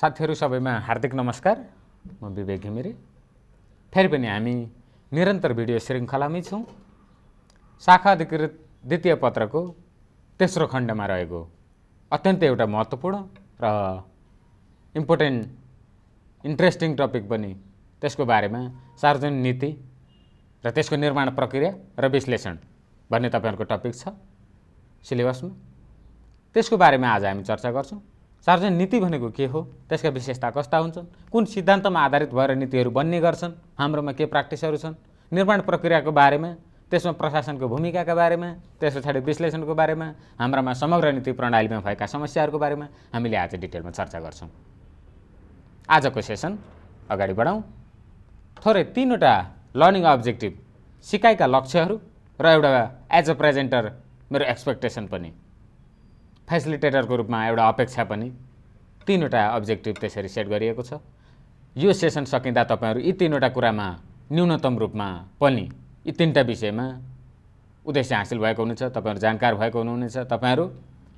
साथीहरू सबैमा हार्दिक नमस्कार म विवेक घिमिरे फेरि पनि हामी निरन्तर भिडियो श्रृङ्खलामै छौँ शाखा अधिकृत द्वितीय पत्रको तेस्रो खण्डमा रहेको अत्यन्तै एउटा महत्त्वपूर्ण र इम्पोर्टेन्ट इन्ट्रेस्टिङ टपिक पनि त्यसको बारेमा सार्वजनिक नीति र त्यसको निर्माण प्रक्रिया र विश्लेषण भन्ने तपाईँहरूको टपिक छ सिलेबसमा त्यसको बारेमा आज हामी चर्चा गर्छौँ सार्वजनिक नीति भनेको के हो त्यसका विशेषता कस्ता हुन्छन् कुन सिद्धान्तमा आधारित भएर नीतिहरू बन्ने गर्छन् हाम्रोमा के प्र्याक्टिसहरू छन् निर्माण प्रक्रियाको बारेमा त्यसमा प्रशासनको भूमिकाका बारेमा त्यस पछाडि विश्लेषणको बारेमा हाम्रामा समग्र नीति प्रणालीमा भएका समस्याहरूको बारेमा हामीले आज डिटेलमा चर्चा गर्छौँ आजको सेसन अगाडि बढाउँ थोरै तिनवटा लर्निङ अब्जेक्टिभ सिकाइका लक्ष्यहरू र एउटा एज अ प्रेजेन्टर मेरो एक्सपेक्टेसन पनि फेसिलिटेटरको रूपमा एउटा अपेक्षा पनि तिनवटा अब्जेक्टिभ त्यसरी सेट गरिएको छ यो सेसन सकिँदा तपाईँहरू यी तिनवटा कुरामा न्यूनतम रूपमा पनि यी तिनवटा विषयमा उद्देश्य हासिल भएको हुनेछ तपाईँहरू जानकार भएको हुनुहुनेछ तपाईँहरू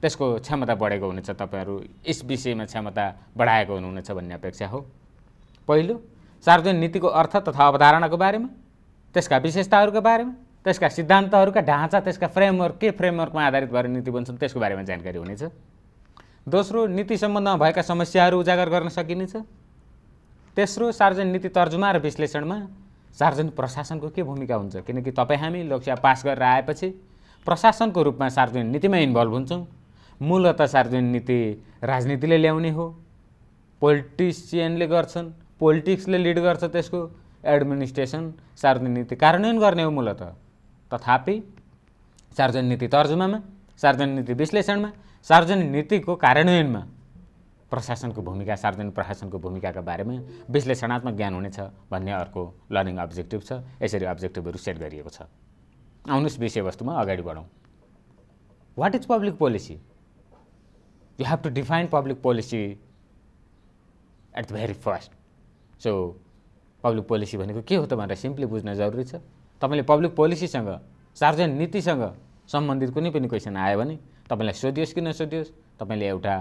त्यसको क्षमता बढेको हुनेछ तपाईँहरू यस विषयमा क्षमता बढाएको हुनुहुनेछ भन्ने अपेक्षा हो पहिलो सार्वजनिक नीतिको अर्थ तथा अवधारणाको बारेमा त्यसका विशेषताहरूको बारेमा त्यसका सिद्धान्तहरूका ढाँचा त्यसका फ्रेमवर्क के फ्रेमवर्कमा आधारित भएर नीति बन्छन् त्यसको बारेमा जानकारी हुनेछ दोस्रो नीति सम्बन्धमा भएका समस्याहरू उजागर गर्न सकिनेछ तेस्रो सार्वजनिक नीति तर्जुमा र विश्लेषणमा सार्वजनिक प्रशासनको के भूमिका हुन्छ किनकि तपाईँ हामी लोकसेवा पास गरेर आएपछि प्रशासनको रूपमा सार्वजनिक नीतिमा इन्भल्भ हुन्छौँ मूलत सार्वजनिक नीति राजनीतिले ल्याउने हो पोलिटिसियनले गर्छन् पोलिटिक्सले लिड गर्छ त्यसको एडमिनिस्ट्रेसन सार्वजनिक नीति कार्यान्वयन गर्ने हो मूलत तथापि सार्वजनिक नीति तर्जुमामा सार्वजनिक नीति विश्लेषणमा सार्वजनिक नीतिको कार्यान्वयनमा प्रशासनको भूमिका सार्वजनिक प्रशासनको भूमिकाको बारेमा विश्लेषणात्मक ज्ञान हुनेछ भन्ने अर्को लर्निङ अब्जेक्टिभ छ यसरी अब्जेक्टिभहरू सेट गरिएको छ आउनुहोस् विषयवस्तुमा अगाडि बढौँ what is public policy you have to define public policy at the very first so public policy भनेको के हो त भनेर सिम्पली बुझ्न जरुरी छ तपाईँले पब्लिक पोलिसीसँग सार्वजनिक नीतिसँग सम्बन्धित कुनै पनि क्वेसन आयो भने तपाईँलाई सोधियोस् कि नसोधियोस् तपाईँले एउटा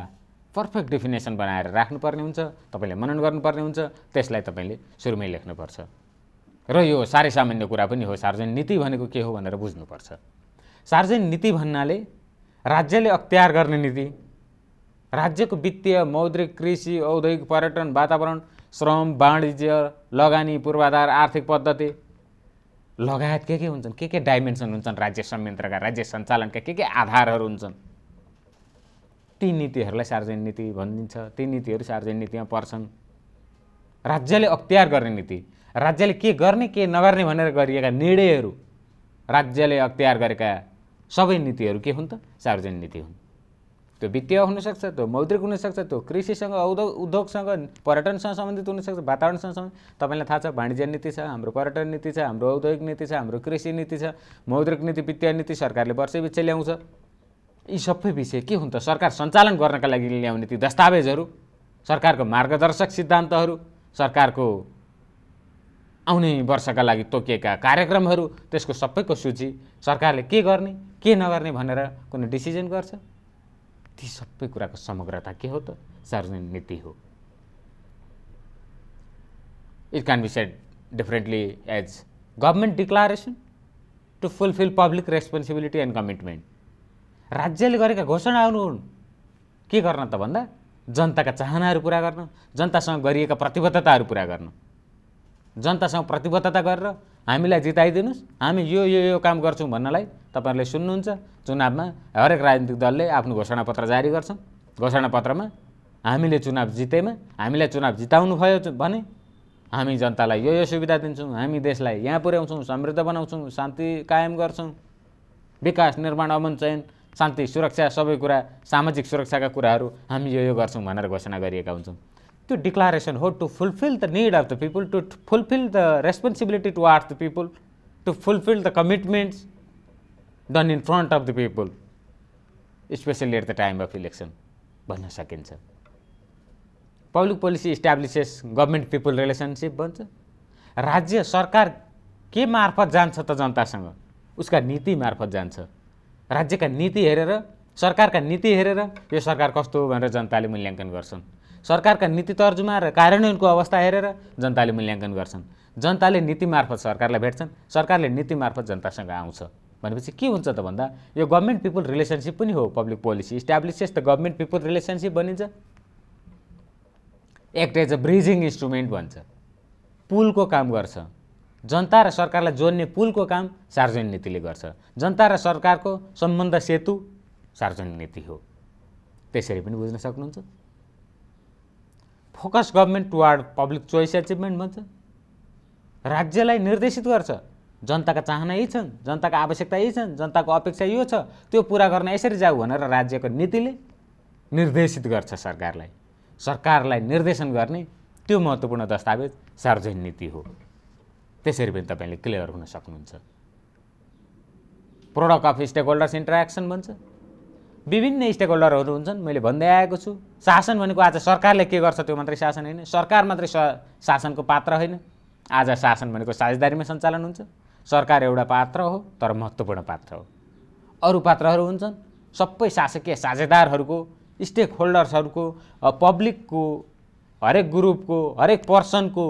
पर्फेक्ट डेफिनेसन बनाएर राख्नुपर्ने हुन्छ तपाईँले मनन गर्नुपर्ने हुन्छ त्यसलाई तपाईँले सुरुमै लेख्नुपर्छ र यो साह्रै सामान्य कुरा पनि हो सार्वजनिक नीति भनेको के हो भनेर बुझ्नुपर्छ सार्वजनिक नीति भन्नाले राज्यले अख्तियार गर्ने नीति राज्यको वित्तीय मौद्रिक कृषि औद्योगिक पर्यटन वातावरण श्रम वाणिज्य लगानी पूर्वाधार आर्थिक पद्धति लगायत के के हुन्छन् के के डाइमेन्सन हुन्छन् राज्य संयन्त्रका राज्य सञ्चालनका के के आधारहरू हुन्छन् ती नीतिहरूलाई सार्वजनिक नीति भनिन्छ ती नीतिहरू सार्वजनिक नीतिमा पर्छन् राज्यले अख्तियार गर्ने नीति राज्यले के गर्ने के नगर्ने भनेर गरिएका निर्णयहरू राज्यले अख्तियार गरेका सबै नीतिहरू के हुन् त सार्वजनिक नीति हुन् त्यो वित्तीय हुनसक्छ त्यो मौद्रिक हुनसक्छ त्यो कृषिसँग उद्योग उद्योगसँग पर्यटनसँग सम्बन्धित हुनसक्छ वातावरणसँग सम्बन्धित तपाईँलाई थाहा छ वाणिज्य नीति छ हाम्रो पर्यटन नीति छ हाम्रो औद्योगिक नीति छ हाम्रो कृषि नीति छ मौद्रिक नीति वित्तीय नीति सरकारले बिच ल्याउँछ यी सबै विषय के हुन्छ सरकार सञ्चालन गर्नका लागि ल्याउने ती दस्तावेजहरू सरकारको मार्गदर्शक सिद्धान्तहरू सरकारको आउने वर्षका लागि तोकिएका कार्यक्रमहरू त्यसको सबैको सूची सरकारले के गर्ने के नगर्ने भनेर कुनै डिसिजन गर्छ ती सबै कुराको समग्रता के हो त सार्वजनिक नीति हो it can be said differently as government declaration to fulfil public responsibility and commitment राज्यले गरेका घोषणाहरू हुन् के गर्न त भन्दा जनताका चाहनाहरू पुरा गर्न जनतासँग गरिएका प्रतिबद्धताहरू पुरा गर्न जनतासँग प्रतिबद्धता गरेर हामीलाई जिताइदिनुहोस् हामी यो यो यो काम गर्छौँ भन्नलाई तपाईँहरूले सुन्नुहुन्छ चुनावमा हरेक राजनीतिक दलले आफ्नो घोषणापत्र जारी गर्छन् घोषणापत्रमा हामीले चुनाव जितेमा हामीलाई चुनाव जिताउनु भयो भने हामी जनतालाई यो यो सुविधा दिन्छौँ हामी देशलाई यहाँ पुर्याउँछौँ समृद्ध बनाउँछौँ शान्ति कायम गर्छौँ विकास निर्माण अमन चयन शान्ति सुरक्षा सबै कुरा सामाजिक सुरक्षाका कुराहरू हामी यो यो गर्छौँ भनेर घोषणा गरिएका हुन्छौँ त्यो डिक्लारेसन हो to fulfil the need of the people to fulfil the responsibility to art the people to fulfil the commitments done in front of the people specially at the time of election भन्न सकिन्छ public policy establishes government people relationship भन्छ राज्य सरकार के मार्फत जान्छ त जनतासँग उसका नीति मार्फत जान्छ राज्यका नीति हेरेर सरकारका नीति हेरेर यो सरकार कस्तो हो भनेर जनताले मूल्याङ्कन गर्छन् सरकारका नीति तर्जुमा र कार्यान्वयनको अवस्था हेरेर जनताले मूल्याङ्कन गर्छन् जनताले नीति मार्फत सरकारलाई भेट्छन् सरकारले नीति मार्फत जनतासँग आउँछ भनेपछि के हुन्छ त भन्दा यो गभर्मेन्ट पिपुल रिलेसनसिप पनि हो public policy establishes the government people relationship भनिन्छ act as a bridging instrument भन्छ पुलको काम गर्छ जनता र सरकारलाई जोड्ने पुलको काम सार्वजनिक नीतिले गर्छ जनता र सरकारको सम्बन्ध सेतु सार्वजनिक नीति हो त्यसरी पनि बुझ्न सक्नुहुन्छ focus government toward public choice achievement भन्छ राज्यलाई निर्देशित गर्छ जनताका चाहना यही छन् जनताको आवश्यकता यही छन् जनताको अपेक्षा यो छ त्यो पुरा गर्न यसरी जाऊ भनेर राज्यको नीतिले निर्देशित गर्छ सरकारलाई सरकारलाई निर्देशन गर्ने त्यो महत्त्वपूर्ण दस्तावेज सार्वजनिक नीति हो त्यसरी पनि तपाईँले क्लियर हुन सक्नुहुन्छ product of stakeholders interaction भन्छ विभिन्न स्टेक होल्डरहरू हुन्छन् मैले भन्दै आएको छु शासन भनेको आज सरकारले के गर्छ त्यो मात्रै शासन होइन सरकार मात्रै शासनको पात्र होइन आज शासन भनेको साझेदारीमा सञ्चालन हुन्छ सरकार एउटा पात्र हो तर महत्त्वपूर्ण पात्र हो अरू पात्रहरू हुन्छन् सबै शासकीय साझेदारहरूको स्टेक होल्डर्सहरूको पब्लिकको हरेक ग्रुपको हरेक पर्सनको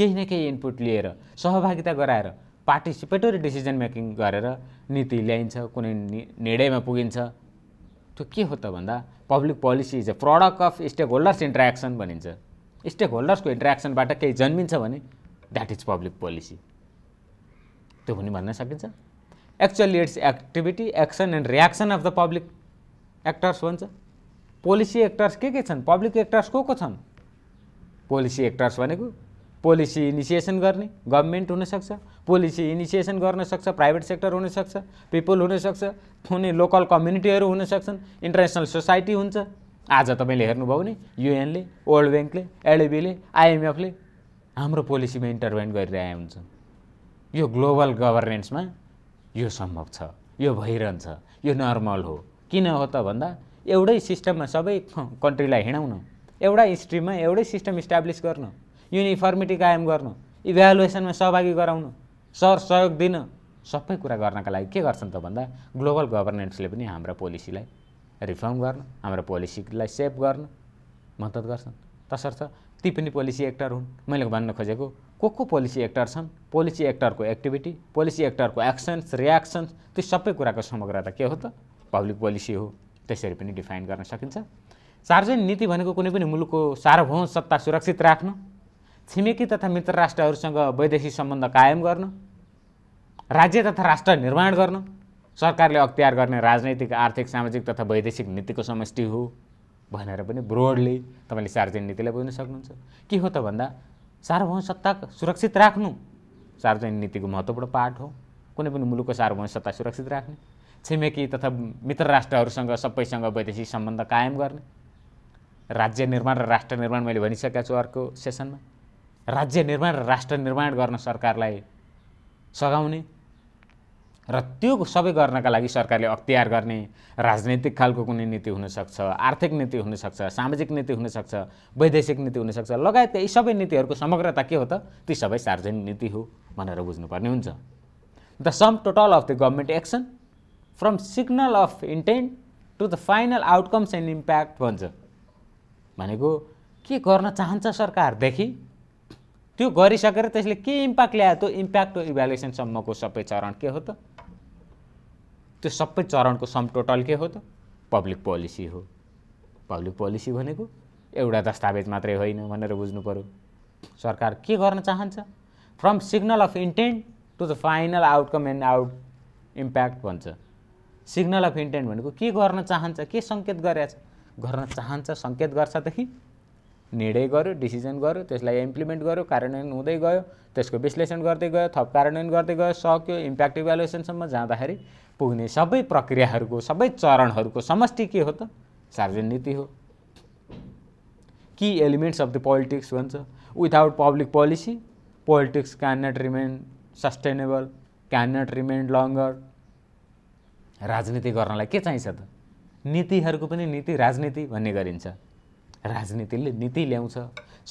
केही न केही इनपुट लिएर सहभागिता गराएर पार्टिसिपेटरी डिसिजन मेकिङ गरेर नीति ल्याइन्छ कुनै निर्णयमा पुगिन्छ त्यो के हो त भन्दा public policy is a product of stakeholders interaction भनिन्छ स्टेक होल्डर्सको इन्ट्रेक्सनबाट केही जन्मिन्छ भने द्याट इज पब्लिक पोलिसी त्यो पनि भन्न सकिन्छ actually it's activity action and reaction of the public actors भन्छ पोलिसी एक्टर्स के के छन् पब्लिक एक्टर्स को को छन् पोलिसी एक्टर्स भनेको पोलिसी इनिसिएसन गर्ने गभर्मेन्ट हुनसक्छ पोलिसी इनिसिएसन गर्न सक्छ प्राइभेट सेक्टर हुनसक्छ पिपुल हुनसक्छ कुनै लोकल कम्युनिटीहरू हुनसक्छन् इन्टरनेसनल सोसाइटी हुन्छ आज तपाईँले हेर्नुभयो भने युएनले वर्ल्ड ब्याङ्कले एलएबीले आइएमएफले हाम्रो पोलिसीमा इन्टरभेन्ट गरिरहेका हुन्छ यो ग्लोबल गभर्नेन्समा यो सम्भव छ यो भइरहन्छ यो नर्मल हो किन हो त भन्दा एउटै सिस्टममा सबै कन्ट्रीलाई हिँडाउन एउटा स्ट्रिममा एउटै सिस्टम इस्टाब्लिस गर्न युनिफर्मिटी कायम गर्नु इभ्यालुएसनमा सहभागी गराउनु सर सहयोग दिन सबै कुरा गर्नका लागि के गर्छन् त भन्दा ग्लोबल गभर्नेन्सले पनि हाम्रो पोलिसीलाई रिफर्म गर्न हाम्रो पोलिसीलाई सेभ गर्न मद्दत गर्छन् तसर्थ ती पनि पोलिसी एक्टर हुन् मैले भन्न खोजेको को को पोलिसी एक्टर छन् पोलिसी एक्टरको एक्टिभिटी पोलिसी एक्टरको एक्सन्स रियाक्सन्स ती सबै कुराको समग्रता के हो त पब्लिक पोलिसी हो त्यसरी पनि डिफाइन गर्न सकिन्छ सार्वजनिक नीति भनेको कुनै पनि मुलुकको सार्वभौम सत्ता सुरक्षित राख्नु छिमेकी तथा मित्र राष्ट्रहरूसँग वैदेशिक सम्बन्ध कायम गर्न राज्य तथा राष्ट्र निर्माण गर्न सरकारले अख्तियार गर्ने राजनैतिक आर्थिक सामाजिक तथा वैदेशिक नीतिको समष्टि हो भनेर पनि ब्रोडली तपाईँले सार्वजनिक नीतिलाई बुझ्न सक्नुहुन्छ के हो त भन्दा सार्वभौम सत्ता सुरक्षित राख्नु सार्वजनिक नीतिको महत्त्वपूर्ण पाठ हो कुनै पनि मुलुकको सार्वभौम सत्ता सुरक्षित राख्ने छिमेकी तथा मित्र राष्ट्रहरूसँग सबैसँग वैदेशिक सम्बन्ध कायम गर्ने राज्य निर्माण र राष्ट्र निर्माण मैले भनिसकेको छु अर्को सेसनमा राज्य निर्माण र राष्ट्र निर्माण गर्न सरकारलाई सघाउने र त्यो सबै गर्नका लागि सरकारले अख्तियार गर्ने राजनैतिक खालको कुनै नीति हुनसक्छ आर्थिक नीति हुनसक्छ सामाजिक नीति हुनसक्छ वैदेशिक नीति हुनसक्छ लगायतका यी सबै नीतिहरूको समग्रता के हो त ती सबै सार्वजनिक नीति हो भनेर बुझ्नुपर्ने हुन्छ the sum total of the government action from signal of intent to the final outcomes and impact भन्छ भनेको के गर्न चाहन्छ सरकारदेखि त्यो गरिसकेर त्यसले के इम्प्याक्ट ल्यायो त्यो इम्प्याक्ट इभ्यालुएसनसम्मको सबै चरण के हो त त्यो सबै चरणको सम टोटल के हो त पब्लिक पोलिसी हो पब्लिक पोलिसी भनेको एउटा दस्तावेज मात्रै होइन भनेर बुझ्नु पऱ्यो सरकार के गर्न चाहन्छ from signal of intent to the final outcome and out impact भन्छ सिग्नल अफ इन्टेन्ट भनेको के गर्न चाहन्छ के सङ्केत गरेछ गर्न चाहन्छ सङ्केत गर्छदेखि निर्णय गर्यो डिसिजन गर्यो त्यसलाई इम्प्लिमेन्ट गर्यो कार्यान्वयन हुँदै गयो त्यसको विश्लेषण गर्दै गयो थप कार्यान्वयन गर्दै गयो सक्यो इम्प्याक्ट इभ्यालुएसनसम्म जाँदाखेरि पुग्ने सबै प्रक्रियाहरूको सबै चरणहरूको समष्टि के हो त सार्वजनिक नीति हो key elements of the politics भन्छ without public policy politics can not remain sustainable can not remain longer राजनीति गर्नलाई के चाहिन्छ त नीतिहरूको पनि नीति राजनीति भन्ने गरिन्छ राजनीतिले नीति ल्याउँछ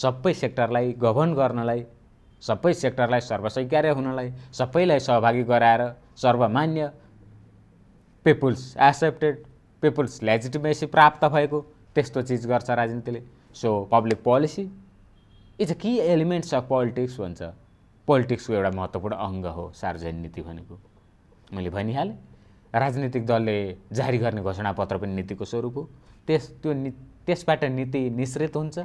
सबै सेक्टरलाई गभर्न गर्नलाई सबै सेक्टरलाई सर्वस्वीकार्य हुनलाई सबैलाई सहभागी गराएर सर्वमान्य पिपुल्स एक्सेप्टेड पिपुल्स लेजिटिमेसी प्राप्त भएको त्यस्तो चिज गर्छ राजनीतिले so public policy is a key elements of politics भन्छ पोलिटिक्सको एउटा महत्त्वपूर्ण अङ्ग हो सार्वजनिक नीति भनेको मैले भनिहालेँ राजनीतिक दलले जारी गर्ने घोषणापत्र पनि नीतिको स्वरूप हो त्यस त्यो नीति त्यसबाट नीति निश्रित हुन्छ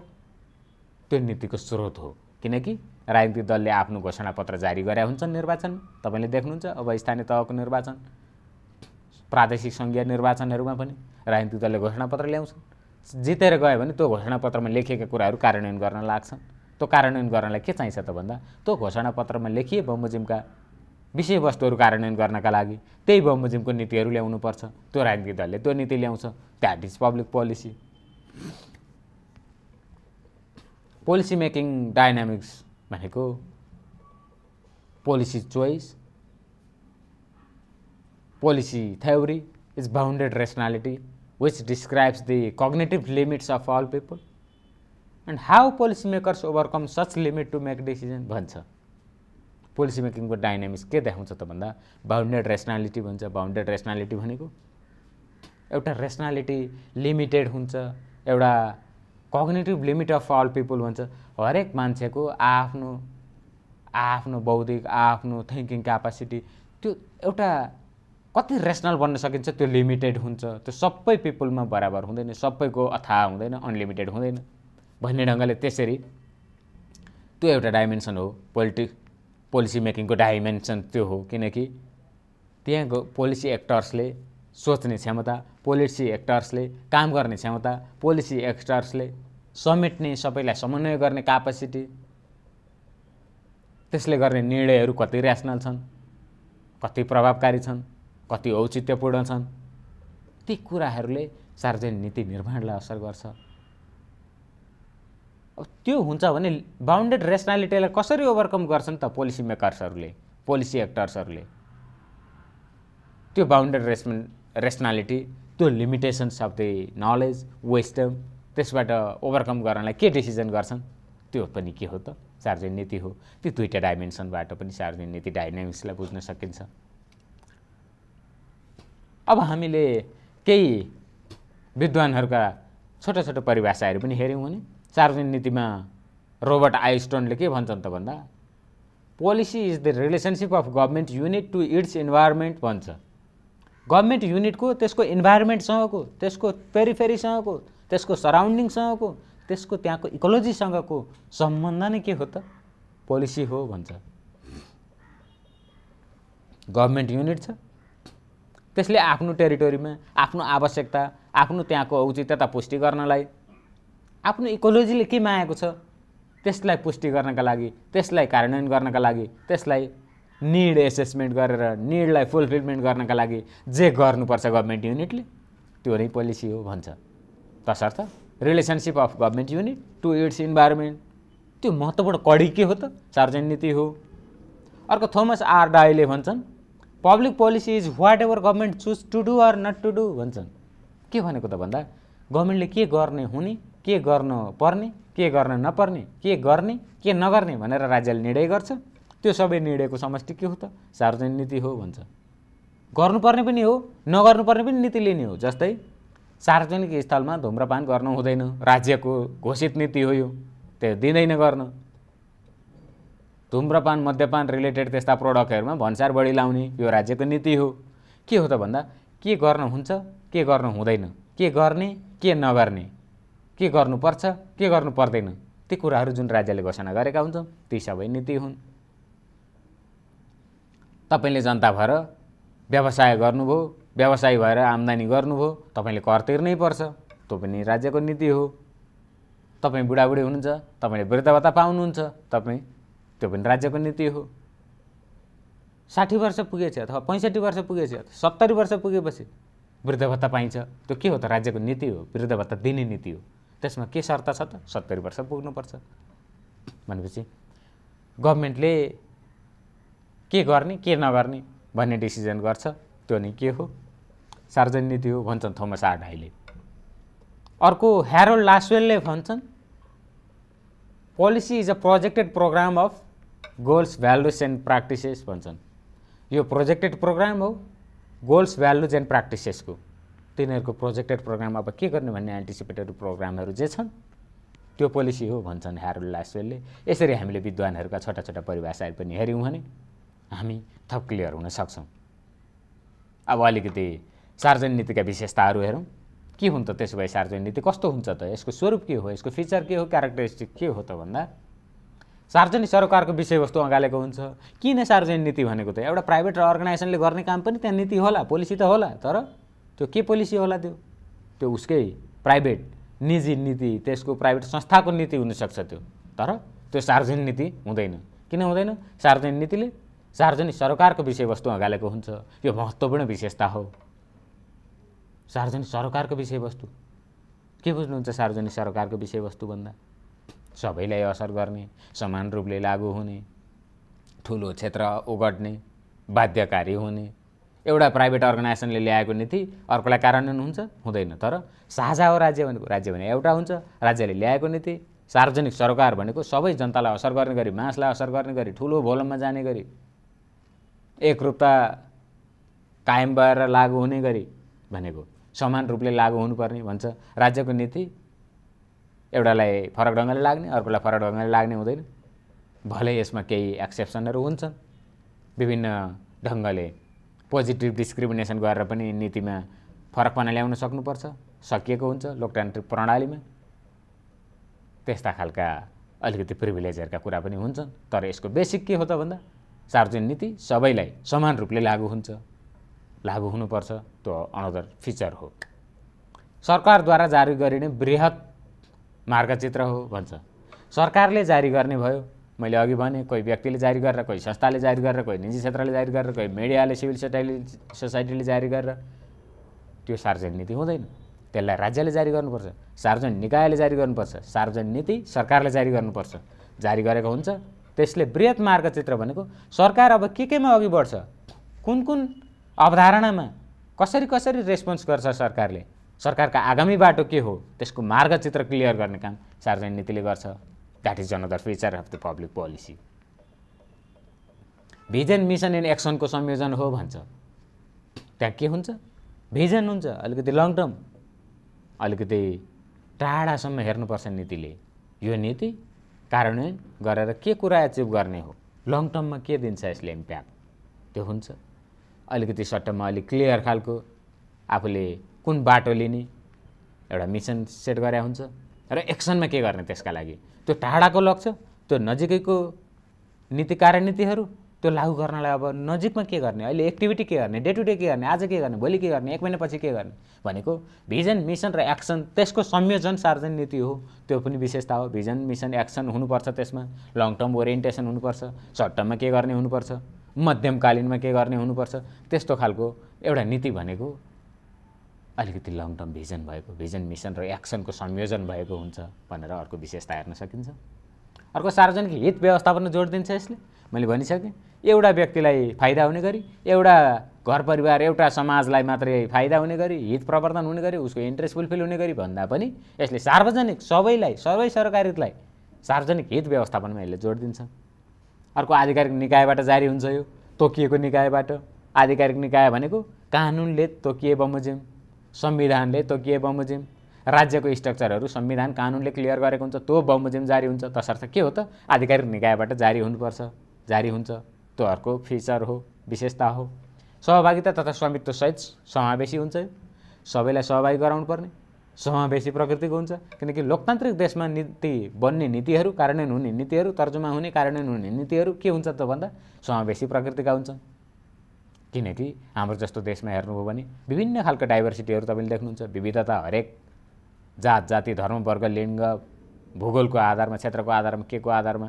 त्यो नीतिको स्रोत हो किनकि राजनीतिक दलले आफ्नो घोषणापत्र जारी गरे हुन्छन् निर्वाचन तपाईँले देख्नुहुन्छ अब स्थानीय तहको निर्वाचन प्रादेशिक सङ्घीय निर्वाचनहरूमा पनि राजनीतिक दलले घोषणापत्र ल्याउँछन् जितेर गयो भने त्यो घोषणापत्रमा लेखिएका कुराहरू कार्यान्वयन गर्न लाग्छन् त्यो कार्यान्वयन गर्नलाई के चाहिन्छ त भन्दा त्यो घोषणापत्रमा लेखिए बमोजिमका विषयवस्तुहरू कार्यान्वयन गर्नका लागि त्यही बमोजिमको नीतिहरू ल्याउनुपर्छ त्यो राजनीतिक दलले त्यो नीति ल्याउँछ that is public policy policy making dynamics भनेको policy choice policy theory is bounded rationality which describes the cognitive limits of all people and how policy makers overcome such limit to make decision भन्छ policy मेकिङको डाइनामिक्स के देखाउँछ त भन्दा bounded रेसनालिटी भन्छ bounded रेसनालिटी भनेको एउटा रेसनालिटी लिमिटेड हुन्छ एउटा cognitive limit of all people भन्छ हरेक मान्छेको आआफ्नो आआफ्नो बौद्धिक आआफ्नो थिङ्किङ क्यापासिटी त्यो एउटा कति रेसनल बन्न सकिन्छ त्यो लिमिटेड हुन्छ त्यो सबै पिपुलमा बराबर हुँदैन सबैको अथाह हुँदैन अनलिमिटेड हुँदैन भन्ने ढङ्गले त्यसरी त्यो एउटा डाइमेन्सन हो पोलिटिक पोलिसी मेकिङको डाइमेन्सन त्यो हो किनकि त्यहाँको पोलिसी एक्टर्सले सोच्ने क्षमता पोलिसी एक्टर्सले काम गर्ने क्षमता पोलिसी एक्टर्सले समेट्ने सबैलाई समन्वय गर्ने क्यापेसिटी त्यसले गर्ने निर्णयहरू कति ऱ्यासनल छन् कति प्रभावकारी छन् कति औचित्यपूर्ण छन् ती कुराहरूले सार्वजनिक नीति निर्माणलाई असर गर्छ अब त्यो हुन्छ भने बााउन्डेड रेसनालिटीलाई कसरी ओभरकम गर्छन् त पोलिसी मेकर्सहरूले पोलिसी एक्टर्सहरूले त्यो बााउन्डेड रेसमेन्ट रेसनालिटी त्यो लिमिटेसन्स अफ द नलेज वेस्टम त्यसबाट ओभरकम गर्नलाई के डिसिजन गर्छन् त्यो पनि के हो त सार्वजनिक नीति हो त्यो दुईवटा डाइमेन्सनबाट पनि सार्वजनिक नीति डाइनामिक्सलाई बुझ्न सकिन्छ अब हामीले केही विद्वानहरूका छोटो छोटो परिभाषाहरू पनि हेऱ्यौँ भने सार्वजनिक नीतिमा रोबर्ट आइस्टोनले के भन्छन् त भन्दा policy is the relationship of government unit to its environment भन्छ गभर्मेन्ट युनिटको त्यसको इन्भाइरोमेन्टसँगको त्यसको पेरिफेरीसँगको त्यसको सराउन्डिङसँगको त्यसको त्यहाँको इकोलोजीसँगको सम्बन्ध नै के हो त पोलिसी हो भन्छ गभर्मेन्ट युनिट छ त्यसले आफ्नो टेरिटोरीमा आफ्नो आवश्यकता आफ्नो त्यहाँको औचित्यता पुष्टि गर्नलाई आफ्नो इकोलोजीले के मागेको छ त्यसलाई पुष्टि गर्नका लागि त्यसलाई कार्यान्वयन गर्नका लागि त्यसलाई निड एसेसमेन्ट गरेर निडलाई फुलफिलमेन्ट गर्नका लागि जे गर्नुपर्छ गभर्मेन्ट युनिटले त्यो नै पोलिसी हो भन्छ तसर्थ relationship of government unit to its environment त्यो महत्त्वपूर्ण कडी के हो त सार्वजनिक नीति हो अर्को थोमस आर डाईले भन्छन् public policy is whatever government choose to do or not to do भन्छन् के भनेको त भन्दा गभर्मेन्टले के गर्ने हुने के गर्नुपर्ने पर्ने के गर्न नपर्ने के गर्ने के नगर्ने भनेर राज्यले निर्णय गर्छ त्यो सबै निर्णयको समष्टि के हो त सार्वजनिक नीति हो भन्छ गर्नुपर्ने पनि हो नगर्नुपर्ने पनि नीति लिने हो जस्तै सार्वजनिक स्थलमा धुम्रपान गर्नु हुँदैन राज्यको घोषित नीति हो यो त्यो दिँदैन गर्न धुम्रपान मद्यपान रिलेटेड त्यस्ता प्रडक्टहरूमा भन्सार बढी लाउने यो राज्यको नीति हो के हो त भन्दा के गर्नु हुन्छ के गर्नु हुँदैन के गर्ने के नगर्ने के गर्नुपर्छ के गर्नु पर्दैन ती कुराहरू जुन राज्यले घोषणा गरेका हुन्छन् ती सबै नीति हुन् तपाईँले जनता भएर व्यवसाय गर्नुभयो व्यवसाय भएर आम्दानी गर्नुभयो तपाईँले कर तिर्नै पर्छ त्यो पनि राज्यको नीति हो तपाईँ बुढाबुढी हुनुहुन्छ तपाईँले भत्ता पाउनुहुन्छ तपाईँ त्यो पनि राज्यको नीति हो साठी वर्ष पुगेछ अथवा पैँसठी वर्ष पुगेछ सत्तरी वर्ष पुगेपछि वृद्ध भत्ता पाइन्छ त्यो के हो त राज्यको नीति हो वृद्ध भत्ता दिने नीति हो त्यसमा के शर्त छ त सत्तरी वर्ष पुग्नुपर्छ भनेपछि गभर्मेन्टले के गर्ने के नगर्ने भन्ने डिसिजन गर्छ त्यो नै के हो सार्वजनिक नीति हो भन्छन् थोमस आर्डाईले अर्को ह्यारोल लासवेलले भन्छन् policy is a projected program of goals values and practices भन्छन् यो प्रोजेक्टेड प्रोग्राम हो गोल्स भ्यालुज एन्ड प्र्याक्टिसेसको तिनीहरूको प्रोजेक्टेड प्रोग्राम अब के गर्ने भन्ने एन्टिसिपेटेड प्रोग्रामहरू जे छन् त्यो पोलिसी हो भन्छन् ह्यारोल लासवेलले यसरी हामीले विद्वानहरूका छोटा छोटा परिभाषाहरू पनि हेऱ्यौँ भने हामी थप क्लियर हुन सक्छौँ अब अलिकति सार्वजनिक नीतिका विशेषताहरू हेरौँ के हुन्छ त्यसो भए सार्वजनिक नीति कस्तो हुन्छ त यसको स्वरूप के हो यसको फिचर के हो क्यारेक्टरिस्टिक के हो त भन्दा सार्वजनिक सरकारको विषयवस्तु अँगालेको हुन्छ किन सार्वजनिक नीति भनेको त एउटा प्राइभेट अर्गनाइजेसनले गर्ने काम पनि त्यहाँ नीति होला पोलिसी त होला तर त्यो के पोलिसी होला त्यो त्यो उसकै प्राइभेट निजी नीति त्यसको प्राइभेट संस्थाको नीति हुनसक्छ त्यो तर त्यो सार्वजनिक नीति हुँदैन किन हुँदैन सार्वजनिक नीतिले सार्वजनिक सरकारको विषयवस्तु अगालेको हुन्छ यो महत्त्वपूर्ण विशेषता हो सार्वजनिक सरकारको विषयवस्तु के बुझ्नुहुन्छ सार्वजनिक सरकारको विषयवस्तु भन्दा सबैलाई असर गर्ने समान रूपले लागू हुने ठुलो क्षेत्र ओगट्ने बाध्यकारी हुने एउटा प्राइभेट अर्गनाइजेसनले ल्याएको नीति अर्कोलाई कार्यान्वयन हुन्छ हुँदैन तर साझा हो राज्य भनेको राज्य भने एउटा हुन्छ राज्यले ल्याएको नीति सार्वजनिक सरकार भनेको सबै जनतालाई असर गर्ने गरी मासलाई असर गर्ने गरी ठुलो भोलममा जाने गरी एकरूपता कायम भएर लागु हुने गरी भनेको समान रूपले लागु हुनुपर्ने भन्छ राज्यको नीति एउटालाई फरक ढङ्गले लाग्ने अर्कोलाई फरक ढङ्गले लाग्ने हुँदैन भले यसमा केही एक्सेप्सनहरू हुन्छ विभिन्न ढङ्गले पोजिटिभ डिस्क्रिमिनेसन गरेर पनि नीतिमा फरकपना ल्याउन सक्नुपर्छ सकिएको हुन्छ लोकतान्त्रिक प्रणालीमा त्यस्ता खालका अलिकति प्रिभिलेजहरूका कुरा पनि हुन्छन् तर यसको बेसिक के हो त भन्दा सार्वजनिक नीति सबैलाई समान रूपले लागू हुन्छ लागू हुनुपर्छ त्यो अनदर फिचर हो सरकारद्वारा जारी गरिने वृहत मार्गचित्र हो भन्छ सरकारले जारी गर्ने भयो मैले अघि भने कोही व्यक्तिले जारी गरेर कोही संस्थाले जारी गरेर कोही निजी क्षेत्रले जारी गरेर कोही मिडियाले सिभिल सोसाइटी सोसाइटीले जारी गरेर त्यो सार्वजनिक नीति हुँदैन त्यसलाई राज्यले जारी गर्नुपर्छ सार्वजनिक निकायले जारी गर्नुपर्छ सार्वजनिक नीति सरकारले जारी गर्नुपर्छ जारी गरेको हुन्छ त्यसले वृहत मार्गचित्र भनेको सरकार अब के केमा अघि बढ्छ कुन कुन अवधारणामा कसरी कसरी रेस्पोन्स गर्छ सरकारले सरकारका आगामी बाटो के हो त्यसको मार्गचित्र क्लियर गर्ने काम सार्वजनिक नीतिले गर्छ that is another feature of the public policy vision mission and एक्सनको संयोजन हो भन्छ त्यहाँ के हुन्छ भिजन हुन्छ अलिकति लङ टर्म अलिकति टाढासम्म हेर्नुपर्छ नीतिले यो नीति कार्यान्वयन गरेर के कुरा एचिभ गर्ने हो लङ टर्ममा के दिन्छ यसले इम्प्याक्ट त्यो हुन्छ अलिकति सर्ट टर्ममा अलिक क्लियर खालको आफूले कुन बाटो लिने एउटा मिसन सेट गरे हुन्छ र एक्सनमा के गर्ने त्यसका लागि त्यो टाढाको लक्ष्य त्यो नजिकैको नीति कार्यनीतिहरू त्यो लागु गर्नलाई अब नजिकमा के गर्ने अहिले एक्टिभिटी के गर्ने डे टु डे के गर्ने आज के गर्ने भोलि के गर्ने एक महिनापछि के गर्ने भनेको भिजन मिसन र एक्सन त्यसको संयोजन सार्वजनिक नीति हो त्यो पनि विशेषता हो भिजन मिसन एक्सन हुनुपर्छ त्यसमा लङ टर्म ओरिएन्टेसन हुनुपर्छ सर्ट टर्ममा के गर्ने हुनुपर्छ मध्यमकालीनमा के गर्ने हुनुपर्छ त्यस्तो खालको एउटा नीति भनेको अलिकति लङ टर्म भिजन भएको भिजन मिसन र एक्सनको संयोजन भएको हुन्छ भनेर अर्को विशेषता हेर्न सकिन्छ अर्को सार्वजनिक हित व्यवस्थापन जोड दिन्छ यसले मैले भनिसकेँ एउटा व्यक्तिलाई फाइदा हुने गरी एउटा घर परिवार एउटा समाजलाई मात्रै फाइदा हुने गरी हित प्रवर्धन हुने गरी उसको इन्ट्रेस्ट फुलफिल हुने गरी भन्दा पनि यसले सार्वजनिक सबैलाई सबै सरकारीलाई सार्वजनिक हित व्यवस्थापनमा यसले जोड दिन्छ अर्को आधिकारिक निकायबाट जारी हुन्छ यो तोकिएको निकायबाट आधिकारिक निकाय भनेको कानुनले तोकिए बमोजिम संविधानले तोकिए बमोजिम राज्यको स्ट्रक्चरहरू संविधान कानुनले क्लियर गरेको हुन्छ त्यो बमोजिम जारी हुन्छ तसर्थ के हो त आधिकारिक निकायबाट जारी हुनुपर्छ जारी हुन्छ त्यो अर्को फिचर हो विशेषता हो सहभागिता तथा स्वामित्व सहित समावेशी हुन्छ सबैलाई सहभागी गराउनु पर्ने समावेशी प्रकृतिको हुन्छ किनकि लोकतान्त्रिक देशमा नीति बन्ने नीतिहरू कार्यान्वयन हुने नीतिहरू तर्जुमा हुने कार्यान्वयन हुने नीतिहरू के हुन्छ त भन्दा समावेशी प्रकृतिका हुन्छ किनकि हाम्रो जस्तो देशमा हेर्नुभयो भने विभिन्न खालको डाइभर्सिटीहरू तपाईँले देख्नुहुन्छ विविधता हरेक जात जाति धर्म वर्ग लिङ्ग भूगोलको आधारमा क्षेत्रको आधारमा के को आधारमा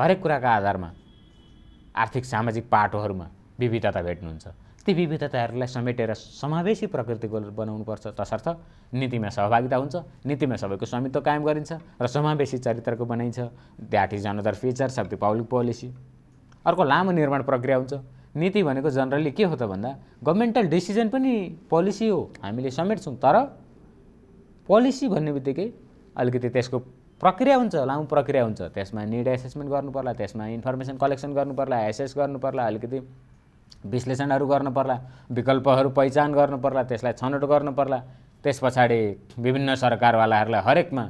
हरेक कुराका आधारमा आर्थिक सामाजिक पाटोहरूमा विविधता भेट्नुहुन्छ ती विविधताहरूलाई समेटेर समावेशी प्रकृतिको बनाउनुपर्छ तसर्थ नीतिमा सहभागिता हुन्छ नीतिमा सबैको स्वामित्व कायम गरिन्छ र समावेशी चरित्रको बनाइन्छ that is another feature of the public policy अर्को लामो निर्माण प्रक्रिया हुन्छ नीति भनेको जनरली के हो त भन्दा गभर्मेन्टल डिसिजन पनि पोलिसी हो हामीले समेट्छौँ तर पोलिसी भन्ने बित्तिकै अलिकति त्यसको प्रक्रिया हुन्छ लामो प्रक्रिया हुन्छ त्यसमा निड एसेसमेन्ट गर्नु पर्ला त्यसमा इन्फर्मेसन कलेक्सन गर्नु पर्ला एसेस गर्नु पर्ला अलिकति विश्लेषणहरू गर्नु पर्ला विकल्पहरू पहिचान गर्नु पर्ला त्यसलाई छनौट गर्नु पर्ला त्यस पछाडि विभिन्न सरकारवालाहरूलाई हरेकमा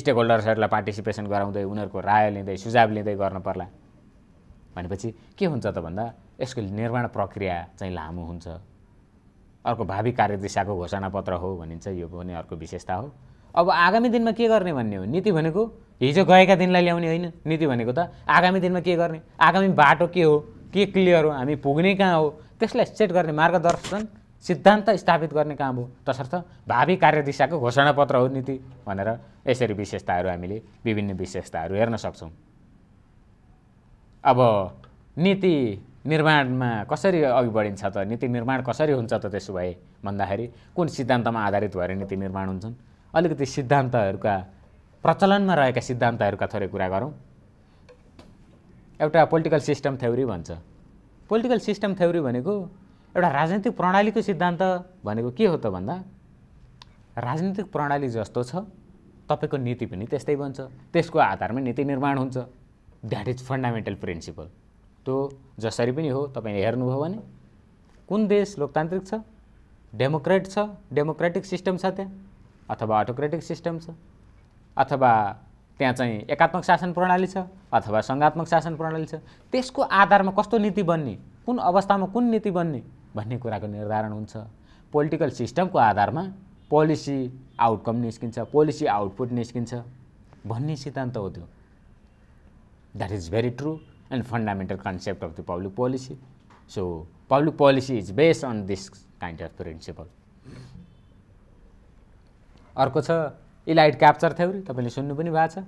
स्टेक होल्डर्सहरूलाई पार्टिसिपेसन गराउँदै उनीहरूको राय लिँदै सुझाव लिँदै गर्नु पर्ला भनेपछि के हुन्छ त भन्दा यसको निर्माण प्रक्रिया चाहिँ लामो हुन्छ अर्को भावी कार्यदिशाको घोषणापत्र हो भनिन्छ यो पनि अर्को विशेषता हो अब आगामी दिनमा के गर्ने भन्ने हो नीति भनेको हिजो गएका दिनलाई ल्याउने होइन नीति भनेको त आगामी दिनमा के गर्ने आगामी बाटो के हो के क्लियर हो हामी पुग्ने कहाँ हो त्यसलाई सेट गर्ने मार्गदर्शन सिद्धान्त स्थापित गर्ने काम हो तसर्थ भावी कार्यदिशाको घोषणापत्र हो नीति भनेर यसरी विशेषताहरू हामीले विभिन्न विशेषताहरू हेर्न सक्छौँ अब नीति निर्माणमा कसरी अघि बढिन्छ त नीति निर्माण कसरी हुन्छ त त्यसो भए भन्दाखेरि कुन सिद्धान्तमा आधारित भएर नीति निर्माण हुन्छन् अलिकति सिद्धान्तहरूका प्रचलनमा रहेका सिद्धान्तहरूका थोरै कुरा गरौँ एउटा पोलिटिकल सिस्टम थ्योरी भन्छ पोलिटिकल सिस्टम थ्योरी भनेको एउटा राजनीतिक प्रणालीको सिद्धान्त भनेको के हो त भन्दा राजनीतिक प्रणाली जस्तो छ तपाईँको नीति पनि त्यस्तै बन्छ त्यसको आधारमा नीति निर्माण हुन्छ द्याट इज फन्डामेन्टल प्रिन्सिपल त्यो जसरी पनि हो तपाईँले हेर्नुभयो भने कुन देश लोकतान्त्रिक छ डेमोक्रेट छ डेमोक्रेटिक सिस्टम छ त्यहाँ अथवा अटोक्रेटिक सिस्टम छ अथवा त्यहाँ चाहिँ एकात्मक शासन प्रणाली छ अथवा सङ्घात्मक शासन प्रणाली छ त्यसको आधारमा कस्तो नीति बन्ने कुन अवस्थामा कुन नीति बन्ने भन्ने कुराको निर्धारण हुन्छ पोलिटिकल सिस्टमको आधारमा पोलिसी आउटकम निस्किन्छ पोलिसी आउटपुट निस्किन्छ भन्ने सिद्धान्त हो त्यो that is very true and fundamental concept of the public policy so public policy is based on this kind of principle अर्को छ इलाइट क्याप्चर थ्योरी तपाईँले सुन्नु पनि भएको छ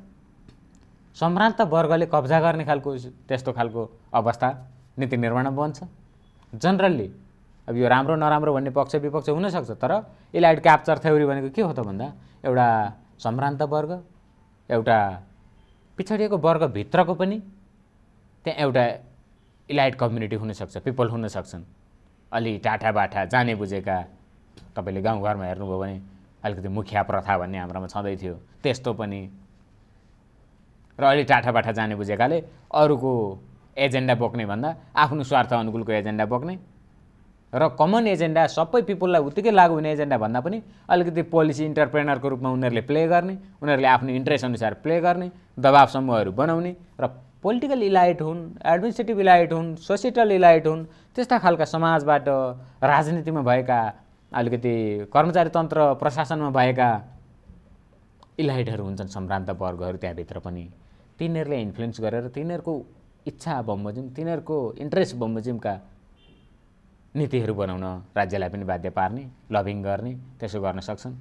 सम्भ्रान्त वर्गले कब्जा गर्ने खालको त्यस्तो खालको अवस्था नीति निर्माण बन्छ जनरल्ली अब यो राम्रो नराम्रो भन्ने पक्ष विपक्ष हुनसक्छ तर इलाइट क्याप्चर थ्योरी भनेको के हो त भन्दा एउटा सम्भ्रान्त वर्ग एउटा पिछडिएको वर्गभित्रको पनि त्यहाँ एउटा इलाइट कम्युनिटी हुनसक्छ पिपल हुनसक्छन् अलि टाठा बाठा जाने बुझेका तपाईँले गाउँघरमा हेर्नुभयो भने अलिकति मुखिया प्रथा भन्ने हाम्रोमा छँदै थियो त्यस्तो पनि र अहिले टाठाबाठा जाने बुझेकाले अरूको एजेन्डा बोक्ने भन्दा आफ्नो स्वार्थ अनुकूलको एजेन्डा बोक्ने र कमन एजेन्डा सबै पिपुललाई उत्तिकै लागु हुने एजेन्डा भन्दा पनि अलिकति पोलिसी इन्टरप्रेनरको रूपमा उनीहरूले प्ले गर्ने उनीहरूले आफ्नो इन्ट्रेस्ट अनुसार प्ले गर्ने दबाब समूहहरू बनाउने र पोलिटिकल इलाइट हुन् एडमिनिस्ट्रेटिभ इलाइट हुन् सोसिएटल इलाइट हुन् त्यस्ता खालका समाजबाट राजनीतिमा भएका अलिकति कर्मचारीतन्त्र प्रशासनमा भएका इलाइटहरू हुन्छन् सम्भ्रान्त वर्गहरू त्यहाँभित्र पनि तिनीहरूले इन्फ्लुएन्स गरेर तिनीहरूको इच्छा बमोजिम तिनीहरूको इन्ट्रेस्ट बमोजिमका नीतिहरू बनाउन राज्यलाई पनि बाध्य पार्ने लभिङ गर्ने त्यसो गर्न सक्छन्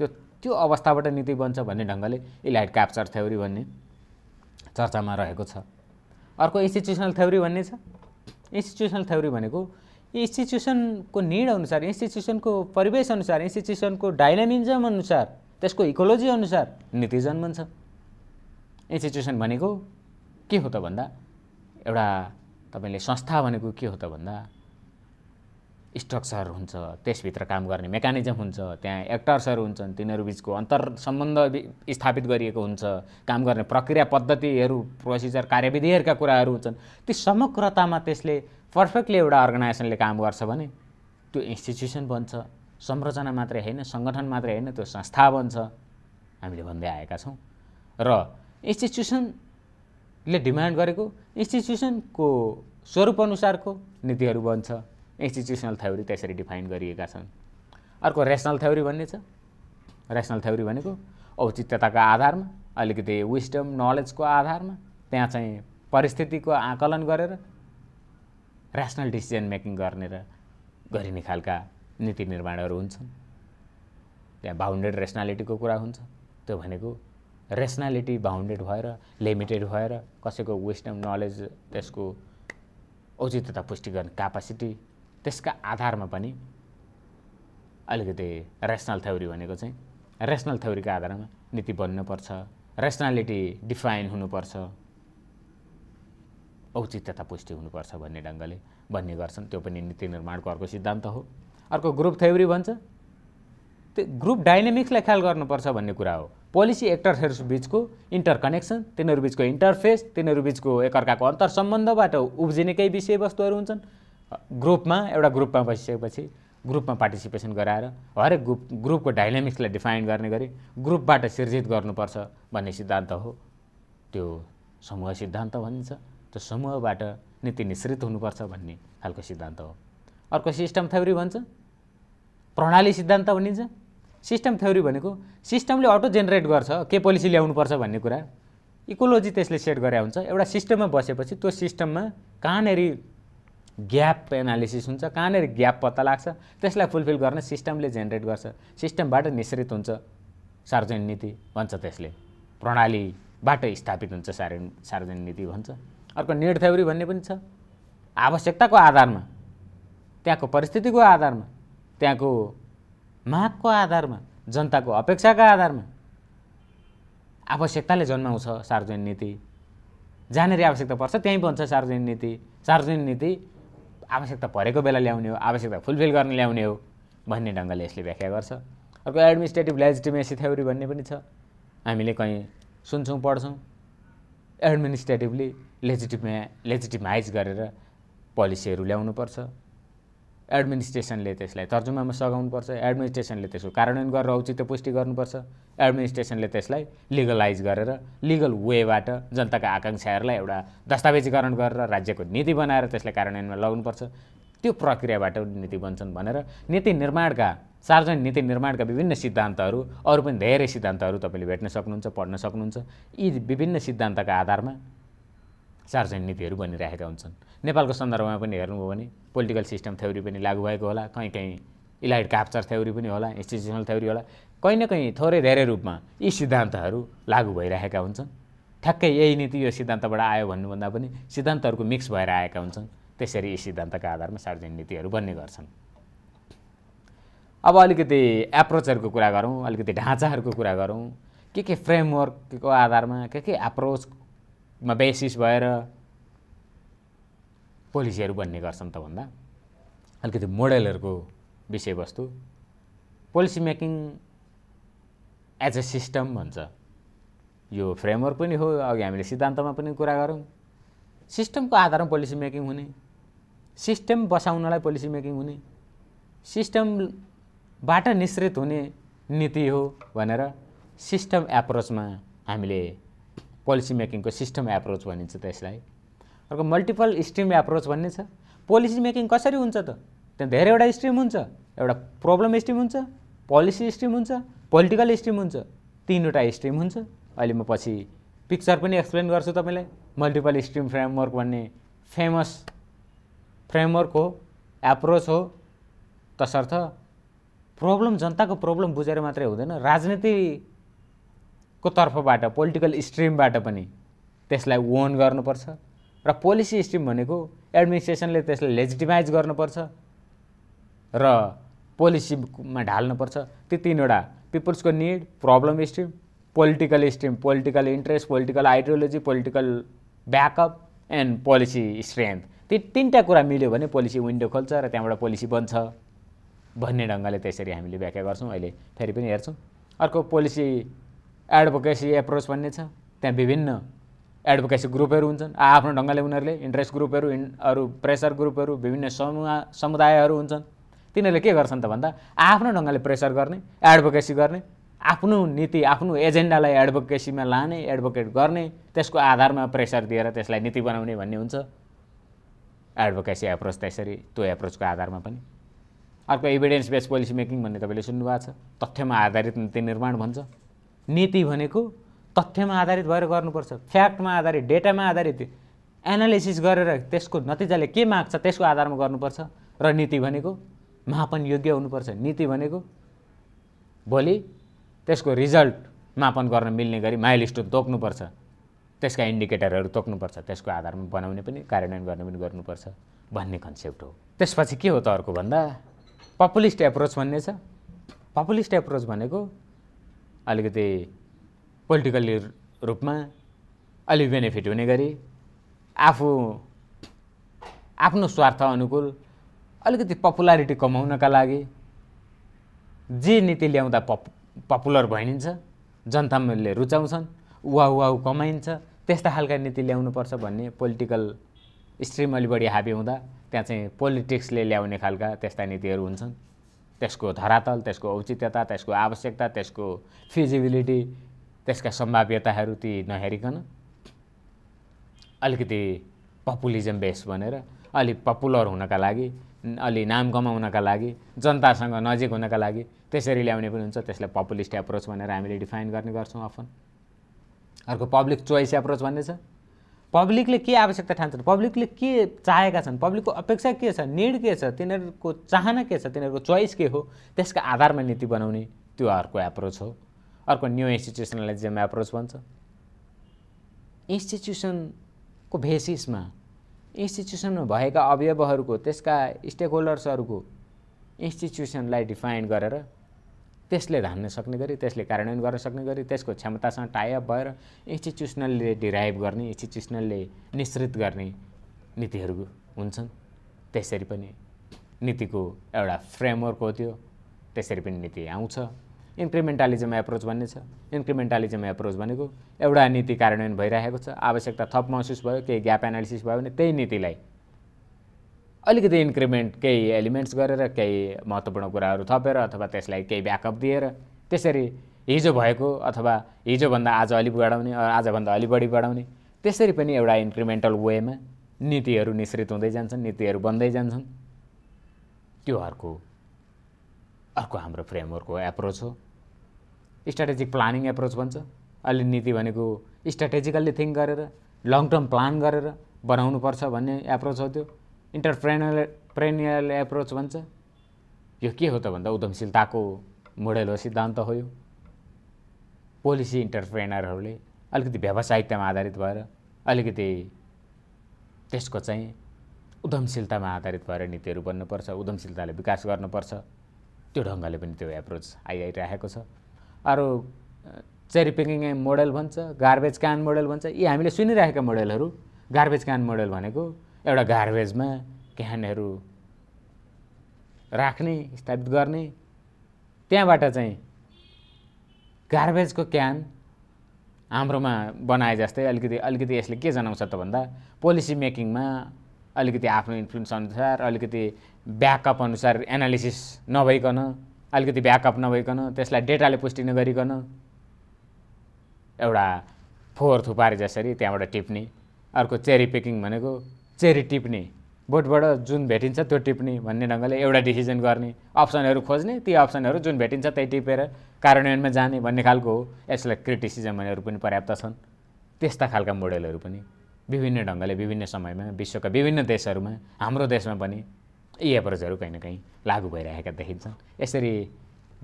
त्यो त्यो अवस्थाबाट नीति बन्छ भन्ने ढङ्गले इलाइट क्याप्चर थ्योरी भन्ने चर्चामा रहेको छ अर्को इन्स्टिट्युसनल थ्योरी भन्ने छ इन्स्टिट्युसनल थ्योरी भनेको इन्स्टिट्युसनको निड अनुसार इन्स्टिट्युसनको परिवेश अनुसार इन्स्टिट्युसनको डाइनामिजम अनुसार त्यसको इकोलोजी अनुसार नीति जन्मन्छ इन्स्टिट्युसन भनेको के हो त भन्दा एउटा तपाईँले संस्था भनेको के हो त भन्दा स्ट्रक्चर हुन्छ त्यसभित्र काम गर्ने मेकानिजम हुन्छ त्यहाँ एक्टर्सहरू हुन्छन् तिनीहरू बिचको अन्तर सम्बन्ध स्थापित गरिएको हुन्छ काम गर्ने प्रक्रिया पद्धतिहरू प्रोसिजर कार्यविधिहरूका कुराहरू हुन्छन् ती समग्रतामा त्यसले पर्फेक्टली एउटा अर्गनाइजेसनले काम गर्छ भने त्यो इन्स्टिट्युसन बन्छ संरचना मात्रै होइन सङ्गठन मात्रै होइन त्यो संस्था बन्छ हामीले भन्दै आएका छौँ र इन्स्टिट्युसनले डिमान्ड गरेको इन्स्टिट्युसनको स्वरूपअनुसारको नीतिहरू बन्छ इन्स्टिट्युसनल थ्योरी त्यसरी डिफाइन गरिएका छन् अर्को रेसनल थ्योरी भन्ने छ रेसनल थ्योरी भनेको औचित्यताको आधारमा अलिकति विस्डम नलेजको आधारमा त्यहाँ चाहिँ परिस्थितिको आकलन गरेर ऱ्यासनल डिसिजन मेकिङ गर्ने र गरिने खालका नीति निर्माणहरू हुन्छन् त्यहाँ बााउन्डेड रेसनालिटीको कुरा हुन्छ त्यो भनेको रेसनालिटी बााउन्डेड भएर लिमिटेड भएर कसैको विस्डम नलेज त्यसको औचित्यता पुष्टि गर्ने क्यापासिटी त्यसका आधारमा पनि अलिकति रेसनल थ्योरी भनेको चाहिँ रेसनल थ्योरीको आधारमा नीति बन्नुपर्छ रेसनालिटी डिफाइन हुनुपर्छ औचित्यता पुष्टि हुनुपर्छ भन्ने ढङ्गले भन्ने गर्छन् त्यो पनि नीति निर्माणको अर्को सिद्धान्त हो अर्को ग्रुप थ्योरी भन्छ त्यो ग्रुप डाइनेमिक्सलाई ख्याल गर्नुपर्छ भन्ने कुरा हो पोलिसी एक्टर्सहरू बिचको इन्टरकनेक्सन तिनीहरू बिचको इन्टरफेस तिनीहरू बिचको एकअर्काको अन्तर सम्बन्धबाट उब्जिने केही विषयवस्तुहरू हुन्छन् ग्रुपमा एउटा ग्रुपमा बसिसकेपछि ग्रुपमा पार्टिसिपेसन गराएर हरेक ग्रुप ग्रुपको डाइनामिक्सलाई डिफाइन गर्ने गरी ग्रुपबाट सिर्जित गर्नुपर्छ भन्ने सिद्धान्त हो त्यो समूह सिद्धान्त भनिन्छ त्यो समूहबाट नीति निश्रित हुनुपर्छ भन्ने खालको सिद्धान्त हो अर्को सिस्टम थ्योरी भन्छ प्रणाली सिद्धान्त भनिन्छ सिस्टम थ्योरी भनेको सिस्टमले अटो जेनेरेट गर्छ के पोलिसी ल्याउनुपर्छ भन्ने कुरा इकोलोजी त्यसले सेट गरे हुन्छ एउटा सिस्टममा बसेपछि त्यो सिस्टममा कहाँनिर ग्याप एनालिसिस हुन्छ कहाँनिर ग्याप पत्ता लाग्छ त्यसलाई फुलफिल गर्न सिस्टमले जेनेरेट गर्छ सिस्टमबाट निश्रित हुन्छ सार्वजनिक नीति भन्छ त्यसले प्रणालीबाट स्थापित हुन्छ सार्वजनिक नीति भन्छ अर्को नेट थ्योरी भन्ने पनि छ आवश्यकताको आधारमा त्यहाँको परिस्थितिको आधारमा त्यहाँको मागको आधारमा जनताको अपेक्षाका आधारमा आवश्यकताले जन्माउँछ सार्वजनिक नीति जहाँनिर आवश्यकता पर्छ त्यहीँ बन्छ सार्वजनिक नीति सार्वजनिक नीति आवश्यकता परेको बेला ल्याउने हो आवश्यकता फुलफिल गर्न ल्याउने हो भन्ने ढङ्गले यसले व्याख्या गर्छ अर्को एडमिनिस्ट्रेटिभ लेजिटिमेसी थ्योरी भन्ने पनि छ हामीले कहीँ सुन्छौँ पढ्छौँ एडमिनिस्ट्रेटिभली लेजिटिमा लेजिटिमाइज गरेर पोलिसीहरू ल्याउनुपर्छ एडमिनिस्ट्रेसनले त्यसलाई तर्जुमामा सघाउनुपर्छ एडमिनिस्ट्रेसनले त्यसको कार्यान्वयन गरेर औचित्य पुष्टि गर्नुपर्छ एडमिनिस्ट्रेसनले त्यसलाई लिगलाइज गरेर लिगल वेबाट जनताका आकाङ्क्षाहरूलाई एउटा दस्तावेजीकरण गरेर राज्यको नीति बनाएर त्यसलाई कार्यान्वयनमा लगाउनुपर्छ त्यो प्रक्रियाबाट नीति बन्छन् भनेर नीति निर्माणका सार्वजनिक नीति निर्माणका विभिन्न सिद्धान्तहरू अरू पनि धेरै सिद्धान्तहरू तपाईँले भेट्न सक्नुहुन्छ पढ्न सक्नुहुन्छ यी विभिन्न सिद्धान्तका आधारमा सार्वजनिक नीतिहरू बनिरहेका हुन्छन् नेपालको सन्दर्भमा पनि हेर्नुभयो भने पोलिटिकल सिस्टम थ्योरी पनि लागू भएको होला कहीँ कहीँ इलाइट काप्चर थ्योरी पनि होला इन्स्टिट्युसनल थ्योरी होला कहीँ न कहीँ थोरै धेरै रूपमा यी सिद्धान्तहरू लागू भइरहेका हुन्छन् ठ्याक्कै यही नीति यो सिद्धान्तबाट आयो भन्नुभन्दा पनि सिद्धान्तहरूको मिक्स भएर आएका हुन्छन् त्यसरी यी सिद्धान्तका आधारमा सार्वजनिक नीतिहरू बन्ने गर्छन् अब अलिकति एप्रोचहरूको कुरा गरौँ अलिकति ढाँचाहरूको कुरा गरौँ के के फ्रेमवर्कको आधारमा के के एप्रोचमा बेसिस भएर पोलिसीहरू बन्ने गर्छन् त भन्दा अलिकति मोडलहरूको विषयवस्तु policy making as a system भन्छ यो फ्रेमवर्क पनि हो अघि हामीले सिद्धान्तमा पनि कुरा गरौँ सिस्टमको आधारमा पोलिसी मेकिङ हुने सिस्टम बसाउनलाई पोलिसी मेकिङ हुने सिस्टम बाट निश्रित हुने नीति हो भनेर सिस्टम एप्रोचमा हामीले पोलिसी मेकिङको सिस्टम एप्रोच भनिन्छ त्यसलाई अर्को मल्टिपल स्ट्रिम एप्रोच भन्ने छ पोलिसी मेकिङ कसरी हुन्छ त त्यहाँ धेरैवटा स्ट्रिम हुन्छ एउटा प्रब्लम स्ट्रिम हुन्छ पोलिसी स्ट्रिम हुन्छ पोलिटिकल स्ट्रिम हुन्छ तिनवटा स्ट्रिम हुन्छ अहिले म पछि पिक्चर पनि एक्सप्लेन गर्छु तपाईँलाई मल्टिपल स्ट्रिम फ्रेमवर्क भन्ने फेमस फ्रेमवर्क हो एप्रोच हो तसर्थ प्रब्लम जनताको प्रब्लम बुझेर मात्रै हुँदैन राजनीतिको तर्फबाट पोलिटिकल स्ट्रिमबाट पनि त्यसलाई वन गर्नुपर्छ र पोलिसी स्ट्रिम भनेको एडमिनिस्ट्रेसनले त्यसलाई लेजिटिमाइज गर्नुपर्छ र पोलिसीमा ढाल्नुपर्छ ती तिनवटा पिपुल्सको need problem stream political stream political interest political ideology political backup and policy strength ती तिनवटा कुरा मिल्यो भने पोलिसी विन्डो खोल्छ र त्यहाँबाट पोलिसी बन्छ भन्ने ढङ्गले त्यसरी हामीले व्याख्या गर्छौँ अहिले फेरि पनि हेर्छौँ अर्को पोलिसी एडभोकेसी एप्रोच भन्ने छ त्यहाँ विभिन्न एडभोकेसी ग्रुपहरू हुन्छन् आ आफ्नो ढङ्गले उनीहरूले इन्ट्रेस्ट ग्रुपहरू इन् अरू प्रेसर ग्रुपहरू विभिन्न समूह समुदायहरू हुन्छन् तिनीहरूले के गर्छन् त भन्दा आफ्नो ढङ्गले प्रेसर गर्ने एडभोकेसी गर्ने आफ्नो नीति आफ्नो एजेन्डालाई एडभोकेसीमा लाने एडभोकेट गर्ने त्यसको आधारमा प्रेसर दिएर त्यसलाई नीति बनाउने भन्ने हुन्छ एडभोकेसी एप्रोच त्यसरी त्यो एप्रोचको आधारमा पनि अर्को एभिडेन्स बेस पोलिसी मेकिङ भन्ने तपाईँले सुन्नुभएको छ तथ्यमा आधारित नीति निर्माण भन्छ नीति भनेको तथ्यमा आधारित भएर गर्नुपर्छ फ्याक्टमा आधारित डेटामा आधारित एनालिसिस गरेर त्यसको नतिजाले के माग्छ त्यसको आधारमा गर्नुपर्छ र नीति भनेको मापन योग्य हुनुपर्छ नीति भनेको भोलि त्यसको रिजल्ट मापन गर्न मिल्ने गरी माइल स्टोन तोक्नुपर्छ त्यसका इन्डिकेटरहरू तोक्नुपर्छ त्यसको आधारमा बनाउने पनि कार्यान्वयन गर्ने पनि गर्नुपर्छ भन्ने कन्सेप्ट हो त्यसपछि के हो त अर्को भन्दा पपुलिस्ट एप्रोच भन्ने छ पपुलिस्ट एप्रोच भनेको अलिकति पोलिटिकल्ली रूपमा अलि बेनिफिट हुने गरी आफू आफ्नो स्वार्थ अनुकूल अलिकति पपुलारिटी कमाउनका लागि जे नीति ल्याउँदा पप पपुलर भइनिन्छ जनताले रुचाउँछन् वाह वाह कमाइन्छ त्यस्ता खालका नीति ल्याउनुपर्छ भन्ने पोलिटिकल स्ट्रिम अलि बढी हाबी हुँदा त्यहाँ चाहिँ पोलिटिक्सले ल्याउने खालका त्यस्ता नीतिहरू हुन्छन् त्यसको धरातल त्यसको औचित्यता त्यसको आवश्यकता त्यसको फिजिबिलिटी त्यसका सम्भाव्यताहरू ती नहेरिकन अलिकति पपुलिजम बेस भनेर अलि पपुलर हुनका लागि अलि नाम कमाउनका लागि जनतासँग नजिक हुनका लागि त्यसरी ल्याउने पनि हुन्छ त्यसलाई पपुलिस्ट एप्रोच भनेर हामीले डिफाइन गर्ने गर्छौँ अफन अर्को पब्लिक चोइस एप्रोच भन्ने छ पब्लिकले के आवश्यकता ठान्छन् पब्लिकले के चाहेका छन् पब्लिकको अपेक्षा के छ निड के छ तिनीहरूको चाहना के छ तिनीहरूको चोइस के हो त्यसका आधारमा नीति बनाउने त्यो अर्को एप्रोच हो अर्को न्यु इन्स्टिट्युसनलाइजम एप्रोच भन्छ इन्स्टिट्युसनको भेसिसमा इन्स्टिट्युसनमा भएका अवयवहरूको त्यसका स्टेक होल्डर्सहरूको इन्स्टिट्युसनलाई डिफाइन गरेर त्यसले धान्न सक्ने गरी त्यसले कार्यान्वयन गर्न सक्ने गरी त्यसको क्षमतासँग टाइअप भएर इन्स्टिट्युसनलले डिराइभ गर्ने इन्स्टिट्युसनलले निश्रित गर्ने नीतिहरू हुन्छन् त्यसरी पनि नीतिको एउटा फ्रेमवर्क हो त्यो त्यसरी पनि नीति आउँछ इन्क्रिमेन्टालिजम एप्रोच भन्ने छ इन्क्रिमेन्टालिजम एप्रोच भनेको एउटा नीति कार्यान्वयन भइरहेको छ आवश्यकता थप महसुस भयो केही ग्याप एनालिसिस भयो भने त्यही नीतिलाई अलिकति इन्क्रिमेन्ट केही एलिमेन्ट्स गरेर केही महत्त्वपूर्ण कुराहरू थपेर अथवा त्यसलाई केही ब्याकअप दिएर त्यसरी हिजो भएको अथवा हिजोभन्दा आज अलि बढाउने आजभन्दा अलि बढी बढाउने त्यसरी पनि एउटा इन्क्रिमेन्टल वेमा नीतिहरू निश्रित हुँदै जान्छन् नीतिहरू बन्दै जान्छन् त्यो अर्को अर्को हाम्रो फ्रेमवर्कको एप्रोच हो स्ट्राटेजिक प्लानिङ एप्रोच भन्छ अहिले नीति भनेको स्ट्राटेजिकल्ली थिङ्क गरेर लङ टर्म प्लान गरेर बनाउनुपर्छ भन्ने एप्रोच हो त्यो इन्टरप्रेनर प्रेनियल एप्रोच भन्छ यो के हो त भन्दा उद्यमशीलताको मोडेल हो सिद्धान्त हो यो पोलिसी इन्टरप्रेनरहरूले अलिकति व्यावसायिकतामा आधारित भएर अलिकति त्यसको चाहिँ उद्यमशीलतामा आधारित भएर नीतिहरू बन्नुपर्छ उद्यमशीलताले विकास गर्नुपर्छ त्यो ढङ्गले पनि त्यो एप्रोच आइआइरहेको छ अरू चेरी पिकिङ मोडेल भन्छ गार्बेज कान मोडेल भन्छ यी हामीले सुनिरहेका मोडलहरू गार्बेज कान मोडेल भनेको एउटा गार्बेजमा क्यानहरू राख्ने स्थापित गर्ने त्यहाँबाट चाहिँ गार्बेजको क्यान हाम्रोमा बनाए जस्तै अलिकति अलिकति यसले के जनाउँछ त भन्दा पोलिसी मेकिङमा अलिकति आफ्नो इन्फ्लुएन्स अनुसार अलिकति ब्याकअप अनुसार एनालिसिस नभइकन अलिकति ब्याकअप नभइकन त्यसलाई डेटाले पुष्टि नगरिकन एउटा फोहोर थुपारे जसरी त्यहाँबाट टिप्ने अर्को चेरी पिकिङ भनेको चेरी टिप्ने बोटबाट जुन भेटिन्छ त्यो टिप्ने भन्ने ढङ्गले एउटा डिसिजन गर्ने अप्सनहरू खोज्ने ती अप्सनहरू जुन भेटिन्छ त्यही टिपेर कार्यान्वयनमा जाने भन्ने खालको हो यसलाई क्रिटिसिजम पनि पर्याप्त छन् त्यस्ता खालका मोडलहरू पनि विभिन्न ढङ्गले विभिन्न समयमा विश्वका विभिन्न देशहरूमा हाम्रो देशमा पनि यी एप्रोचहरू कहीँ न कहीँ लागू भइरहेका देखिन्छन् यसरी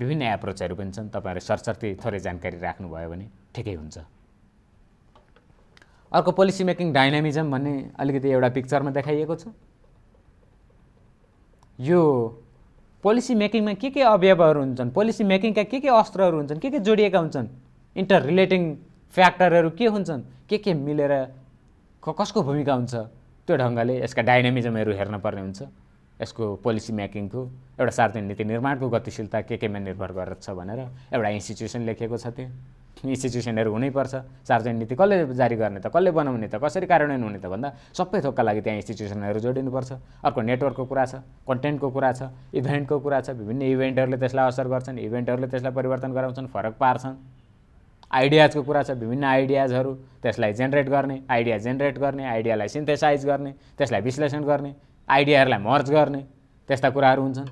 विभिन्न एप्रोचहरू पनि छन् तपाईँहरू सरसर्ती थोरै जानकारी राख्नुभयो भने ठिकै हुन्छ अर्को पोलिसी मेकिङ डाइनामिजम भन्ने अलिकति एउटा पिक्चरमा देखाइएको छ यो पोलिसी मेकिङमा के के अवयवहरू हुन्छन् पोलिसी मेकिङका के के अस्त्रहरू हुन्छन् के के जोडिएका हुन्छन् इन्टर रिलेटिङ फ्याक्टरहरू के हुन्छन् के के मिलेर कसको भूमिका हुन्छ त्यो ढङ्गले यसका डाइनामिजमहरू हेर्न पर्ने हुन्छ यसको पोलिसी मेकिङको एउटा सार्वजनिक नीति निर्माणको गतिशीलता के केमा निर्भर गरेर छ भनेर एउटा इन्स्टिट्युसन लेखिएको छ त्यहाँ इन्स्टिट्युसनहरू हुनैपर्छ सार्वजनिक नीति कसले जारी गर्ने त कसले बनाउने त कसरी कार्यान्वयन हुने त भन्दा सबै थोकका लागि त्यहाँ इन्स्टिट्युसनहरू जोडिनुपर्छ अर्को नेटवर्कको कुरा छ कन्टेन्टको कुरा छ इभेन्टको कुरा छ विभिन्न इभेन्टहरूले त्यसलाई असर गर्छन् इभेन्टहरूले त्यसलाई परिवर्तन गराउँछन् फरक पार्छन् आइडियाजको कुरा छ विभिन्न आइडियाजहरू त्यसलाई जेनेरेट गर्ने आइडिया जेनेरेट गर्ने आइडियालाई सिन्थेसाइज गर्ने त्यसलाई विश्लेषण गर्ने आइडियाहरूलाई मर्ज गर्ने त्यस्ता कुराहरू हुन्छन्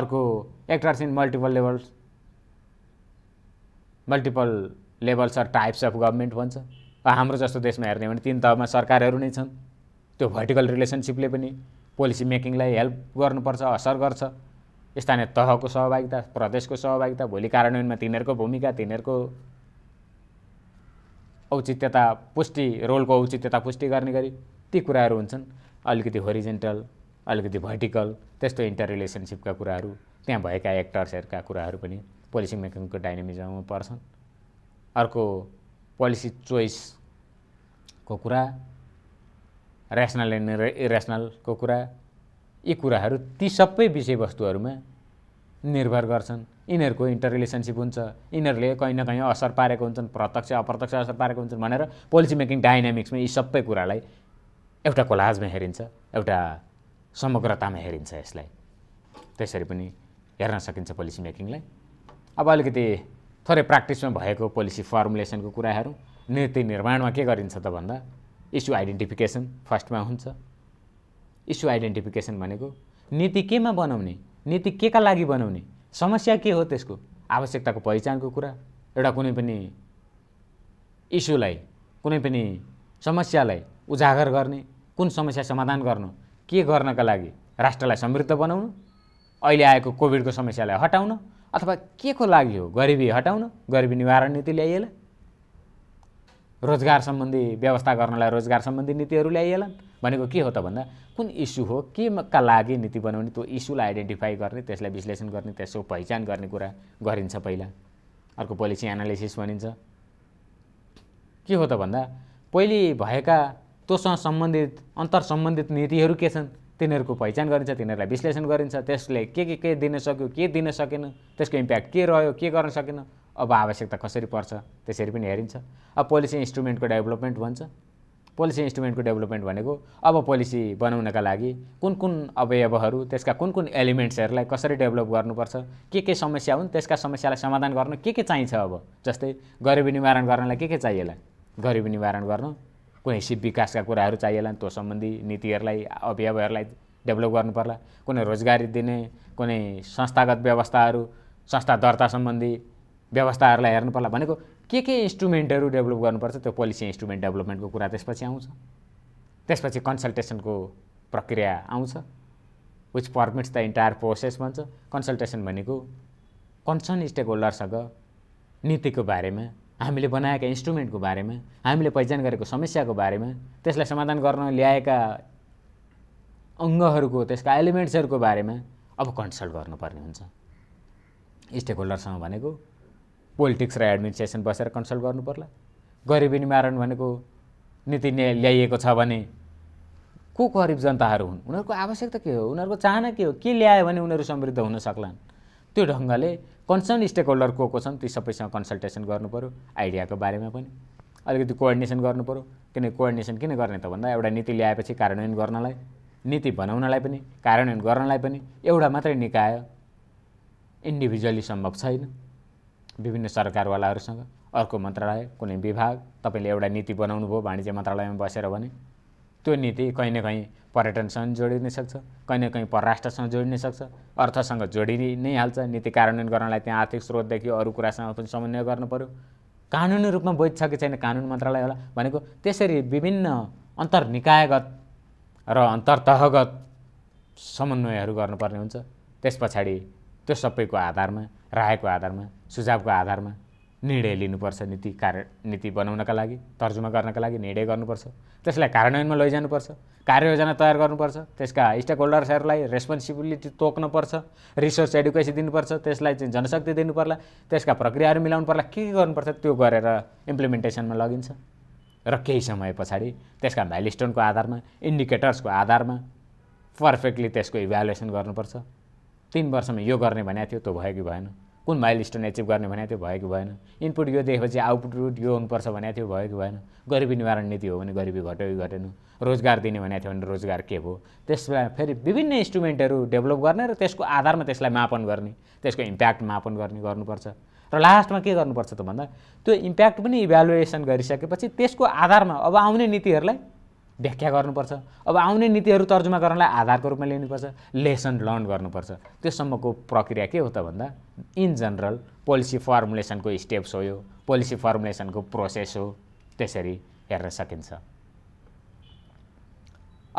अर्को actors in multiple levels multiple levels or types of government भन्छ हाम्रो जस्तो देशमा हेर्ने भने तिन तहमा सरकारहरू नै छन् त्यो भर्टिकल रिलेसनसिपले पनि पोलिसी मेकिङलाई हेल्प गर्नुपर्छ असर गर्छ स्थानीय तहको सहभागिता प्रदेशको सहभागिता भोलि कार्यान्वयनमा तिनीहरूको भूमिका तिनीहरूको औचित्यता पुष्टि रोलको औचित्यता पुष्टि गर्ने गरी ती कुराहरू हुन्छन् अलिकति होरिजेन्टल अलिकति भर्टिकल त्यस्तो इन्टर रिलेसनसिपका कुराहरू त्यहाँ भएका एक्टर्सहरूका कुराहरू पनि पोलिसी मेकिङको डाइनामिजममा पर्छन् अर्को पोलिसी चोइसको कुरा ऱ्यासनल एन्ड इरेसनलको कुरा यी कुराहरू ती सबै विषयवस्तुहरूमा निर्भर गर्छन् यिनीहरूको इन्टर रिलेसनसिप हुन्छ यिनीहरूले कहीँ न कहीँ असर पारेको हुन्छन् प्रत्यक्ष अप्रत्यक्ष असर पारेको हुन्छन् भनेर पोलिसी मेकिङ डाइनामिक्समा यी सबै कुरालाई एउटा कोलाजमा हेरिन्छ एउटा समग्रतामा हेरिन्छ यसलाई त्यसरी पनि हेर्न सकिन्छ पोलिसी मेकिङलाई अब अलिकति थोरै प्र्याक्टिसमा भएको पोलिसी फर्मुलेसनको कुराहरू नीति निर्माणमा के गरिन्छ त भन्दा इस्यु आइडेन्टिफिकेसन फर्स्टमा हुन्छ इस्यु आइडेन्टिफिकेसन भनेको नीति केमा बनाउने नीति के का लागि बनाउने समस्या के हो त्यसको आवश्यकताको पहिचानको कुरा एउटा कुनै पनि इस्युलाई कुनै पनि समस्यालाई उजागर गर्ने कुन समस्या समाधान गर्नु के गर्नका लागि राष्ट्रलाई समृद्ध बनाउनु अहिले आएको कोभिडको समस्यालाई हटाउन अथवा के को लागि हो गरिबी हटाउन गरिबी निवारण नीति ल्याइएला रोजगार सम्बन्धी व्यवस्था गर्नलाई रोजगार सम्बन्धी नीतिहरू ल्याइएलान् भनेको के हो त भन्दा कुन इस्यु हो केका लागि नीति बनाउने त्यो इस्युलाई आइडेन्टिफाई गर्ने त्यसलाई विश्लेषण गर्ने त्यसको पहिचान गर्ने कुरा गरिन्छ पहिला अर्को पोलिसी एनालिसिस भनिन्छ के हो त भन्दा पहिले भएका तोसँग सम्बन्धित सम्बन्धित नीतिहरू के छन् तिनीहरूको पहिचान गरिन्छ तिनीहरूलाई विश्लेषण गरिन्छ त्यसले के के के दिन सक्यो के दिन सकेन त्यसको इम्प्याक्ट के रह्यो के गर्न सकेन अब आवश्यकता कसरी पर्छ त्यसरी पनि हेरिन्छ अब पोलिसी इन्स्ट्रुमेन्टको डेभलपमेन्ट भन्छ पोलिसी इन्स्ट्रुमेन्टको डेभलपमेन्ट भनेको अब पोलिसी बनाउनका लागि कुन कुन अवयवहरू त्यसका कुन कुन एलिमेन्ट्सहरूलाई कसरी डेभलप गर्नुपर्छ के के समस्या हुन् त्यसका समस्यालाई समाधान गर्न के के चाहिन्छ अब जस्तै गरिबी निवारण गर्नलाई के के चाहिएला गरिबी निवारण गर्न कुनै सिप विकासका कुराहरू चाहिएला त्यो सम्बन्धी नीतिहरूलाई अवयवहरूलाई डेभलप गर्नुपर्ला कुनै रोजगारी दिने कुनै संस्थागत व्यवस्थाहरू संस्था दर्ता सम्बन्धी व्यवस्थाहरूलाई हेर्नु पर्ला भनेको के के इन्स्ट्रुमेन्टहरू डेभलप गर्नुपर्छ त्यो पोलिसी इन्स्ट्रुमेन्ट डेभलपमेन्टको कुरा त्यसपछि आउँछ त्यसपछि कन्सल्टेसनको प्रक्रिया आउँछ which permits the entire process भन्छ कन्सल्टेसन भनेको कन्सर्न स्टेक होल्डरसँग नीतिको बारेमा हामीले बनाएका इन्स्ट्रुमेन्टको बारेमा हामीले पहिचान गरेको समस्याको बारेमा त्यसलाई समाधान गर्न ल्याएका अङ्गहरूको त्यसका एलिमेन्ट्सहरूको बारेमा अब कन्सल्ट गर्नुपर्ने हुन्छ स्टेक होल्डरसँग भनेको पोलिटिक्स र एडमिनिस्ट्रेसन बसेर कन्सल्ट गर्नु पर्ला गरिबी निवारण भनेको नीति ल्याइएको छ भने को गरिब जनताहरू हुन् उनीहरूको आवश्यकता के हो उनीहरूको चाहना के हो के ल्यायो भने उनीहरू समृद्ध हुन सक्लान् त्यो ढङ्गले कन्सर्न स्टेक होल्डर को को छन् ती सबैसँग कन्सल्टेसन गर्नुपऱ्यो आइडियाको बारेमा पनि अलिकति कोअर्डिनेसन गर्नुपऱ्यो किन कोअर्डिनेसन किन गर्ने त भन्दा एउटा नीति ल्याएपछि कार्यान्वयन गर्नलाई नीति बनाउनलाई पनि कार्यान्वयन गर्नलाई पनि एउटा मात्रै निकाय इन्डिभिजुअली सम्भव छैन विभिन्न सरकारवालाहरूसँग अर्को मन्त्रालय कुनै विभाग तपाईँले एउटा नीति बनाउनु बनाउनुभयो वाणिज्य मन्त्रालयमा बसेर भने त्यो नीति कहीँ न कहीँ पर्यटनसँग जोडिन सक्छ कहीँ न कहीँ परराष्ट्रसँग जोडिन सक्छ अर्थसँग जोडि नै हाल्छ नीति कार्यान्वयन गर्नलाई त्यहाँ आर्थिक स्रोतदेखि अरू कुरासँग पनि समन्वय पऱ्यो कानुनी रूपमा वैध छ कि छैन कानुन मन्त्रालय होला भनेको त्यसरी विभिन्न अन्तर्निकायगत र अन्तर्तहगत समन्वयहरू गर्नुपर्ने हुन्छ त्यस पछाडि त्यो सबैको आधारमा रायको आधारमा सुझावको आधारमा निर्णय लिनुपर्छ नीति कार्य नीति बनाउनका लागि तर्जुमा गर्नका लागि निर्णय गर्नुपर्छ त्यसलाई कार्यान्वयनमा लैजानुपर्छ कार्ययोजना तयार गर्नुपर्छ त्यसका स्टेक होल्डर्सहरूलाई रेस्पोन्सिबिलिटी तोक्नुपर्छ रिसोर्स एडुकेसन दिनुपर्छ त्यसलाई चाहिँ जनशक्ति दिनु पर्ला त्यसका प्रक्रियाहरू मिलाउनु पर्ला के के गर्नुपर्छ त्यो गरेर इम्प्लिमेन्टेसनमा लगिन्छ र केही समय पछाडि त्यसका माइलस्टोनको आधारमा इन्डिकेटर्सको आधारमा पर्फेक्टली त्यसको इभ्यालुएसन गर्नुपर्छ तिन वर्षमा यो गर्ने भनेको थियो त्यो भयो कि भएन कुन माइल स्टोन एचिभ गर्ने भनेको थियो भयो कि भएन इनपुट यो देखेपछि आउटपुट यो हुनुपर्छ भनेको थियो भयो कि भएन गरिबी निवारण नीति हो भने गरिबी घट्यो कि घटेन रोजगार दिने भनेको थियो भने रोजगार के भयो त्यसमा फेरि विभिन्न इन्स्ट्रुमेन्टहरू डेभलप गर्ने र त्यसको आधारमा त्यसलाई मापन गर्ने त्यसको इम्प्याक्ट मापन गर्ने गर्नुपर्छ र लास्टमा के गर्नुपर्छ त भन्दा त्यो इम्प्याक्ट पनि इभ्यालुएसन गरिसकेपछि त्यसको आधारमा अब आउने नीतिहरूलाई व्याख्या गर्नुपर्छ अब आउने नीतिहरू तर्जुमा गर्नलाई आधारको रूपमा लिनुपर्छ लेसन लर्न गर्नुपर्छ त्योसम्मको प्रक्रिया के हो त भन्दा इन जनरल पोलिसी फर्मुलेसनको स्टेप्स हो यो पोलिसी फर्मुलेसनको प्रोसेस हो त्यसरी हेर्न सकिन्छ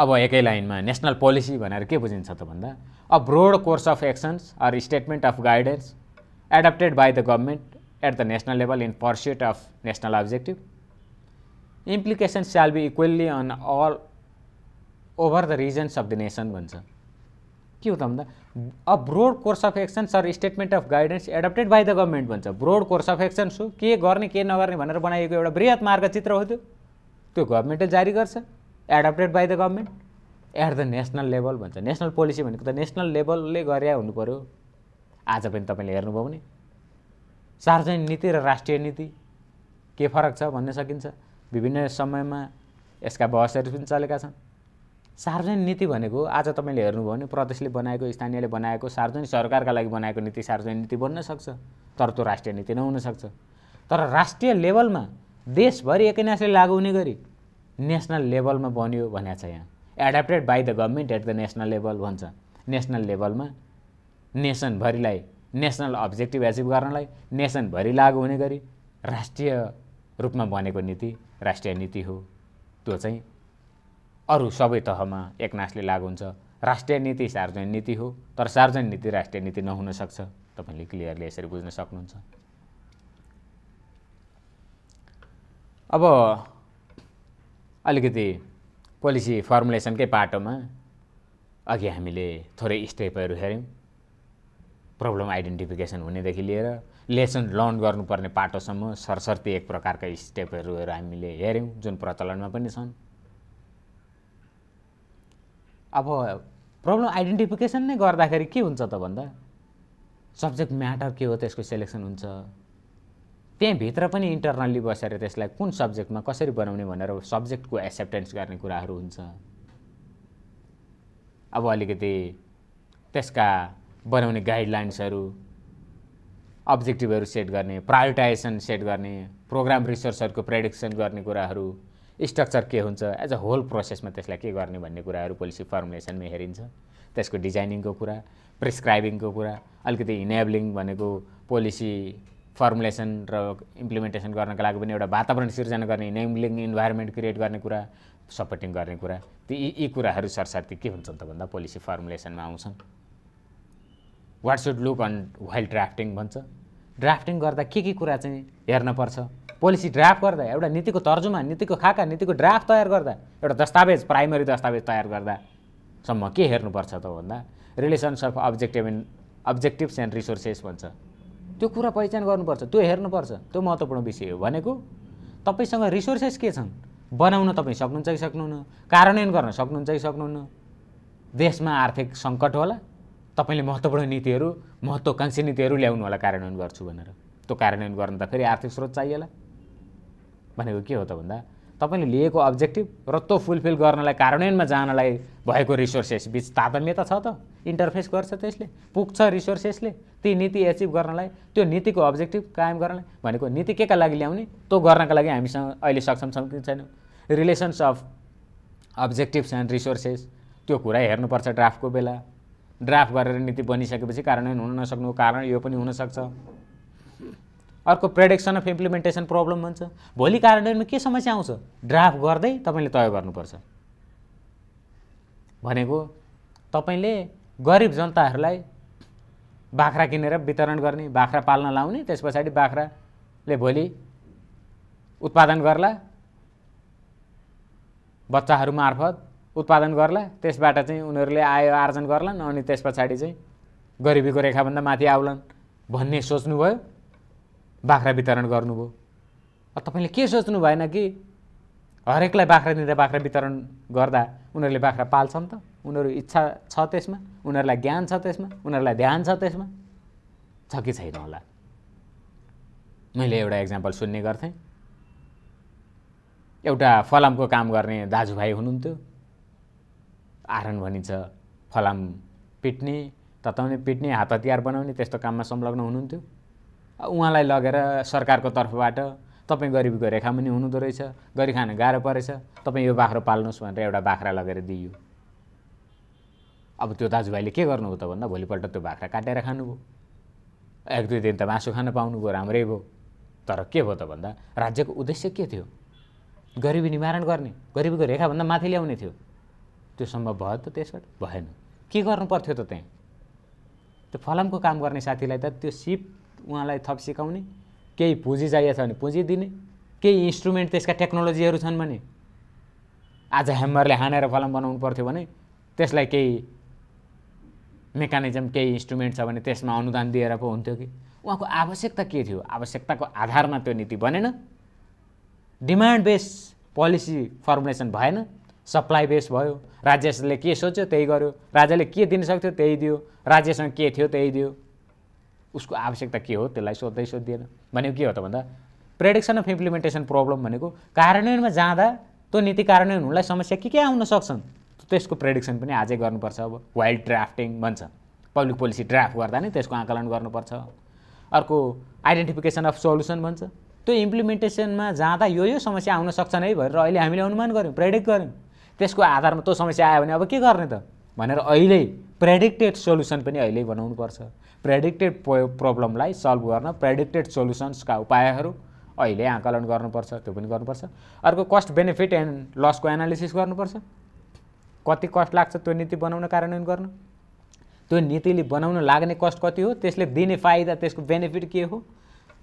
अब एकै लाइनमा नेसनल पोलिसी भनेर के बुझिन्छ त भन्दा a broad course of actions or statement of guidance adopted by the government at the national level in pursuit of national objective implication shall be equally on all over the regions of the nation भन्छ के हो त भन्दा a broad course of action or statement of guidance adopted by the government भन्छ broad course of action so के गर्ने के नगर्ने भनेर बनाइएको एउटा वृहत मार्गचित्र हो त्यो त्यो गभर्मेन्टले जारी गर्छ adopted by the government at the national level भन्छ नेसनल पोलिसी भनेको त नेसनल लेभलले गरे हुनु पऱ्यो आज पनि तपाईँले हेर्नुभयो भने सार्वजनिक नीति र राष्ट्रिय नीति के फरक छ भन्न सकिन्छ विभिन्न समयमा यसका बहसहरू पनि चलेका छन् सार्वजनिक नीति भनेको आज तपाईँले हेर्नुभयो भने प्रदेशले बनाएको स्थानीयले बनाएको सार्वजनिक सरकारका लागि बनाएको नीति सार्वजनिक नीति बन्न सक्छ तर त्यो राष्ट्रिय नीति नहुनसक्छ तर राष्ट्रिय लेभलमा देशभरि एकैनासले लागु हुने गरी नेसनल लेभलमा बन्यो भनेको छ यहाँ adapted by the government at the national level भन्छ नेसनल लेभलमा नेसनभरिलाई नेसनल अब्जेक्टिभ एचिभ गर्नलाई नेसनभरि लागु हुने गरी राष्ट्रिय रूपमा बनेको नीति राष्ट्रिय नीति हो त्यो चाहिँ अरू सबै तहमा एकनासले लागु हुन्छ राष्ट्रिय नीति सार्वजनिक नीति हो तर सार्वजनिक नीति राष्ट्रिय नीति नहुनसक्छ तपाईँले क्लियरली यसरी बुझ्न सक्नुहुन्छ अब अलिकति पोलिसी फर्मुलेसनकै पाटोमा अघि हामीले थोरै स्टेपहरू हेऱ्यौँ प्रब्लम आइडेन्टिफिकेसन हुनेदेखि लिएर लेसन लर्न गर्नुपर्ने पाटोसम्म सरसर्ती एक प्रकारका स्टेपहरू हामीले हेऱ्यौँ जुन प्रचलनमा पनि छन् अब प्रब्लम आइडेन्टिफिकेसन नै गर्दाखेरि के हुन्छ त भन्दा सब्जेक्ट म्याटर के हो त्यसको सेलेक्सन हुन्छ त्यहाँभित्र पनि इन्टरनल्ली बसेर त्यसलाई कुन सब्जेक्टमा कसरी बनाउने भनेर सब्जेक्टको एक्सेप्टेन्स गर्ने कुराहरू हुन्छ अब अलिकति त्यसका बनाउने गाइडलाइन्सहरू अब्जेक्टिभहरू सेट गर्ने प्रायोरिटाइजेसन सेट गर्ने प्रोग्राम रिसोर्सहरूको प्रेडिक्सन गर्ने कुराहरू स्ट्रक्चर के हुन्छ एज अ होल प्रोसेसमा त्यसलाई के गर्ने भन्ने कुराहरू पोलिसी फर्मुलेसनमा हेरिन्छ त्यसको डिजाइनिङको कुरा प्रिस्क्राइबिङको कुरा अलिकति इनेब्लिङ भनेको पोलिसी फर्मुलेसन र इम्प्लिमेन्टेसन गर्नको लागि पनि एउटा वातावरण सिर्जना गर्ने इनेब्लिङ इन्भाइरोमेन्ट क्रिएट गर्ने कुरा सपोर्टिङ गर्ने कुरा ती यी कुराहरू सरसार्थी के हुन्छन् त भन्दा पोलिसी फर्मुलेसनमा आउँछन् what should look on while drafting भन्छ ड्राफ्टिङ गर्दा के के कुरा चाहिँ हेर्नपर्छ पोलिसी ड्राफ्ट गर्दा एउटा नीतिको तर्जुमा नीतिको खाका नीतिको ड्राफ्ट तयार गर्दा एउटा दस्तावेज प्राइमरी दस्तावेज तयार गर्दासम्म के हेर्नुपर्छ त भन्दा relations of objective and objectives and resources भन्छ त्यो कुरा पहिचान गर्नुपर्छ त्यो हेर्नुपर्छ त्यो महत्त्वपूर्ण विषय हो भनेको तपाईँसँग रिसोर्सेस के छन् बनाउन तपाईँ सक्नुहुन्छ कि सक्नुहुन्न कार्यान्वयन गर्न सक्नुहुन्छ कि सक्नुहुन्न देशमा आर्थिक सङ्कट होला तपाईँले महत्त्वपूर्ण नीतिहरू महत्त्वकाङ्क्षी नीतिहरू ल्याउनु होला कार्यान्वयन गर्छु भनेर त्यो कार्यान्वयन गर्न त फेरि आर्थिक स्रोत चाहिएला भनेको के हो त भन्दा तपाईँले लिएको अब्जेक्टिभ र त्यो फुलफिल गर्नलाई कार्यान्वयनमा जानलाई भएको रिसोर्सेस बिच त छ त इन्टरफेस गर्छ त्यसले पुग्छ रिसोर्सेसले ती नीति एचिभ गर्नलाई त्यो नीतिको अब्जेक्टिभ कायम गर्नलाई भनेको नीति के का लागि ल्याउने त्यो गर्नका लागि हामीसँग अहिले सक्षम छौँ कि छैनौँ relations of objectives and resources त्यो कुरा हेर्नुपर्छ ड्राफ्टको बेला ड्राफ्ट गरेर नीति बनिसकेपछि कार्यान्वयन हुन नसक्नुको कारण यो पनि हुनसक्छ अर्को प्रेडिक्सन अफ इम्प्लिमेन्टेसन प्रब्लम भन्छ भोलि कार्यान्वयनमा के समस्या आउँछ ड्राफ्ट गर्दै तपाईँले तय गर्नुपर्छ भनेको तपाईँले गरिब जनताहरूलाई बाख्रा किनेर वितरण गर्ने बाख्रा पाल्न लाउने त्यस पछाडि बाख्राले भोलि उत्पादन गर्ला बच्चाहरू मार्फत उत्पादन गर्ला त्यसबाट चाहिँ उनीहरूले आय आर्जन गर्लान् अनि त्यस पछाडि चाहिँ गरिबीको रेखाभन्दा माथि आउलान् भन्ने सोच्नुभयो बाख्रा वितरण गर्नुभयो तपाईँले के सोच्नु भएन कि हरेकलाई बाख्रा दिँदा बाख्रा वितरण गर्दा उनीहरूले बाख्रा पाल्छन् त उनीहरू इच्छा छ त्यसमा उनीहरूलाई ज्ञान छ त्यसमा उनीहरूलाई ध्यान छ त्यसमा छ कि छैन होला मैले एउटा इक्जाम्पल सुन्ने गर्थेँ एउटा फलामको काम गर्ने दाजुभाइ हुनुहुन्थ्यो आरन भनिन्छ फलाम पिट्ने तताउने पिट्ने हात हतियार बनाउने त्यस्तो काममा संलग्न हुनुहुन्थ्यो उहाँलाई लगेर सरकारको तर्फबाट तपाईँ गरिबीको रेखा पनि हुनुहुँदो रहेछ गरी खान गाह्रो परेछ तपाईँ यो बाख्रो पाल्नुहोस् भनेर एउटा बाख्रा लगेर दिइयो अब त्यो दाजुभाइले के गर्नुभयो त भन्दा भोलिपल्ट त्यो बाख्रा काटेर खानुभयो एक दुई दिन त मासु खान पाउनुभयो राम्रै भयो तर के भयो त भन्दा राज्यको उद्देश्य के थियो गरिबी निवारण गर्ने गरिबीको रेखाभन्दा माथि ल्याउने थियो त्यो सम्भव भयो त त्यसबाट भएन के गर्नु पर्थ्यो त त्यहाँ त्यो फलामको काम गर्ने साथीलाई त त्यो सिप उहाँलाई थप सिकाउने केही पुँजी चाहिएको छ भने पुँजी दिने केही इन्स्ट्रुमेन्ट त्यसका टेक्नोलोजीहरू छन् भने आज ह्याम्मरले हानेर फलाम बनाउनु पर्थ्यो भने त्यसलाई केही मेकानिजम केही इन्स्ट्रुमेन्ट छ भने त्यसमा अनुदान दिएर पो हुन्थ्यो कि उहाँको आवश्यकता के थियो आवश्यकताको आधारमा त्यो नीति बनेन डिमान्ड बेस पोलिसी फर्मुलेसन भएन सप्लाई बेस भयो राज्यले के सोच्यो त्यही गर्यो राज्यले के दिन सक्थ्यो त्यही दियो राज्यसँग के थियो त्यही दियो उसको आवश्यकता के हो त्यसलाई सोध्दै सोधिएन भनेको के हो त भन्दा प्रेडिक्सन अफ इम्प्लिमेन्टेसन प्रब्लम भनेको कार्यान्वयनमा जाँदा त्यो नीति कार्यान्वयन हुनलाई समस्या के के आउन सक्छन् त्यसको प्रेडिक्सन पनि आजै गर्नुपर्छ अब वाइल्ड ड्राफ्टिङ भन्छ पब्लिक पोलिसी ड्राफ्ट गर्दा नै त्यसको आकलन गर्नुपर्छ अर्को आइडेन्टिफिकेसन अफ सल्युसन भन्छ त्यो इम्प्लिमेन्टेसनमा जाँदा यो यो समस्या आउन सक्छन् है भनेर अहिले हामीले अनुमान गऱ्यौँ प्रेडिक्ट गऱ्यौँ त्यसको आधारमा त्यो समस्या आयो भने अब के गर्ने त भनेर अहिले प्रेडिक्टेड सोल्युसन पनि अहिले बनाउनुपर्छ प्रेडिक्टेड प्रब्लमलाई सल्भ गर्न प्रेडिक्टेड सोल्युसन्सका उपायहरू अहिले आकलन गर्नुपर्छ त्यो पनि गर्नुपर्छ अर्को कस्ट बेनिफिट एन्ड लसको एनालिसिस गर्नुपर्छ कति कस्ट लाग्छ त्यो नीति बनाउन कार्यान्वयन गर्न त्यो नीतिले बनाउन लाग्ने कस्ट कति हो त्यसले दिने फाइदा त्यसको बेनिफिट के हो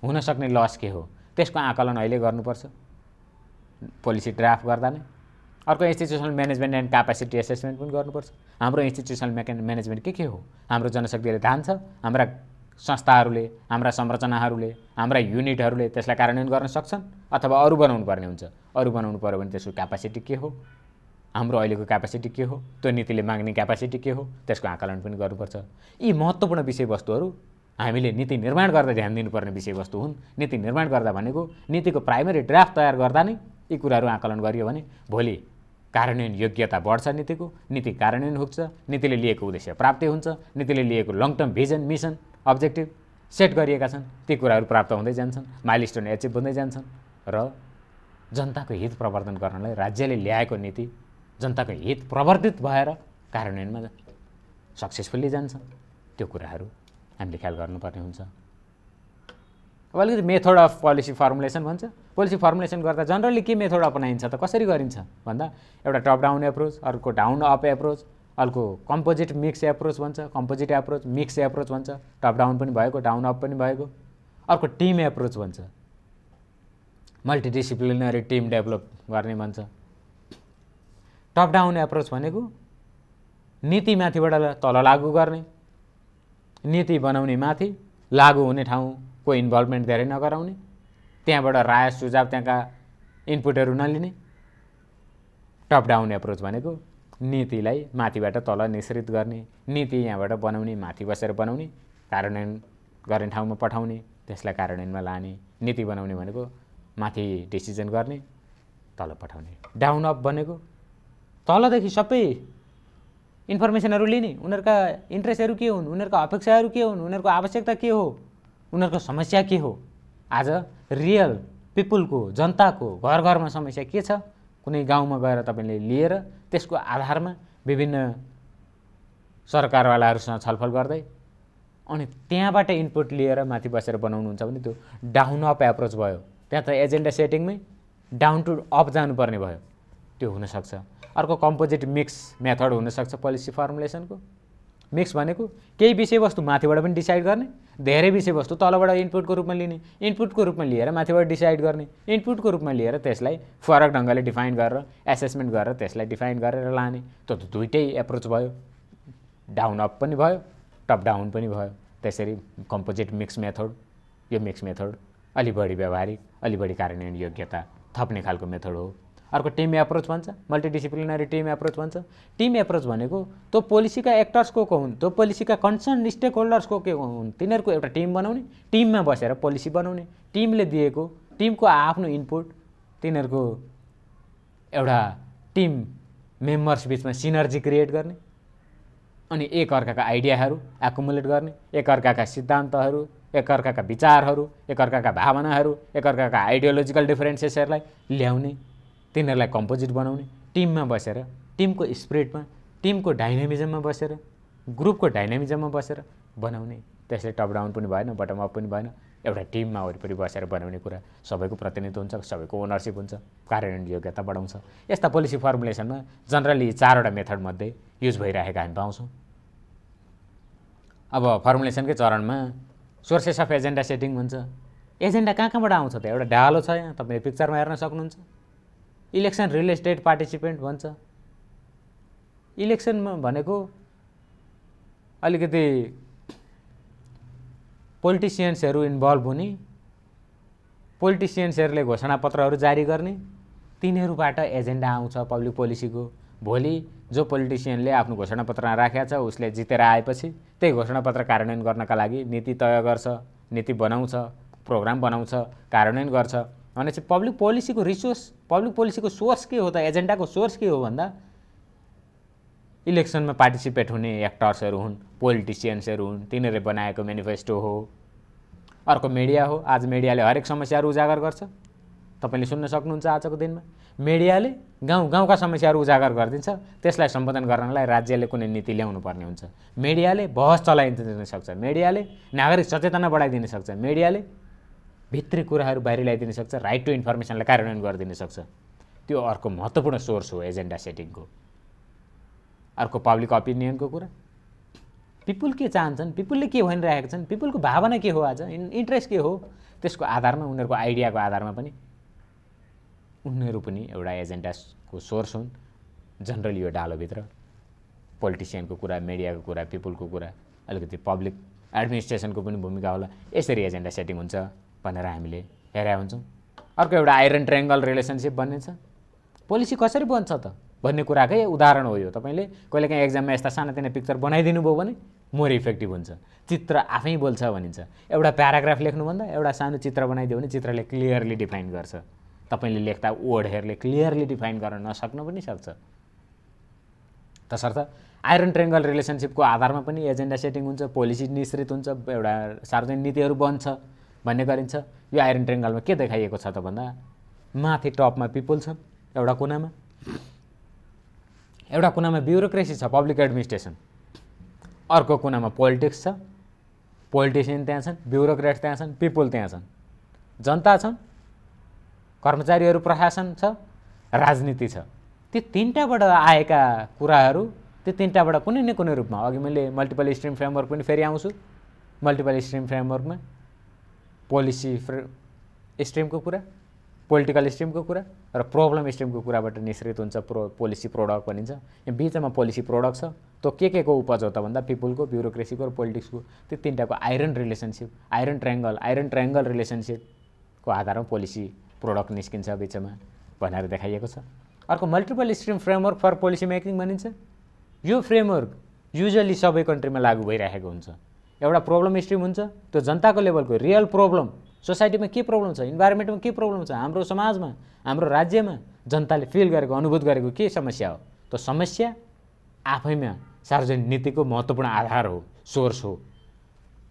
हुनसक्ने लस के हो त्यसको आकलन अहिले गर्नुपर्छ पोलिसी ड्राफ्ट गर्दा नै अर्को institutional management and capacity assessment पनि गर्नुपर्छ हाम्रो इन्स्टिट्युसनल म्याके म्यानेजमेन्ट के के हो हाम्रो जनशक्तिले धान छ हाम्रा संस्थाहरूले हाम्रा संरचनाहरूले हाम्रा युनिटहरूले त्यसलाई कार्यान्वयन गर्न सक्छन् अथवा अरू बनाउनु पर्ने हुन्छ अरू बनाउनु पऱ्यो भने त्यसको क्यापासिटी के हो हाम्रो अहिलेको क्यापासिटी के हो त्यो नीतिले माग्ने क्यापासिटी के हो त्यसको आकलन पनि गर्नुपर्छ यी महत्त्वपूर्ण विषयवस्तुहरू हामीले नीति निर्माण गर्दा ध्यान दिनुपर्ने विषयवस्तु हुन् नीति निर्माण गर्दा भनेको नीतिको प्राइमेरी ड्राफ्ट तयार गर्दा नै यी कुराहरू आकलन गरियो भने भोलि कार्यान्वयन योग्यता बढ्छ नीतिको नीति कार्यान्वयन हुन्छ नीतिले लिएको उद्देश्य प्राप्ति हुन्छ नीतिले लिएको long term vision mission objective set गरिएका छन् ती कुराहरू प्राप्त हुँदै जान्छन् माइल स्टोन एचिभ हुँदै जान्छन् र जनताको हित प्रवर्धन गर्नलाई राज्यले ल्याएको नीति जनताको हित प्रवर्धित भएर कार्यान्वयनमा सक्सेसफुल्ली जान्छ त्यो कुराहरू हामीले ख्याल गर्नुपर्ने हुन्छ अब अलिकति मेथड अफ पोलिसी फर्मुलेसन भन्छ पोलिसी फर्मुलेसन गर्दा जनरली के मेथड अपनाइन्छ त कसरी गरिन्छ भन्दा एउटा टप डाउन एप्रोच अर्को डाउन अप एप्रोच अर्को कम्पोजिट मिक्स एप्रोच भन्छ कम्पोजिट एप्रोच मिक्स एप्रोच भन्छ टप डाउन पनि भएको डाउन अप पनि भएको अर्को टिम एप्रोच भन्छ मल्टिडिसिप्लिनरी टिम डेभलप गर्ने भन्छ टप डाउन एप्रोच भनेको नीति माथिबाट तल लागु गर्ने नीति बनाउने माथि लागु हुने ठाउँ को इन्भल्भमेन्ट धेरै नगराउने त्यहाँबाट राय सुझाव त्यहाँका इनपुटहरू नलिने टप डाउन एप्रोच भनेको नीतिलाई माथिबाट तल निश्रित गर्ने नीति यहाँबाट बनाउने माथि बसेर बनाउने कार्यान्वयन गर्ने ठाउँमा पठाउने त्यसलाई कार्यान्वयनमा लाने नीति बनाउने भनेको माथि डिसिजन गर्ने तल पठाउने डाउन अप भनेको तलदेखि सबै इन्फर्मेसनहरू लिने उनीहरूका इन्ट्रेस्टहरू के हुन् उनीहरूको अपेक्षाहरू के हुन् उनीहरूको आवश्यकता के हो उनीहरूको समस्या के हो आज रियल पिपुलको जनताको घर घरमा समस्या के छ कुनै गाउँमा गएर तपाईँले लिएर त्यसको आधारमा विभिन्न सरकारवालाहरूसँग छलफल गर्दै अनि त्यहाँबाट इनपुट लिएर माथि बसेर बनाउनुहुन्छ भने त्यो डाउन अप एप्रोच भयो त्यहाँ त एजेन्डा सेटिङमै डाउन टु अप जानुपर्ने भयो त्यो हुनसक्छ अर्को कम्पोजिट मिक्स मेथड हुनसक्छ पोलिसी फर्मुलेसनको मिक्स भनेको केही विषयवस्तु माथिबाट पनि डिसाइड गर्ने धेरै विषयवस्तु तलबाट इनपुटको रूपमा लिने इनपुटको रूपमा लिएर माथिबाट डिसाइड गर्ने इनपुटको रूपमा लिएर त्यसलाई फरक ढङ्गले डिफाइन गरेर एसेसमेन्ट गरेर त्यसलाई डिफाइन गरेर लाने त्यो त दुइटै एप्रोच भयो डाउन अप पनि भयो टप डाउन पनि भयो त्यसरी कम्पोजिट मिक्स मेथड यो मिक्स मेथड अलि बढी व्यावहारिक अलि बढी कार्यान्वयन योग्यता थप्ने खालको मेथड हो अर्को टिम एप्रोच भन्छ मल्टिडिसिप्लिनरी टिम एप्रोच भन्छ टिम एप्रोच भनेको त्यो पोलिसीका एक्टर्स को को हुन् त्यो पोलिसीका कन्सर्न स्टेक होल्डर्स को के हुन् तिनीहरूको एउटा टिम बनाउने टिममा बसेर पोलिसी बनाउने टिमले दिएको टिमको आफ्नो इनपुट तिनीहरूको एउटा टिम मेम्बर्स बिचमा सिनर्जी क्रिएट गर्ने अनि एकअर्काका आइडियाहरू एकुमुलेट गर्ने एकअर्काका सिद्धान्तहरू एकअर्काका विचारहरू एकअर्काका भावनाहरू एकअर्काका आइडियोलोजिकल डिफ्रेन्सेसहरूलाई ल्याउने तिनीहरूलाई कम्पोजिट बनाउने टिममा बसेर टिमको स्प्रिडमा टिमको डाइनामिजममा बसेर ग्रुपको डाइनामिजममा बसेर बनाउने त्यसले टप डाउन पनि भएन बटम अप पनि भएन एउटा टिममा वरिपरि बसेर बनाउने कुरा सबैको प्रतिनिधित्व हुन्छ सबैको ओनरसिप हुन्छ कार्यान्वयन योग्यता बढाउँछ यस्ता पोलिसी फर्मुलेसनमा जनरली चारवटा मेथडमध्ये युज भइरहेका हामी पाउँछौँ अब फर्मुलेसनकै चरणमा सोर्सेस अफ एजेन्डा सेटिङ हुन्छ एजेन्डा कहाँ कहाँबाट आउँछ त एउटा डालो छ यहाँ तपाईँले पिक्चरमा हेर्न सक्नुहुन्छ इलेक्सन रियल इस्टेट पार्टिसिपेन्ट भन्छ इलेक्सनमा भनेको अलिकति पोलिटिसियन्सहरू इन्भल्भ हुने पोलिटिसियन्सहरूले घोषणापत्रहरू जारी गर्ने तिनीहरूबाट एजेन्डा आउँछ पब्लिक पोलिसीको भोलि जो पोलिटिसियनले आफ्नो घोषणापत्रमा राखेको छ उसले जितेर आएपछि त्यही घोषणापत्र कार्यान्वयन गर्नका लागि नीति तय गर्छ नीति बनाउँछ प्रोग्राम बनाउँछ कार्यान्वयन गर्छ भनेपछि पब्लिक पोलिसीको रिसोर्स पब्लिक पोलिसीको सोर्स के हो त एजेन्डाको सोर्स के हो भन्दा इलेक्सनमा पार्टिसिपेट हुने एक्टर्सहरू हुन् पोलिटिसियन्सहरू हुन् तिनीहरूले बनाएको मेनिफेस्टो हो अर्को मिडिया हो आज मिडियाले हरेक समस्याहरू उजागर गर्छ तपाईँले सुन्न सक्नुहुन्छ आजको दिनमा मिडियाले गाउँ गाउँका समस्याहरू उजागर गरिदिन्छ त्यसलाई सम्बोधन गर्नलाई राज्यले कुनै नीति ल्याउनु पर्ने हुन्छ मिडियाले बहस चलाइदिन सक्छ मिडियाले नागरिक सचेतना बढाइदिन सक्छ मिडियाले भित्री कुराहरू बाहिर ल्याइदिन सक्छ राइट टु इन्फर्मेसनलाई कार्यान्वयन गरिदिन सक्छ त्यो अर्को महत्त्वपूर्ण सोर्स हो एजेन्डा सेटिङको अर्को पब्लिक ओपिनियनको कुरा पिपुल के चाहन्छन् पिपुलले के भनिरहेका छन् पिपुलको भावना के हो आज इन इन्ट्रेस्ट के हो त्यसको आधारमा उनीहरूको आइडियाको आधारमा पनि उनीहरू पनि एउटा एजेन्डाको सोर्स हुन् जनरली यो डालोभित्र पोलिटिसियनको कुरा मिडियाको कुरा पिपुलको कुरा अलिकति पब्लिक एडमिनिस्ट्रेसनको पनि भूमिका होला यसरी एजेन्डा सेटिङ हुन्छ भनेर हामीले हेरे हुन्छौँ अर्को एउटा आइरन ट्रेङ्गल रिलेसनसिप भन्ने छ पोलिसी कसरी बन्छ त भन्ने कुराकै उदाहरण हो यो तपाईँले कहिले काहीँ एक्जाममा यस्ता सानातिना पिक्चर बनाइदिनु भयो भने मोर इफेक्टिभ हुन्छ चित्र आफै बोल्छ भनिन्छ एउटा प्याराग्राफ लेख्नुभन्दा एउटा सानो चित्र बनाइदियो भने चित्रले क्लियरली डिफाइन गर्छ तपाईँले लेख्दा वर्डहरूले क्लियरली डिफाइन गर्न नसक्नु पनि सक्छ तसर्थ आइरन ट्रेङ्गल रिलेसनसिपको आधारमा पनि एजेन्डा सेटिङ हुन्छ पोलिसी निश्रित हुन्छ एउटा सार्वजनिक नीतिहरू बन्छ भन्ने गरिन्छ यो आइरन ट्रेङ्गलमा के देखाइएको छ त भन्दा माथि टपमा पिपुल छन् एउटा कुनामा एउटा कुनामा ब्युरोक्रेसी छ पब्लिक एडमिनिस्ट्रेसन अर्को कुनामा पोलिटिक्स छ पोलिटिसियन त्यहाँ छन् ब्युरोक्रेट त्यहाँ छन् पिपुल त्यहाँ छन् जनता छन् कर्मचारीहरू प्रशासन छ राजनीति छ ती तिनवटाबाट आएका कुराहरू त्यो तिनवटाबाट कुनै न कुनै रूपमा अघि मैले मल्टिपल स्ट्रिम फ्रेमवर्क पनि फेरि आउँछु मल्टिपल स्ट्रिम फ्रेमवर्कमा पोलिसी स्ट्रिमको कुरा पोलिटिकल स्ट्रिमको कुरा र प्रब्लम स्ट्रिमको कुराबाट निश्रित हुन्छ प्रो पोलिसी प्रोडक्ट भनिन्छ यहाँ बिचमा पोलिसी प्रोडक्ट छ त्यो के के को उपज हो त भन्दा पिपुलको ब्युरोक्रेसीको र पोलिटिक्सको त्यो तिनवटाको iron relationship iron triangle iron triangle रिलेसनसिपको आधारमा पोलिसी प्रोडक्ट निस्किन्छ बिचमा भनेर देखाइएको छ अर्को multiple stream framework for policy making भनिन्छ यो फ्रेमवर्क युजली सबै कन्ट्रीमा लागू भइरहेको हुन्छ एउटा प्रब्लम स्ट्रिम हुन्छ त्यो जनताको लेभलको रियल प्रब्लम सोसाइटीमा के प्रब्लम छ इन्भाइरोमेन्टमा के प्रब्लम छ हाम्रो समाजमा हाम्रो राज्यमा जनताले फिल गरेको अनुभूत गरेको के समस्या हो त्यो समस्या आफैमा सार्वजनिक नीतिको महत्त्वपूर्ण आधार हो सोर्स हो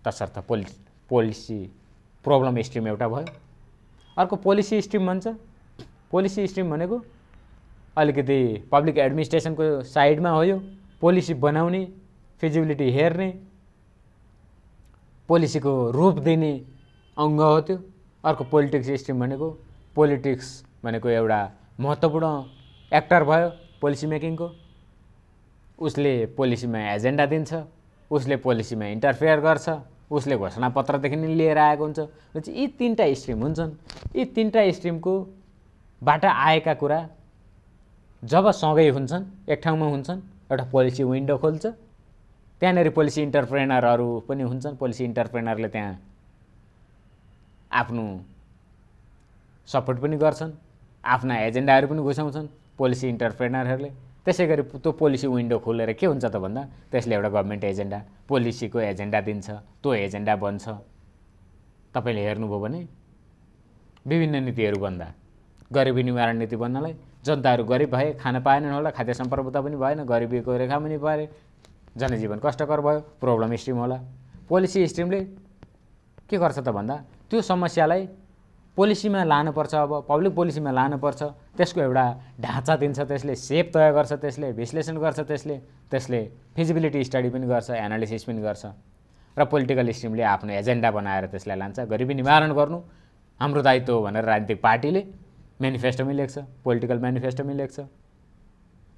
तसर्थ पोलि पोलिसी प्रब्लम स्ट्रिम एउटा भयो अर्को पोलिसी स्ट्रिम भन्छ पोलिसी स्ट्रिम भनेको अलिकति पब्लिक एडमिनिस्ट्रेसनको साइडमा हो यो पोलिसी बनाउने फिजिबिलिटी हेर्ने पोलिसीको रूप दिने अङ्ग हो त्यो अर्को पोलिटिक्स स्ट्रिम भनेको पोलिटिक्स भनेको एउटा महत्त्वपूर्ण एक्टर भयो पोलिसी मेकिङको उसले पोलिसीमा एजेन्डा दिन्छ उसले पोलिसीमा इन्टरफेयर गर्छ उसले घोषणापत्रदेखि नै लिएर आएको हुन्छ यी तिनवटा स्ट्रिम हुन्छन् यी तिनवटा स्ट्रिमको बाट आएका कुरा जब सँगै हुन्छन् एक ठाउँमा हुन्छन् एउटा पोलिसी विन्डो खोल्छ त्यहाँनिर पोलिसी इन्टरप्रेनरहरू पनि हुन्छन् पोलिसी इन्टरप्रेनरले त्यहाँ आफ्नो सपोर्ट पनि गर्छन् आफ्ना एजेन्डाहरू पनि घुसाउँछन् पोलिसी इन्टरप्रेनरहरूले त्यसै गरी त्यो पोलिसी विन्डो खोलेर के हुन्छ त भन्दा त्यसले एउटा गभर्मेन्ट एजेन्डा पोलिसीको एजेन्डा दिन्छ त्यो एजेन्डा बन्छ तपाईँले हेर्नुभयो भने विभिन्न नीतिहरू बन्दा गरिबी निवारण नीति बन्नलाई जनताहरू गरिब भए खान पाएनन् होला खाद्य सम्प्रभुता पनि भएन गरिबीको रेखा पनि परे जनजीवन कष्टकर भयो प्रब्लम स्ट्रिम होला पोलिसी स्ट्रिमले के गर्छ त भन्दा त्यो समस्यालाई पोलिसीमा लानुपर्छ अब पब्लिक पोलिसीमा लानुपर्छ त्यसको एउटा ढाँचा दिन्छ त्यसले सेप तय गर्छ त्यसले विश्लेषण गर्छ त्यसले त्यसले फिजिबिलिटी स्टडी पनि गर्छ एनालिसिस पनि गर्छ र पोलिटिकल स्ट्रिमले आफ्नो एजेन्डा बनाएर त्यसलाई लान्छ गरिबी निवारण गर्नु हाम्रो दायित्व हो भनेर राजनीतिक पार्टीले पनि लेख्छ पोलिटिकल पनि लेख्छ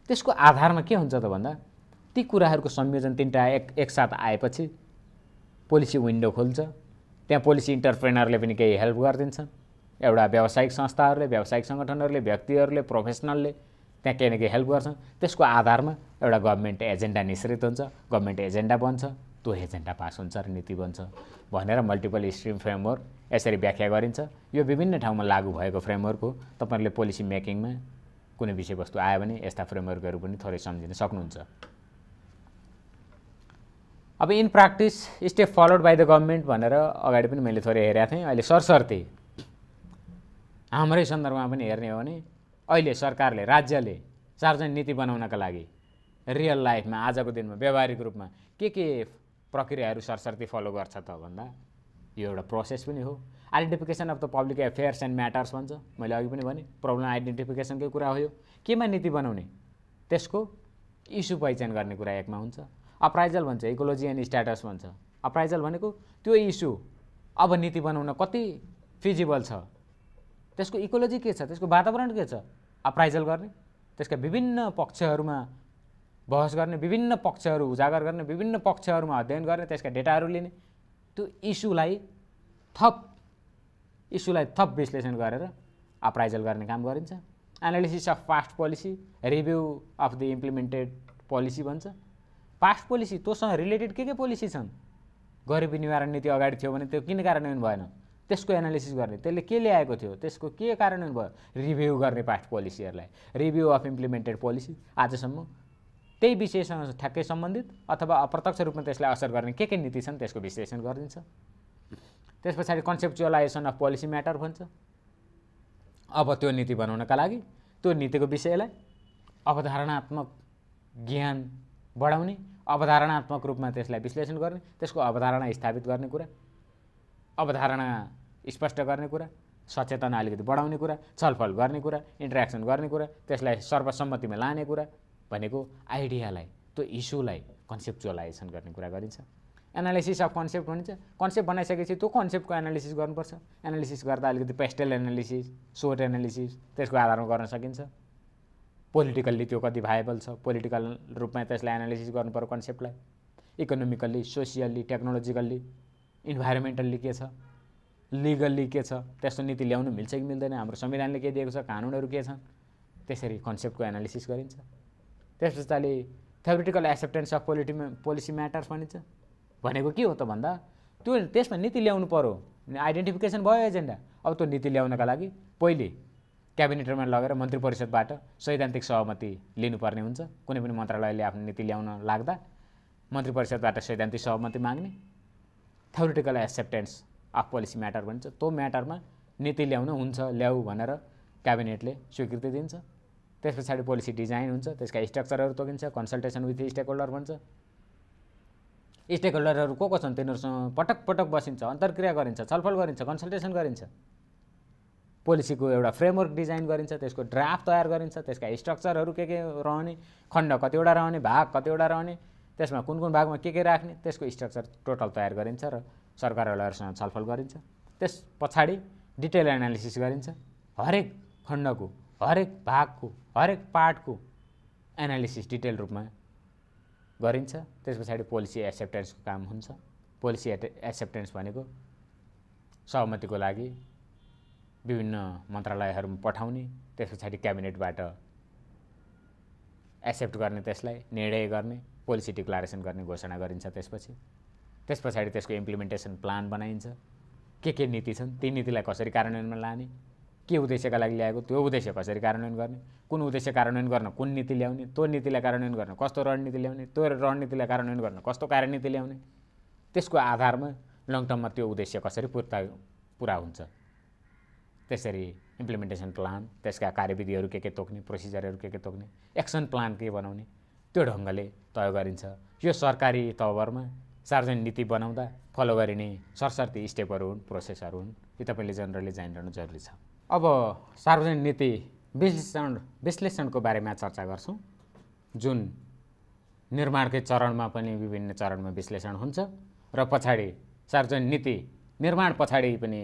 त्यसको आधारमा के हुन्छ त भन्दा ती कुराहरूको संयोजन तिनवटा एक एकसाथ आएपछि पोलिसी विन्डो खोल्छ त्यहाँ पोलिसी इन्टरप्रेनरले पनि केही हेल्प गरिदिन्छन् एउटा व्यावसायिक संस्थाहरूले व्यावसायिक सङ्गठनहरूले व्यक्तिहरूले प्रोफेसनलले त्यहाँ केही न केही हेल्प गर्छन् त्यसको आधारमा एउटा गभर्मेन्ट एजेन्डा निश्रित हुन्छ गभर्मेन्ट एजेन्डा बन्छ त्यो एजेन्डा पास हुन्छ र नीति बन्छ भनेर मल्टिपल स्ट्रिम फ्रेमवर्क यसरी व्याख्या गरिन्छ यो विभिन्न ठाउँमा लागु भएको फ्रेमवर्क हो तपाईँहरूले पोलिसी मेकिङमा कुनै विषयवस्तु आयो भने यस्ता फ्रेमवर्कहरू पनि थोरै सम्झिन सक्नुहुन्छ अब in practice step followed by the government भनेर अगाडि पनि मैले थोरै हेरेको थिएँ अहिले सरसर्ती हाम्रै सन्दर्भमा पनि हेर्ने हो भने अहिले सरकारले राज्यले सार्वजनिक नीति बनाउनका लागि रियल लाइफमा आजको दिनमा व्यावहारिक रूपमा के के प्रक्रियाहरू सरसर्ती फलो गर्छ त भन्दा यो एउटा प्रोसेस पनि हो identification of the public affairs and matters भन्छ मैले अघि पनि भनेँ प्रब्लम आइडेन्टिफिकेसनकै कुरा हो यो केमा नीति बनाउने त्यसको इस्यु पहिचान गर्ने कुरा एकमा हुन्छ अप्राइजल भन्छ इकोलोजी एन्ड स्ट्याटस भन्छ अप्राइजल भनेको त्यो इस्यु अब नीति बनाउन कति फिजिबल छ त्यसको इकोलोजी के छ त्यसको वातावरण के छ अप्राइजल गर्ने त्यसका विभिन्न पक्षहरूमा बहस गर्ने विभिन्न पक्षहरू उजागर गर्ने विभिन्न पक्षहरूमा अध्ययन गर्ने त्यसका डेटाहरू लिने त्यो इस्युलाई थप इस्युलाई थप विश्लेषण गरेर अप्राइजल गर्ने काम गरिन्छ analysis of past policy review of the implemented policy भन्छ पास्ट पोलिसी तँसँग रिलेटेड के के पोलिसी छन् गरिबी निवारण नीति अगाडि थियो भने त्यो किन कार्यान्वयन भएन त्यसको एनालिसिस गर्ने त्यसले के ल्याएको थियो त्यसको के कार्यान्वयन भयो रिभ्यू गर्ने पास्ट पोलिसीहरूलाई रिभ्यू अफ इम्प्लिमेन्टेड पोलिसी आजसम्म त्यही विषयसँग ठ्याक्कै सम्बन्धित अथवा अप्रत्यक्ष रूपमा त्यसलाई असर गर्ने के के नीति छन् त्यसको विश्लेषण गरिन्छ त्यस पछाडि कन्सेप्चुअलाइजेसन अफ पोलिसी म्याटर भन्छ अब त्यो नीति बनाउनका लागि त्यो नीतिको विषयलाई अवधारणात्मक ज्ञान बढाउने अवधारणात्मक रूपमा त्यसलाई विश्लेषण गर्ने त्यसको अवधारणा स्थापित गर्ने कुरा अवधारणा स्पष्ट गर्ने कुरा सचेतना अलिकति बढाउने कुरा छलफल गर्ने कुरा इन्ट्रेक्सन गर्ने कुरा त्यसलाई सर्वसम्मतिमा लाने कुरा भनेको आइडियालाई त्यो इस्युलाई कन्सेप्चुअलाइजेसन गर्ने कुरा गरिन्छ एनालिसिस अफ कन्सेप्ट भनिन्छ कन्सेप्ट बनाइसकेपछि त्यो कन्सेप्टको एनालिसिस गर्नुपर्छ एनालिसिस गर्दा अलिकति पेस्टल एनालिसिस सोर्ट एनालिसिस त्यसको आधारमा गर्न सकिन्छ पोलिटिकल्ली त्यो कति भाएबल छ पोलिटिकल रूपमा त्यसलाई एनालिसिस गर्नुपऱ्यो कन्सेप्टलाई इकोनोमिकल्ली सोसियल्ली टेक्नोलोजिकल्ली इन्भाइरोमेन्टल्ली के छ लिगल्ली के छ त्यस्तो नीति ल्याउनु मिल्छ कि मिल्दैन हाम्रो संविधानले के दिएको छ कानुनहरू के छन् त्यसरी कन्सेप्टको एनालिसिस गरिन्छ त्यस पछाडि थ्योरिटिकल एक्सेप्टेन्स अफ पोलिटि पोलिसी म्याटर्स भनिन्छ भनेको के हो त भन्दा त्यो त्यसमा नीति ल्याउनु पऱ्यो आइडेन्टिफिकेसन भयो एजेन्डा अब त्यो नीति ल्याउनका लागि पहिले क्याबिनेटहरूमा लगेर मन्त्री परिषदबाट सैद्धान्तिक सहमति लिनुपर्ने हुन्छ कुनै पनि मन्त्रालयले आफ्नो नीति ल्याउन लाग्दा मन्त्री परिषदबाट सैद्धान्तिक सहमति माग्ने theoretical acceptance of policy matter भन्छ त्यो म्याटरमा नीति ल्याउन हुन्छ ल्याऊ भनेर क्याबिनेटले स्वीकृति दिन्छ त्यस पछाडि पोलिसी डिजाइन हुन्छ त्यसका स्ट्रक्चरहरू तोकिन्छ कन्सल्टेसन विथ स्टेक होल्डर भन्छ स्टेक होल्डरहरू को को छन् तिनीहरूसँग पटक पटक बसिन्छ अन्तर्क्रिया गरिन्छ छलफल गरिन्छ कन्सल्टेसन गरिन्छ पोलिसीको एउटा फ्रेमवर्क डिजाइन गरिन्छ त्यसको ड्राफ्ट तयार गरिन्छ त्यसका स्ट्रक्चरहरू के के रहने खण्ड कतिवटा रहने भाग कतिवटा रहने त्यसमा कुन कुन भागमा के के राख्ने त्यसको स्ट्रक्चर टोटल तयार गरिन्छ र सरकारवालाहरूसँग छलफल गरिन्छ त्यस पछाडि डिटेल एनालिसिस गरिन्छ हरेक खण्डको हरेक भागको हरेक पार्टको एनालिसिस डिटेल रूपमा गरिन्छ त्यस पछाडि पोलिसी एक्सेप्टेन्सको काम हुन्छ पोलिसी एक्सेप्टेन्स भनेको सहमतिको लागि विभिन्न मन्त्रालयहरूमा पठाउने त्यस पछाडि क्याबिनेटबाट एक्सेप्ट गर्ने त्यसलाई निर्णय गर्ने पोलिसी डिक्लारेसन गर्ने घोषणा गरिन्छ त्यसपछि त्यस पछाडि त्यसको इम्प्लिमेन्टेसन प्लान बनाइन्छ के के नीति छन् ती नीतिलाई कसरी कार्यान्वयनमा लाने के उद्देश्यका लागि ल्याएको त्यो उद्देश्य कसरी कार्यान्वयन गर्ने कुन उद्देश्य कार्यान्वयन गर्न कुन नीति ल्याउने त्यो नीतिलाई कार्यान्वयन गर्न कस्तो रणनीति ल्याउने त्यो रणनीतिलाई कार्यान्वयन गर्न कस्तो कार्यनीति ल्याउने त्यसको आधारमा लङ टर्ममा त्यो उद्देश्य कसरी पुर्ता पुरा हुन्छ त्यसरी इम्प्लिमेन्टेसन प्लान त्यसका कार्यविधिहरू के के तोक्ने प्रोसिजरहरू के के तोक्ने एक्सन प्लान के बनाउने त्यो ढङ्गले तय गरिन्छ यो सरकारी तवरमा सार्वजनिक नीति बनाउँदा फलो गरिने सरसर्ती स्टेपहरू हुन् प्रोसेसहरू हुन् यो तपाईँले जनरली जानिरहनु जरुरी छ अब सार्वजनिक नीति विश्लेषण विश्लेषणको बारेमा चर्चा गर्छौँ जुन निर्माणकै चरणमा पनि विभिन्न चरणमा विश्लेषण हुन्छ र पछाडि सार्वजनिक नीति निर्माण पछाडि पनि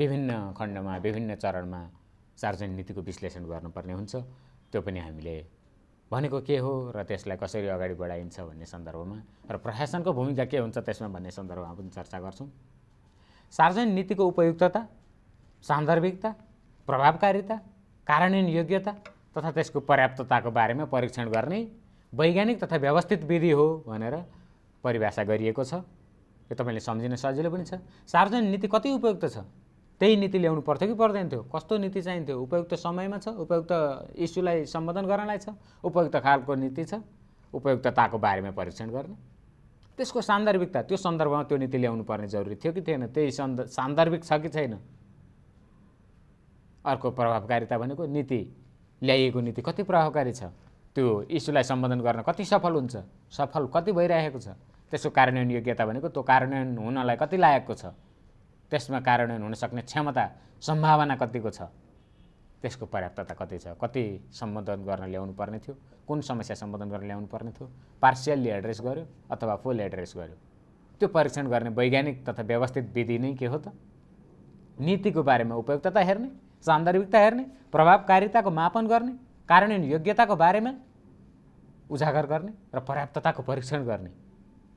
विभिन्न खण्डमा विभिन्न चरणमा सार्वजनिक नीतिको विश्लेषण गर्नुपर्ने हुन्छ त्यो पनि हामीले भनेको के हो र त्यसलाई कसरी अगाडि बढाइन्छ भन्ने सन्दर्भमा र प्रशासनको भूमिका के हुन्छ त्यसमा भन्ने सन्दर्भमा पनि चर्चा गर्छौँ सार्वजनिक नीतिको उपयुक्तता सान्दर्भिकता प्रभावकारिता कार्यान्वयन योग्यता तथा त्यसको पर्याप्तताको बारेमा परीक्षण गर्ने वैज्ञानिक तथा व्यवस्थित विधि हो भनेर परिभाषा गरिएको छ यो तपाईँले सम्झिन सजिलो पनि छ सार्वजनिक नीति कति उपयुक्त छ त्यही नीति ल्याउनु पर्थ्यो कि पर्दैन थियो कस्तो नीति चाहिन्थ्यो उपयुक्त समयमा छ उपयुक्त इस्युलाई सम्बोधन गर्नलाई छ उपयुक्त खालको नीति छ उपयुक्तताको बारेमा परीक्षण गर्ने त्यसको सान्दर्भिकता त्यो सन्दर्भमा त्यो नीति ल्याउनु पर्ने जरुरी थियो कि थिएन त्यही सन्द सान्दर्भिक छ कि छैन अर्को प्रभावकारिता भनेको नीति ल्याइएको नीति कति प्रभावकारी छ त्यो इस्युलाई सम्बोधन गर्न कति सफल हुन्छ सफल कति भइरहेको छ त्यसको कार्यान्वयन योग्यता भनेको त्यो कार्यान्वयन हुनलाई कति लायकको छ त्यसमा कार्यान्वयन हुनसक्ने क्षमता सम्भावना कतिको छ त्यसको पर्याप्तता कति छ कति सम्बोधन गर्न ल्याउनु पर्ने थियो कुन समस्या सम्बोधन गर्न ल्याउनु पर्ने थियो पार्सियल्ली एड्रेस गर्यो अथवा फुल एड्रेस गर्यो त्यो परीक्षण गर्ने वैज्ञानिक तथा व्यवस्थित विधि नै के हो त नीतिको बारेमा उपयुक्तता हेर्ने सान्दर्भिकता हेर्ने प्रभावकारिताको मापन गर्ने कार्यान्वयन योग्यताको बारेमा उजागर गर्ने र पर्याप्तताको परीक्षण गर्ने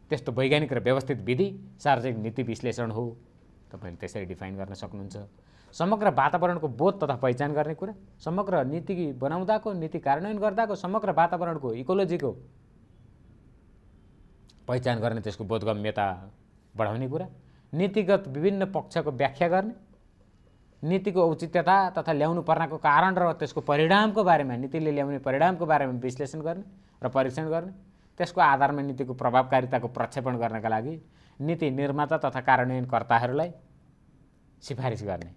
त्यस्तो वैज्ञानिक र व्यवस्थित विधि सार्वजनिक नीति विश्लेषण हो तपाईँले त्यसरी डिफाइन गर्न सक्नुहुन्छ समग्र वातावरणको बोध तथा पहिचान गर्ने कुरा समग्र नीति बनाउँदाको नीति कार्यान्वयन गर्दाको समग्र वातावरणको इकोलोजीको पहिचान गर्ने त्यसको बोधगम्यता बढाउने कुरा नीतिगत विभिन्न पक्षको व्याख्या गर्ने नीतिको औचित्यता तथा ल्याउनु पर्नाको कारण र त्यसको परिणामको बारेमा नीतिले ल्याउने परिणामको बारेमा विश्लेषण गर्ने र परीक्षण गर्ने त्यसको आधारमा नीतिको प्रभावकारिताको प्रक्षेपण गर्नका लागि नीति निर्माता तथा कार्यान्वयनकर्ताहरूलाई सिफारिस गर्ने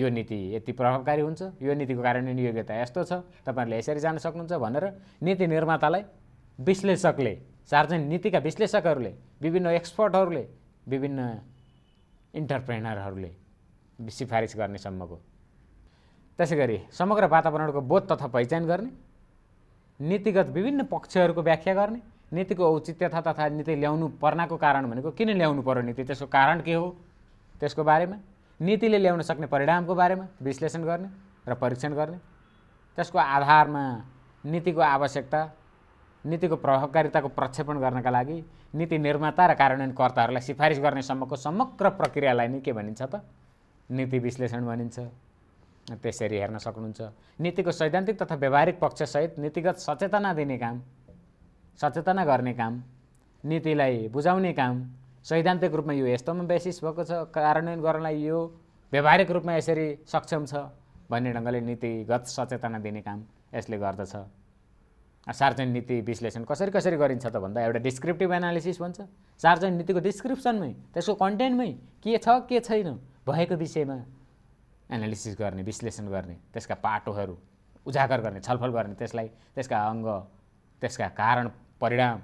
यो नीति यति प्रभावकारी हुन्छ यो नीतिको कार्यान्वयन योग्यता यस्तो छ तपाईँहरूले यसरी जान सक्नुहुन्छ भनेर नीति निर्मातालाई विश्लेषकले सार्वजनिक नीतिका विश्लेषकहरूले विभिन्न एक्सपर्टहरूले विभिन्न इन्टरप्रेनरहरूले सिफारिस गर्ने सम्मको त्यसै गरी समग्र वातावरणको बोध तथा पहिचान गर्ने नीतिगत विभिन्न पक्षहरूको व्याख्या गर्ने नीतिको औचित्यता तथा नीति ल्याउनु पर्नाको कारण भनेको किन ल्याउनु पर्यो नीति त्यसको कारण के हो त्यसको बारेमा नीतिले ल्याउन सक्ने परिणामको बारेमा विश्लेषण गर्ने र परीक्षण गर्ने त्यसको आधारमा नीतिको आवश्यकता नीतिको प्रभावकारिताको प्रक्षेपण गर्नका लागि नीति निर्माता र कार्यान्वयनकर्ताहरूलाई सिफारिस गर्ने सम्मको समग्र प्रक्रियालाई नै के भनिन्छ त नीति विश्लेषण भनिन्छ त्यसरी हेर्न सक्नुहुन्छ नीतिको सैद्धान्तिक तथा व्यवहारिक पक्षसहित नीतिगत सचेतना दिने काम सचेतना गर्ने काम नीतिलाई बुझाउने काम सैद्धान्तिक रूपमा यो यस्तोमा बेसिस भएको छ कार्यान्वयन गर्नलाई यो व्यावहारिक रूपमा यसरी सक्षम छ भन्ने ढङ्गले नीतिगत सचेतना दिने काम यसले गर्दछ सार्वजनिक नीति विश्लेषण कसरी कसरी गरिन्छ त भन्दा एउटा डिस्क्रिप्टिभ एनालिसिस भन्छ सार्वजनिक नीतिको डिस्क्रिप्सनमै त्यसको कन्टेन्टमै के छ के छैन भएको विषयमा एनालिसिस गर्ने विश्लेषण गर्ने त्यसका पाटोहरू उजागर गर्ने छलफल गर्ने त्यसलाई त्यसका अङ्ग त्यसका कारण परिणाम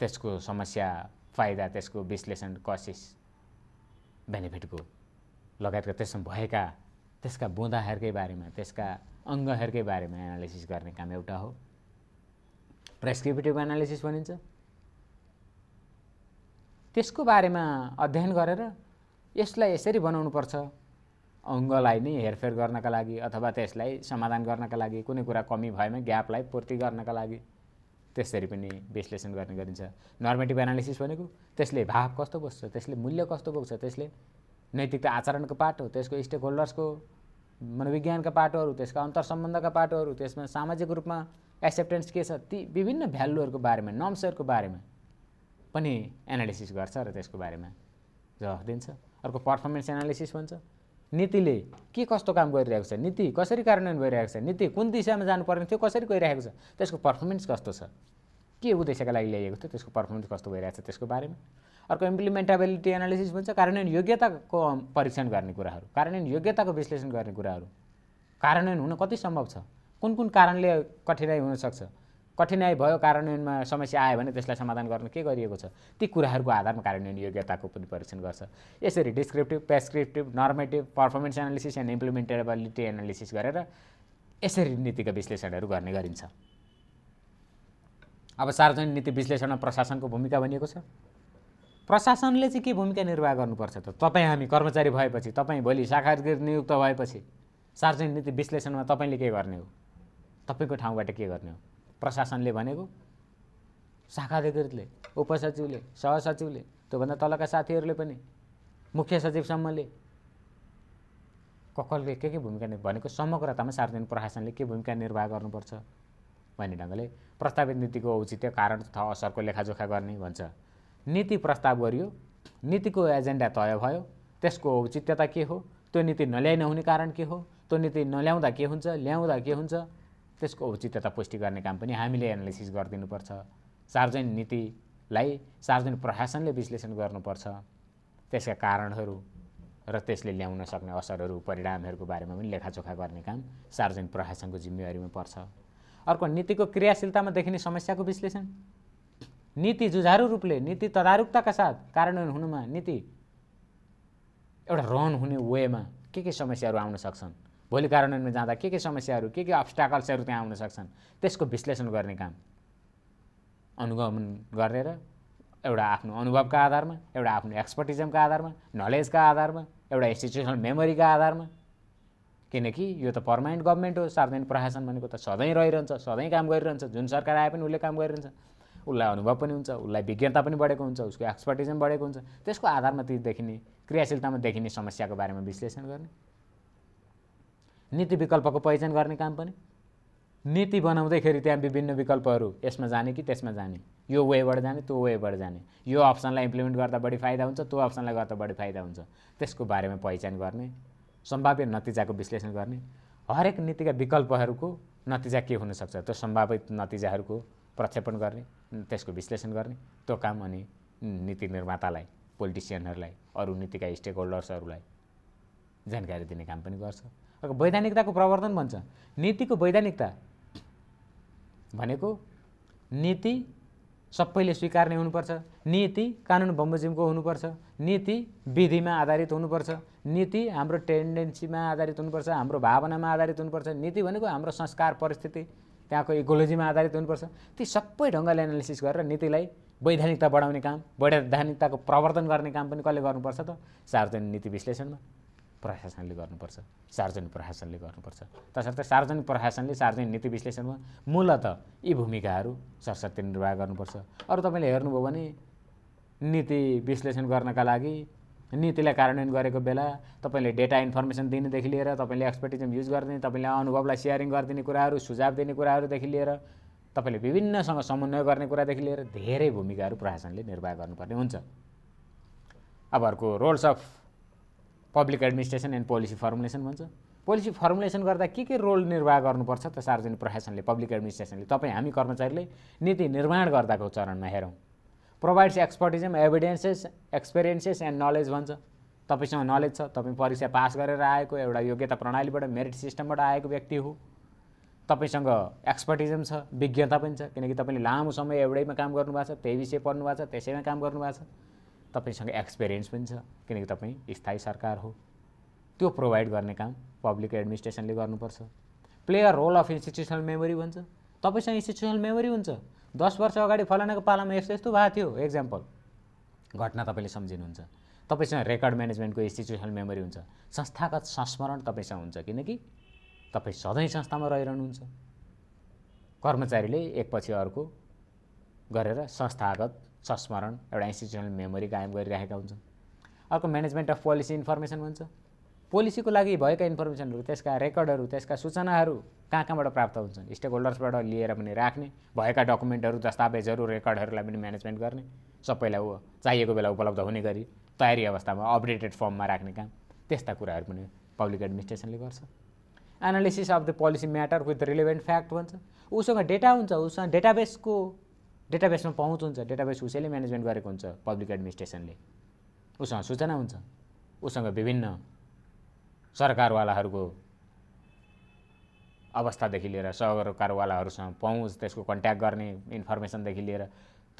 त्यसको समस्या फाइदा त्यसको विश्लेषण कसिस बेनिफिटको लगायतका त्यसमा भएका त्यसका बुँदाहरूकै बारेमा त्यसका अङ्गहरूकै बारेमा एनालिसिस गर्ने काम एउटा हो प्रेस्क्रिप्टिभ एनालिसिस भनिन्छ त्यसको बारेमा अध्ययन गरेर यसलाई यसरी बनाउनुपर्छ अङ्गलाई नै हेरफेर गर्नका लागि अथवा त्यसलाई समाधान गर्नका लागि कुनै कुरा कमी भएमा ग्यापलाई पूर्ति गर्नका लागि त्यसरी पनि विश्लेषण गर्ने गरिन्छ नर्मेटिभ एनालिसिस भनेको त्यसले भाव कस्तो बोक्छ त्यसले मूल्य कस्तो बोक्छ त्यसले नैतिकता आचरणको पाठ हो त्यसको स्टेक होल्डर्सको मनोविज्ञानका पाटोहरू त्यसका अन्तरसम्बन्धका पाटोहरू त्यसमा सामाजिक रूपमा एक्सेप्टेन्स के छ ती विभिन्न भ्यालुहरूको बारेमा नम्सहरूको बारेमा पनि एनालिसिस गर्छ र त्यसको बारेमा जवाफ दिन्छ अर्को पर्फर्मेन्स एनालिसिस भन्छ नीतिले के कस्तो काम गरिरहेको छ नीति कसरी कार्यान्वयन भइरहेको छ नीति कुन दिशामा जानुपर्ने थियो कसरी गइरहेको छ त्यसको पर्फर्मेन्स कस्तो छ के उद्देश्यका लागि ल्याइएको थियो त्यसको पर्फर्मेन्स कस्तो भइरहेको छ त्यसको बारेमा अर्को इम्प्लिमेन्टेबिलिटी एनालिसिस भन्छ कार्यान्वयन योग्यताको परीक्षण गर्ने कुराहरू कार्यान्वयन योग्यताको विश्लेषण गर्ने कुराहरू कार्यान्वयन हुन कति सम्भव छ कुन कुन कारणले कठिनाइ हुनसक्छ कठिनाई भयो कार्यान्वयनमा समस्या आयो भने त्यसलाई समाधान गर्न के गरिएको छ ती कुराहरूको आधारमा कार्यान्वयन योग्यताको पनि परीक्षण गर्छ यसरी descriptive prescriptive normative performance analysis and implementability analysis गरेर यसरी नीतिको विश्लेषणहरू गर्ने गरिन्छ अब सार्वजनिक नीति विश्लेषणमा प्रशासनको भूमिका भनिएको छ प्रशासनले चाहिँ के भूमिका निर्वाह गर्नुपर्छ त तपाईँ हामी कर्मचारी भएपछि तपाईँ भोलि शाखा नियुक्त भएपछि सार्वजनिक नीति विश्लेषणमा तपाईँले के गर्ने हो तपाईँको ठाउँबाट के गर्ने हो प्रशासनले भनेको शाखाधिकृतले उपसचिवले सहसचिवले त्योभन्दा तलका साथीहरूले पनि मुख्य सचिवसम्मले ककलले के के भूमिका भनेको समग्रतामा सार्वजनिक प्रशासनले के भूमिका निर्वाह गर्नुपर्छ भन्ने ढङ्गले प्रस्तावित नीतिको औचित्य कारण तथा असरको लेखाजोखा गर्ने भन्छ नीति प्रस्ताव गरियो नीतिको एजेन्डा तय भयो त्यसको औचित्यता के हो त्यो नीति नल्याइ नहुने कारण के हो त्यो नीति नल्याउँदा के हुन्छ ल्याउँदा के हुन्छ त्यसको औचित्यता पुष्टि गर्ने काम पनि हामीले एनालिसिस गरिदिनुपर्छ सार्वजनिक नीतिलाई सार्वजनिक प्रशासनले विश्लेषण गर्नुपर्छ त्यसका कारणहरू र त्यसले ल्याउन सक्ने असरहरू परिणामहरूको बारेमा पनि लेखाजोखा गर्ने काम सार्वजनिक प्रशासनको जिम्मेवारीमा पर्छ अर्को नीतिको क्रियाशीलतामा देखिने समस्याको विश्लेषण नीति जुझारु रूपले नीति तदारुकताका साथ कार्यान्वयन हुनुमा नीति एउटा रहन हुने वेमा के के समस्याहरू आउन सक्छन् भोलि कार्यान्वयनमा जाँदा के के समस्याहरू के के अब्स्टाकल्सहरू त्यहाँ आउन सक्छन् त्यसको विश्लेषण गर्ने काम अनुगमन गरेर एउटा आफ्नो अनुभवका आधारमा एउटा आफ्नो एक्सपर्टिजमका आधारमा नलेजका आधारमा एउटा इन्स्टिट्युसनल मेमोरीका आधारमा किनकि यो त पर्मानेन्ट गभर्मेन्ट हो सार्वजनिक प्रशासन भनेको त सधैँ रहिरहन्छ सधैँ काम गरिरहन्छ जुन सरकार आए पनि उसले काम गरिरहन्छ उसलाई अनुभव पनि हुन्छ उसलाई विज्ञता पनि बढेको हुन्छ उसको एक्सपर्टिजम बढेको हुन्छ त्यसको आधारमा त्यो देखिने क्रियाशीलतामा देखिने समस्याको बारेमा विश्लेषण गर्ने नीति विकल्पको पहिचान गर्ने काम पनि नीति बनाउँदैखेरि त्यहाँ विभिन्न विकल्पहरू यसमा जाने कि त्यसमा जाने यो वेबाट जाने त्यो वेबाट जाने यो अप्सनलाई इम्प्लिमेन्ट गर्दा बढी फाइदा हुन्छ त्यो अप्सनलाई गर्दा बढी फाइदा हुन्छ त्यसको बारेमा पहिचान गर्ने सम्भाव्य नतिजाको विश्लेषण गर्ने हरेक नीतिका विकल्पहरूको नतिजा के हुनसक्छ त्यो सम्भावित नतिजाहरूको प्रक्षेपण गर्ने त्यसको विश्लेषण गर्ने त्यो काम अनि नीति निर्मातालाई पोलिटिसियनहरूलाई अरू नीतिका स्टेक होल्डर्सहरूलाई जानकारी दिने काम पनि गर्छ वैधानिकताको प्रवर्धन भन्छ नीतिको वैधानिकता भनेको नीति सबैले स्वीकार्ने हुनुपर्छ नीति कानुन बमोजिमको हुनुपर्छ नीति विधिमा आधारित हुनुपर्छ नीति हाम्रो टेन्डेन्सीमा आधारित हुनुपर्छ हाम्रो भावनामा आधारित हुनुपर्छ नीति भनेको हाम्रो संस्कार परिस्थिति त्यहाँको इकोलोजीमा आधारित हुनुपर्छ ती सबै ढङ्गले एनालिसिस गरेर नीतिलाई वैधानिकता बढाउने काम वैधानिकताको प्रवर्तन गर्ने काम पनि कसले गर्नुपर्छ त सार्वजनिक नीति विश्लेषणमा प्रशासनले गर्नुपर्छ सार्वजनिक प्रशासनले गर्नुपर्छ तसर्थ सार्वजनिक प्रशासनले सार्वजनिक नीति विश्लेषणमा मूलत यी भूमिकाहरू सरसत्य निर्वाह गर्नुपर्छ अरू तपाईँले हेर्नुभयो भने नीति विश्लेषण गर्नका लागि नीतिलाई कार्यान्वयन गरेको बेला तपाईँले डेटा इन्फर्मेसन दिनेदेखि लिएर तपाईँले एक्सपर्टिजम युज गरिदिने तपाईँले अनुभवलाई सेयरिङ गरिदिने कुराहरू सुझाव दिने कुराहरूदेखि लिएर तपाईँले विभिन्नसँग समन्वय गर्ने कुरादेखि लिएर धेरै भूमिकाहरू प्रशासनले निर्वाह गर्नुपर्ने हुन्छ अब अर्को roles of public administration and policy formulation भन्छ पोलिसी फर्मुलेसन गर्दा के के रोल निर्वाह गर्नुपर्छ त सार्वजनिक प्रशासनले पब्लिक एडमिनिस्ट्रेसनले तपाईँ हामी कर्मचारीले नीति निर्माण गर्दाको चरणमा हेरौँ provides expertism evidences experiences and knowledge भन्छ तपाईँसँग नलेज छ तपाईँ परीक्षा पास गरेर आएको एउटा योग्यता प्रणालीबाट मेरिट सिस्टमबाट आएको व्यक्ति हो तपाईँसँग एक्सपर्टिजम छ विज्ञता पनि छ किनकि तपाईँले लामो समय एउटैमा काम गर्नुभएको छ त्यही विषय पढ्नु भएको छ त्यसैमा काम गर्नुभएको छ तपाईँसँग एक्सपिरियन्स पनि छ किनकि तपाईँ स्थायी सरकार हो त्यो प्रोभाइड गर्ने काम पब्लिक एडमिनिस्ट्रेसनले गर्नुपर्छ player role of institutional memory भन्छ तपाईँसँग इन्स्टिट्युसनल मेमोरी हुन्छ दस वर्ष अगाडि फलानाको पालामा यस्तो यस्तो भएको थियो एक्जाम्पल घटना तपाईँले सम्झिनुहुन्छ तपाईँसँग रेकर्ड म्यानेजमेन्टको इन्स्टिट्युसनल मेमोरी हुन्छ संस्थागत संस्मरण तपाईँसँग हुन्छ किनकि तपाईँ सधैँ संस्थामा रहिरहनुहुन्छ कर्मचारीले एकपछि अर्को गरेर संस्थागत संस्मरण एउटा इन्स्टिट्युसनल मेमोरी कायम गरिरहेका हुन्छन् अर्को म्यानेजमेन्ट अफ पोलिसी इन्फर्मेसन भन्छ पोलिसीको लागि भएका इन्फर्मेसनहरू त्यसका रेकर्डहरू त्यसका सूचनाहरू कहाँ कहाँबाट प्राप्त हुन्छन् स्टेक होल्डर्सबाट लिएर पनि राख्ने भएका डकुमेन्टहरू दस्तावेजहरू रेकर्डहरूलाई पनि म्यानेजमेन्ट गर्ने सबैलाई ऊ चाहिएको बेला उपलब्ध हुने गरी तयारी अवस्थामा अपडेटेड फर्ममा राख्ने काम त्यस्ता कुराहरू पनि पब्लिक एडमिनिस्ट्रेसनले गर्छ analysis of the policy matter with relevant fact भन्छ उसँग डेटा हुन्छ उसँग डेटाबेसको डेटाबेसमा पहुँच हुन्छ डेटाबेस उसैले म्यानेजमेन्ट गरेको हुन्छ पब्लिक एडमिनिस्ट्रेसनले उसँग सूचना हुन्छ उसँग विभिन्न सरकारवालाहरूको अवस्थादेखि लिएर सरकारवालाहरूसँग पहुँच त्यसको कन्ट्याक्ट गर्ने इन्फर्मेसनदेखि लिएर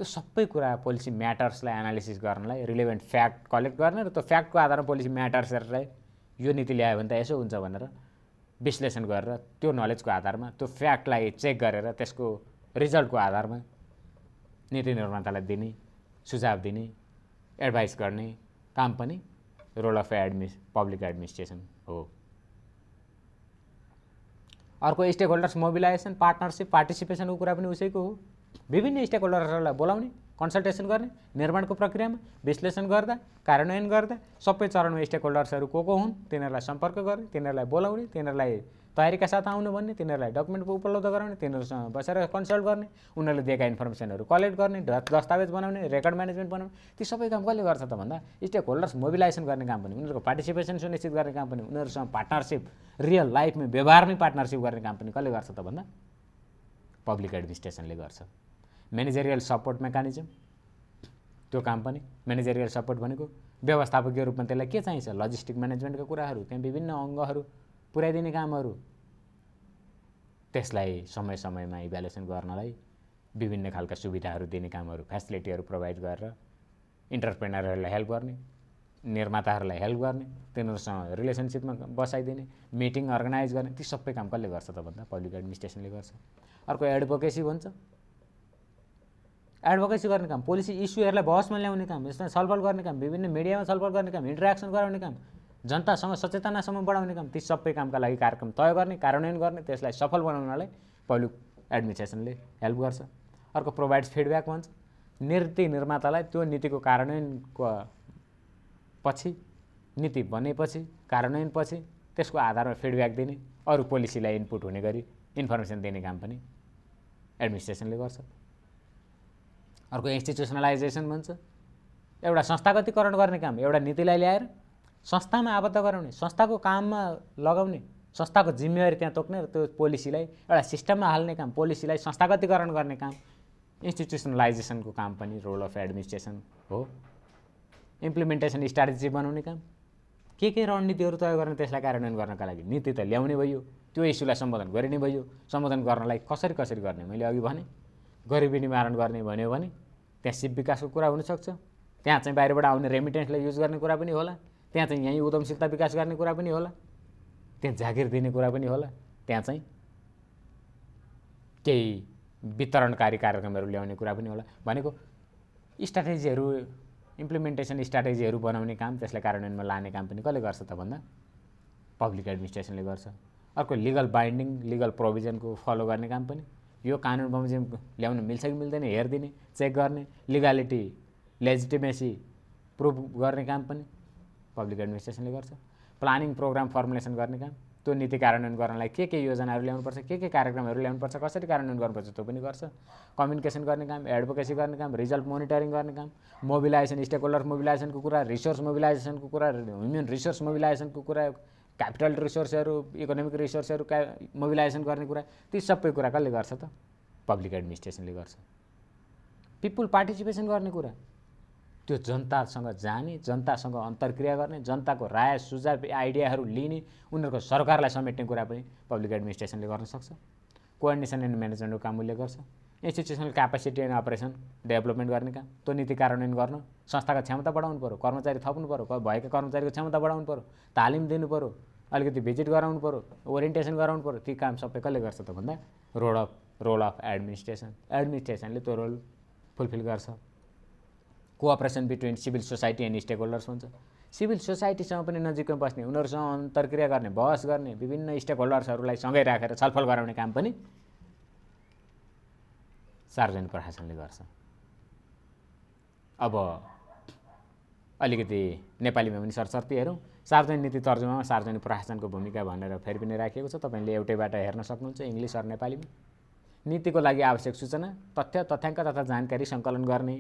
त्यो सबै कुरा पोलिसी म्याटर्सलाई एनालिसिस गर्नलाई रिलेभेन्ट फ्याक्ट कलेक्ट गर्ने र त्यो फ्याक्टको आधारमा पोलिसी म्याटर्सहरूलाई यो नीति ल्यायो भने त यसो हुन्छ भनेर विश्लेषण गरेर त्यो नलेजको आधारमा त्यो फ्याक्टलाई चेक गरेर त्यसको रिजल्टको आधारमा नीति निर्मातालाई दिने सुझाव दिने एडभाइस गर्ने काम पनि रोल अफ एडमिस पब्लिक एडमिनिस्ट्रेसन हो अर्को स्टेक होल्डर्स मोबिलाइजेसन पार्टनरसिप पार्टिसिपेसनको कुरा पनि उसैको हो विभिन्न स्टेक होल्डर्सहरूलाई बोलाउने कन्सल्टेसन गर्ने निर्माणको प्रक्रियामा विश्लेषण गर्दा कार्यान्वयन गर्दा सबै चरणमा स्टेक होल्डर्सहरू को को हुन् तिनीहरूलाई सम्पर्क गर्ने तिनीहरूलाई बोलाउने तिनीहरूलाई तयारीका साथ आउनु भन्ने तिनीहरूलाई डकुमेन्ट उपलब्ध गराउने तिनीहरूसँग बसेर कन्सल्ट गर्ने उनीहरूले दिएका इन्फर्मेसनहरू कलेक्ट गर्ने दस्तावेज बनाउने रेकर्ड म्यानेजमेन्ट बनाउने ती सबै काम कसले गर्छ त भन्दा स्टेक होल्डर्स मोबिलाइजेसन गर्ने काम पनि उनीहरूको पार्टिसिपेसन सुनिश्चित गर्ने काम पनि उनीहरूसँग पार्टनरसिप रियल लाइफमै व्यवहारमै पार्टनरसिप गर्ने काम पनि कसले गर्छ त भन्दा पब्लिक एडमिनिस्ट्रेसनले गर्छ म्यानेजरियल सपोर्ट मेकानिजम त्यो काम पनि म्यानेजरियल सपोर्ट भनेको व्यवस्थापकीय रूपमा त्यसलाई के चाहिन्छ लजिस्टिक म्यानेजमेन्टको कुराहरू त्यहाँ विभिन्न अङ्गहरू पुर्याइदिने कामहरू त्यसलाई समय समयमा इभ्यालुएसन गर्नलाई विभिन्न खालका सुविधाहरू दिने कामहरू फेसिलिटीहरू प्रोभाइड गरेर इन्टरप्रेनरहरूलाई हेल्प गर्ने निर्माताहरूलाई हेल्प गर्ने तिनीहरूसँग रिलेसनसिपमा बसाइदिने मिटिङ अर्गनाइज गर्ने ती सबै काम कसले गर्छ त भन्दा पब्लिक एडमिनिस्ट्रेसनले गर्छ अर्को एडभोकेसी भन्छ एडभोकेसी गर्ने काम पोलिसी इस्युहरूलाई बहसमा ल्याउने काम यसमा छलफल गर्ने काम विभिन्न मिडियामा छलफल गर्ने काम इन्ट्रेक्सन गराउने काम जनतासँग सचेतनासम्म बढाउने काम ती सबै कामका लागि कार्यक्रम तय गर्ने कार्यान्वयन गर्ने त्यसलाई सफल बनाउनलाई पहिलो एडमिनिस्ट्रेसनले हेल्प गर्छ अर्को प्रोभाइड्स फिडब्याक भन्छ नीति निर्मातालाई त्यो नीतिको कार्यान्वयनको पछि नीति बनेपछि कार्यान्वयनपछि त्यसको आधारमा फिडब्याक दिने अरू पोलिसीलाई इनपुट हुने गरी इन्फर्मेसन दिने काम पनि एडमिनिस्ट्रेसनले गर्छ अर्को इन्स्टिट्युसनलाइजेसन भन्छ एउटा संस्थागतीकरण गर्ने काम एउटा नीतिलाई ल्याएर संस्थामा आबद्ध गराउने संस्थाको काममा लगाउने संस्थाको जिम्मेवारी त्यहाँ तोक्ने र त्यो पोलिसीलाई एउटा सिस्टममा हाल्ने काम पोलिसीलाई संस्थागतीकरण गर्ने काम इन्स्टिट्युसनलाइजेसनको काम पनि रोल अफ एडमिनिस्ट्रेसन हो इम्प्लिमेन्टेसन स्ट्राटेजी बनाउने काम के के रणनीतिहरू तय गर्ने त्यसलाई कार्यान्वयन गर्नका लागि नीति त ल्याउने भयो त्यो इस्युलाई सम्बोधन गरिने भयो सम्बोधन गर्नलाई कसरी कसरी गर्ने मैले अघि भने गरिबी निवारण गर्ने भन्यो भने त्यहाँ सिप विकासको कुरा हुनसक्छ त्यहाँ चाहिँ बाहिरबाट आउने रेमिटेन्सलाई युज गर्ने कुरा पनि होला त्यहाँ चाहिँ यहीँ उद्यमशीलता विकास गर्ने कुरा पनि होला त्यहाँ जागिर दिने कुरा पनि होला त्यहाँ चाहिँ केही वितरणकारी कार्यक्रमहरू ल्याउने कुरा पनि होला भनेको स्ट्राटेजीहरू इम्प्लिमेन्टेसन स्ट्राटेजीहरू बनाउने काम त्यसलाई कार्यान्वयनमा लाने काम पनि कसले गर्छ त भन्दा पब्लिक एडमिनिस्ट्रेसनले गर्छ अर्को लिगल बाइन्डिङ लिगल प्रोभिजनको फलो गर्ने काम पनि यो कानुन बमोजिम ल्याउन मिल्छ कि मिल्दैन हेरिदिने चेक गर्ने लिगालिटी लेजिटिमेसी प्रुभ गर्ने काम पनि पब्लिक एडमिनिस्ट्रेसनले गर्छ प्लानिङ प्रोग्राम फर्मुलेसन गर्ने काम त्यो नीति कार्यान्वयन गर्नलाई के के योजनाहरू ल्याउनुपर्छ के के कार्यक्रमहरू ल्याउनुपर्छ कसरी कार्यान्वयन गर्नुपर्छ त्यो पनि गर्छ कम्युनिकेसन गर्ने काम एडभोकेसी गर्ने काम रिजल्ट मोनिटरिङ गर्ने काम मोबिलाइजेसन स्टेक होल्डर मोबिलाइजेसनको कुरा रिसोर्स मोबिलाइजेसनको कुरा ह्युमन रिसोर्स मोबिलाइजेसनको कुरा क्यापिटल रिसोर्सहरू इकोनोमिक रिसोर्सहरू क्या मोबिलाइजेसन गर्ने कुरा ती सबै कुरा कसले गर्छ त पब्लिक एडमिनिस्ट्रेसनले गर्छ पिपुल पार्टिसिपेसन गर्ने कुरा त्यो जनतासँग जाने जनतासँग अन्तर्क्रिया गर्ने जनताको राय सुझाव आइडियाहरू लिने उनीहरूको सरकारलाई समेट्ने कुरा पनि पब्लिक एडमिनिस्ट्रेसनले गर्न सक्छ कोअर्डिनेसन एन्ड म्यानेजमेन्टको काम उसले गर्छ institutional capacity and operation development गर्ने काम त्यो नीति कार्यान्वयन गर्नु संस्थाको क्षमता बढाउनु पऱ्यो कर्मचारी थप्नु पऱ्यो भएका कर्मचारीको क्षमता बढाउनु पऱ्यो तालिम दिनु पऱ्यो अलिकति भिजिट गराउनु पऱ्यो ओरिएन्टेसन गराउनु पऱ्यो ती काम सबै कसले गर्छ त भन्दा role of role of administration एडमिनिस्ट्रेसनले त्यो रोल फुलफिल गर्छ cooperation between civil society and stakeholders हुन्छ सिभिल सोसाइटीसँग पनि नजिकमा बस्ने उनीहरूसँग अन्तर्क्रिया गर्ने बहस गर्ने विभिन्न स्टेक होल्डर्सहरूलाई सँगै राखेर छलफल गराउने काम पनि सार्वजनिक प्रशासनले गर्छ अब अलिकति नेपालीमा पनि सरस्वती हेरौँ सार्वजनिक नीति तर्जुमामा सार्वजनिक प्रशासनको भूमिका भनेर फेरि पनि राखिएको छ तपाईँले एउटैबाट हेर्न सक्नुहुन्छ इङ्ग्लिस र नेपालीमा नीतिको लागि आवश्यक सूचना तथ्य तथ्याङ्क तथा जानकारी सङ्कलन गर्ने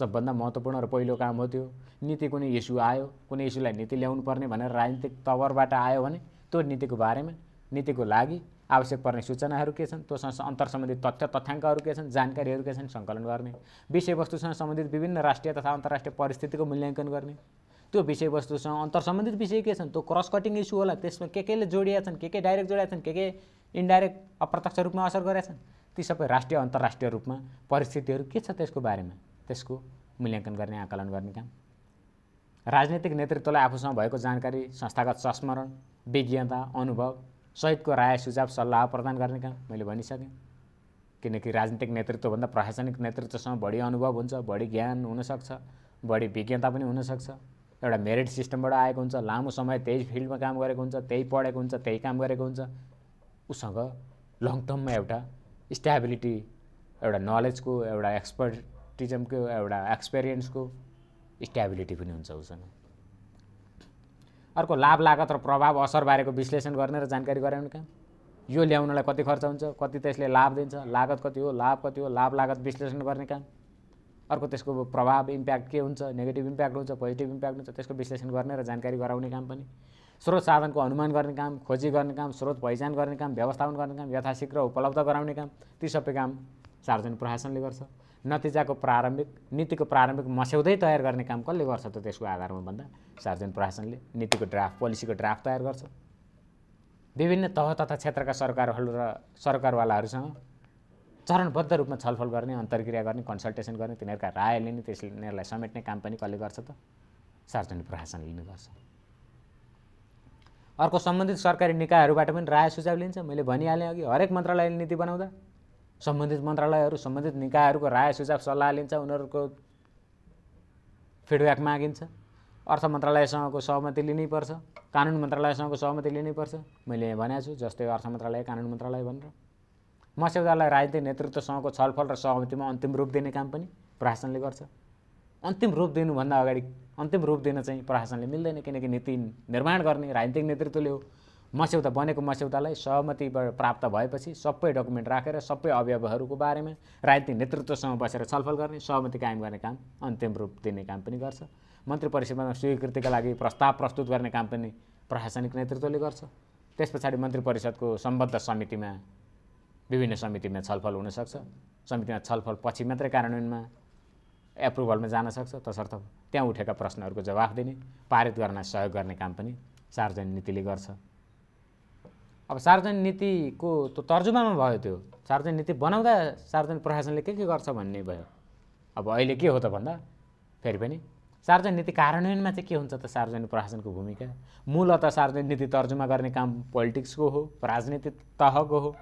सबभन्दा महत्त्वपूर्ण र पहिलो काम हो त्यो नीति कुनै इस्यु आयो कुनै इस्युलाई नीति ल्याउनु पर्ने भनेर राजनीतिक तवरबाट आयो भने त्यो नीतिको बारेमा नीतिको लागि आवश्यक पर्ने सूचनाहरू के छन् त्योसँग अन्तर सम्बन्धित तथ्य तथ्याङ्कहरू के छन् जानकारीहरू के छन् सङ्कलन गर्ने विषयवस्तुसँग सम्बन्धित विभिन्न राष्ट्रिय तथा अन्तर्राष्ट्रिय परिस्थितिको मूल्याङ्कन गर्ने त्यो विषयवस्तुसँग अन्तर सम्बन्धित विषय के छन् त्यो क्रस कटिङ इस्यु होला त्यसमा के केले जोडिया छन् के के डाइरेक्ट जोडिया छन् के के इन्डाइरेक्ट अप्रत्यक्ष रूपमा असर गरेका छन् ती सबै राष्ट्रिय अन्तर्राष्ट्रिय रूपमा परिस्थितिहरू के छ त्यसको बारेमा त्यसको मूल्याङ्कन गर्ने आकलन गर्ने काम राजनीतिक नेतृत्वलाई आफूसँग भएको जानकारी संस्थागत संस्मरण विज्ञता अनुभव सहितको राय सुझाव सल्लाह प्रदान गर्ने काम मैले भनिसकेँ किनकि राजनीतिक नेतृत्वभन्दा प्रशासनिक नेतृत्वसँग बढी अनुभव हुन्छ बढी ज्ञान हुनसक्छ बढी विज्ञता पनि हुनसक्छ एउटा मेरिट सिस्टमबाट आएको हुन्छ लामो समय त्यही फिल्डमा काम गरेको हुन्छ त्यही पढेको हुन्छ त्यही काम गरेको हुन्छ उसँग लङ टर्ममा एउटा स्ट्याबिलिटी एउटा नलेजको एउटा एक्सपर्ट टिजमको एउटा एक्सपिरियन्सको स्ट्याबिलिटी पनि हुन्छ उसँग अर्को लाभ लागत र प्रभाव असरबारेको विश्लेषण गर्ने र जानकारी गराउने काम यो ल्याउनलाई कति खर्च हुन्छ कति त्यसले लाभ दिन्छ लागत कति हो लाभ कति हो लाभ लागत विश्लेषण गर्ने काम अर्को त्यसको प्रभाव इम्प्याक्ट के हुन्छ नेगेटिभ इम्प्याक्ट हुन्छ पोजिटिभ इम्प्याक्ट हुन्छ त्यसको विश्लेषण गर्ने र जानकारी गराउने काम पनि स्रोत साधनको अनुमान गर्ने काम खोजी गर्ने काम स्रोत पहिचान गर्ने काम व्यवस्थापन गर्ने काम यथाशीघ्र उपलब्ध गराउने काम ती सबै काम सार्वजनिक प्रशासनले गर्छ नतिजाको प्रारम्भिक नीतिको प्रारम्भिक मस्यौदै तयार गर्ने काम कसले गर्छ त त्यसको आधारमा भन्दा सार्वजनिक प्रशासनले नीतिको ड्राफ्ट पोलिसीको ड्राफ्ट तयार गर्छ विभिन्न तह तथा क्षेत्रका सरकारहरू र सरकारवालाहरूसँग चरणबद्ध रूपमा छलफल गर्ने अन्तर्क्रिया गर्ने कन्सल्टेसन गर्ने तिनीहरूका राय लिने त्यस तिनीहरूलाई समेट्ने काम पनि कसले गर्छ त सार्वजनिक प्रशासनले नै गर्छ अर्को सम्बन्धित सरकारी निकायहरूबाट पनि राय सुझाव लिन्छ मैले भनिहालेँ अघि हरेक मन्त्रालयले नीति बनाउँदा सम्बन्धित मन्त्रालयहरू सम्बन्धित निकायहरूको राय सुझाव सल्लाह लिन्छ उनीहरूको फिडब्याक मागिन्छ अर्थ मन्त्रालयसँगको सहमति लिनैपर्छ कानुन मन्त्रालयसँगको सहमति लिनैपर्छ मैले यहाँ भनेको छु जस्तै अर्थ मन्त्रालय कानुन मन्त्रालय भनेर मस्यौदालाई राजनीतिक नेतृत्वसँगको छलफल र सहमतिमा अन्तिम रूप दिने काम पनि प्रशासनले गर्छ अन्तिम रूप दिनुभन्दा अगाडि अन्तिम रूप दिन चाहिँ प्रशासनले मिल्दैन किनकि नीति निर्माण गर्ने राजनीतिक नेतृत्वले हो मस्यौदा बनेको मस्यौदालाई सहमतिबाट प्राप्त भएपछि सबै डकुमेन्ट राखेर सबै अवयवहरूको बारेमा राजनीतिक नेतृत्वसँग बसेर छलफल गर्ने सहमति कायम गर्ने काम अन्तिम रूप दिने काम पनि गर्छ मन्त्री परिषदमा स्वीकृतिका लागि प्रस्ताव प्रस्तुत गर्ने काम पनि प्रशासनिक नेतृत्वले गर्छ त्यस पछाडि मन्त्री परिषदको सम्बद्ध समितिमा विभिन्न समितिमा छलफल हुनसक्छ समितिमा छलफल पछि मात्रै कार्यान्वयनमा एप्रुभलमा जान सक्छ तसर्थ त्यहाँ उठेका प्रश्नहरूको जवाफ दिने पारित गर्न सहयोग गर्ने काम पनि सार्वजनिक नीतिले गर्छ अब सार्वजनिक नीतिको तर्जुमामा भयो त्यो सार्वजनिक नीति बनाउँदा सार्वजनिक प्रशासनले के के गर्छ भन्ने भयो अब अहिले के हो त भन्दा फेरि पनि सार्वजनिक नीति कार्यान्वयनमा चाहिँ के हुन्छ त सार्वजनिक प्रशासनको भूमिका मूलत सार्वजनिक नीति तर्जुमा गर्ने काम पोलिटिक्सको हो राजनीतिक तहको हो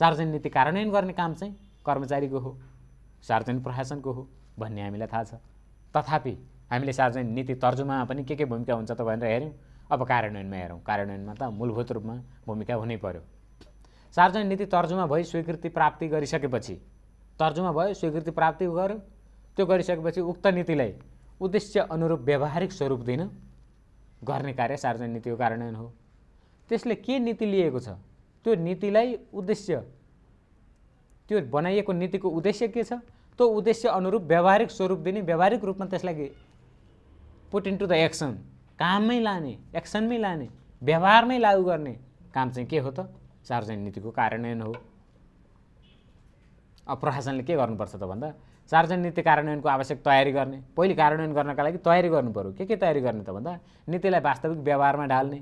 सार्वजनिक नीति कार्यान्वयन गर्ने काम चाहिँ कर्मचारीको हो सार्वजनिक प्रशासनको हो भन्ने हामीलाई थाहा छ तथापि हामीले सार्वजनिक नीति तर्जुमामा पनि के के भूमिका हुन्छ त भनेर हेऱ्यौँ अब कार्यान्वयनमा हेरौँ कार्यान्वयनमा त मूलभूत रूपमा भूमिका हुनै पर्यो सार्वजनिक नीति तर्जुमा भई स्वीकृति प्राप्ति गरिसकेपछि तर्जुमा भयो स्वीकृति प्राप्ति गर्यो त्यो गरिसकेपछि उक्त नीतिलाई उद्देश्य अनुरूप व्यावहारिक स्वरूप दिन गर्ने कार्य सार्वजनिक नीतिको कार्यान्वयन हो त्यसले के नीति लिएको छ त्यो नीतिलाई उद्देश्य त्यो बनाइएको नीतिको उद्देश्य के छ त्यो उद्देश्य अनुरूप व्यावहारिक स्वरूप दिने व्यावहारिक रूपमा त्यसलाई पुट टु द एक्सन काममै लाने एक्सनमै लाने व्यवहारमै लागू गर्ने काम चाहिँ के हो त सार्वजनिक नीतिको कार्यान्वयन हो अब प्रशासनले के गर्नुपर्छ त भन्दा सार्वजनिक नीति कार्यान्वयनको आवश्यक तयारी गर्ने पहिले कार्यान्वयन गर्नका लागि तयारी गर्नु पऱ्यो के के तयारी गर्ने त भन्दा नीतिलाई वास्तविक व्यवहारमा ढाल्ने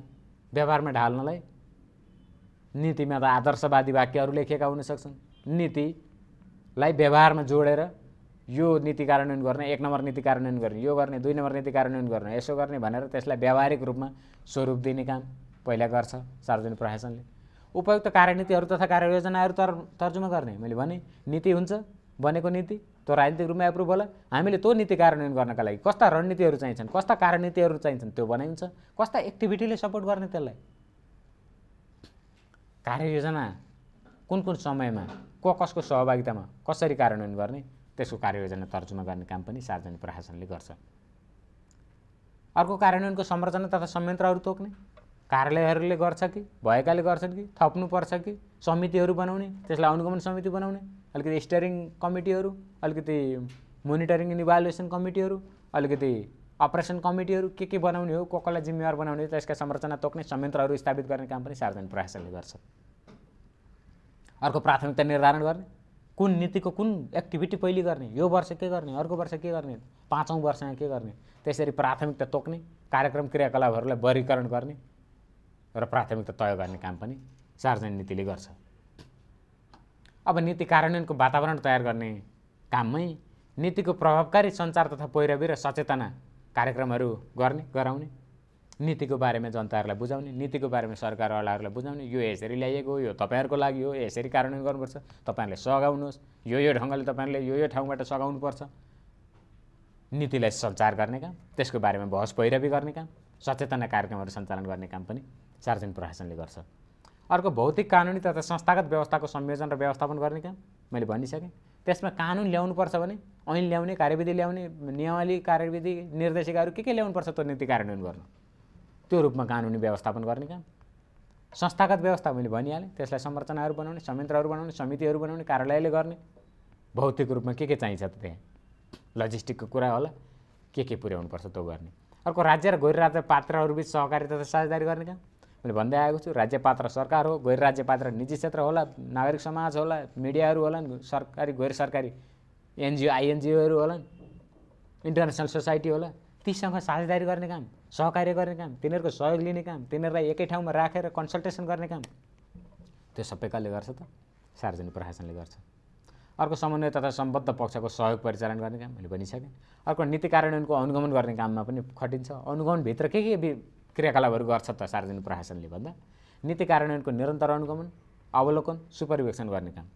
व्यवहारमा ढाल्नलाई नीतिमा त आदर्शवादी वाक्यहरू लेखिएका हुनसक्छन् नीतिलाई व्यवहारमा जोडेर यो नीति कार्यान्वयन गर्ने एक नम्बर नीति कार्यान्वयन गर्ने यो गर्ने दुई नम्बर नीति कार्यान्वयन गर्ने यसो गर्ने भनेर त्यसलाई व्यावहारिक रूपमा स्वरूप दिने काम पहिला गर्छ सार्वजनिक प्रशासनले उपयुक्त कार्यनीतिहरू तथा कार्ययोजनाहरू तर तर्जुमा गर्ने मैले भने नीति हुन्छ बनेको नीति त्यो राजनीतिक रूपमा एप्रुभ होला हामीले त्यो नीति कार्यान्वयन गर्नका लागि कस्ता रणनीतिहरू चाहिन्छन् कस्ता कार्यनीतिहरू चाहिन्छन् त्यो बनाइन्छ कस्ता एक्टिभिटीले सपोर्ट गर्ने त्यसलाई कार्ययोजना कुन कुन समयमा को कसको सहभागितामा कसरी कार्यान्वयन गर्ने त्यसको कार्ययोजना तर्जुमा गर्ने काम पनि सार्वजनिक प्रशासनले गर्छ अर्को कार्यान्वयनको संरचना तथा संयन्त्रहरू तोक्ने कार्यालयहरूले गर्छ कि भएकाले गर्छन् कि थप्नुपर्छ कि समितिहरू बनाउने त्यसलाई अनुगमन समिति बनाउने अलिकति स्टेरिङ कमिटीहरू अलिकति मोनिटरिङ एन्ड इभालुएसन कमिटीहरू अलिकति अपरेसन कमिटीहरू के के बनाउने हो को कसलाई जिम्मेवार बनाउने त्यसका संरचना तोक्ने संयन्त्रहरू स्थापित गर्ने काम पनि सार्वजनिक प्रशासनले गर्छ अर्को प्राथमिकता निर्धारण गर्ने कुन नीतिको कुन एक्टिभिटी पहिले गर्ने यो वर्ष के गर्ने अर्को वर्ष के गर्ने पाँचौँ वर्षमा के गर्ने त्यसरी प्राथमिकता तोक्ने कार्यक्रम क्रियाकलापहरूलाई वर्गीकरण गर्ने र प्राथमिकता तय गर्ने काम पनि सार्वजनिक नीतिले गर्छ अब नीति कार्यान्वयनको वातावरण तयार गर्ने काममै नीतिको प्रभावकारी सञ्चार तथा पैरवी र सचेतना कार्यक्रमहरू गर्ने गराउने नीतिको बारेमा जनताहरूलाई बुझाउने नीतिको बारेमा सरकारवालाहरूलाई बुझाउने यो यसरी ल्याइएको यो तपाईँहरूको लागि हो यसरी कार्यान्वयन गर्नुपर्छ तपाईँहरूले सघाउनुहोस् यो यो ढङ्गले तपाईँहरूले यो यो ठाउँबाट सघाउनुपर्छ नीतिलाई सञ्चार गर्ने काम त्यसको बारेमा बहस पैरवी गर्ने काम सचेतना कार्यक्रमहरू सञ्चालन गर्ने काम पनि सार्वजनिक प्रशासनले गर्छ अर्को भौतिक कानुनी तथा संस्थागत व्यवस्थाको संयोजन र व्यवस्थापन गर्ने काम मैले भनिसकेँ त्यसमा कानुन ल्याउनुपर्छ भने ऐन ल्याउने कार्यविधि ल्याउने नियमावली कार्यविधि निर्देशिकाहरू के के ल्याउनुपर्छ त्यो नीति कार्यान्वयन गर्नु त्यो रूपमा कानुनी व्यवस्थापन गर्ने काम संस्थागत व्यवस्था मैले भनिहालेँ त्यसलाई संरचनाहरू बनाउने संयन्त्रहरू बनाउने समितिहरू बनाउने कार्यालयले गर्ने भौतिक रूपमा के के चाहिन्छ त त्यहाँ लजिस्टिकको कुरा होला के के पुर्याउनुपर्छ त्यो गर्ने अर्को राज्य र गैर राज्य पात्रहरूबिच सहकारी तथा साझेदारी गर्ने काम मैले भन्दै आएको छु राज्य पात्र सरकार हो गैर राज्य पात्र निजी क्षेत्र होला नागरिक समाज होला मिडियाहरू होलान् सरकारी गैर सरकारी एनजिओ आइएनजिओहरू होलान् इन्टरनेसनल सोसाइटी होला तीसँग साझेदारी गर्ने काम सहकार्य गर्ने काम तिनीहरूको सहयोग लिने काम तिनीहरूलाई एकै ठाउँमा राखेर कन्सल्टेसन गर्ने काम त्यो सबै कसले गर्छ त सार्वजनिक प्रशासनले गर्छ अर्को समन्वय तथा सम्बद्ध पक्षको सहयोग परिचालन गर्ने काम मैले भनिसकेँ अर्को नीति कार्यान्वयनको अनुगमन गर्ने काममा पनि खटिन्छ अनुगमनभित्र के के क्रियाकलापहरू गर्छ त सार्वजनिक प्रशासनले भन्दा नीति कार्यान्वयनको निरन्तर अनुगमन अवलोकन सुपरिवेक्षण गर्ने काम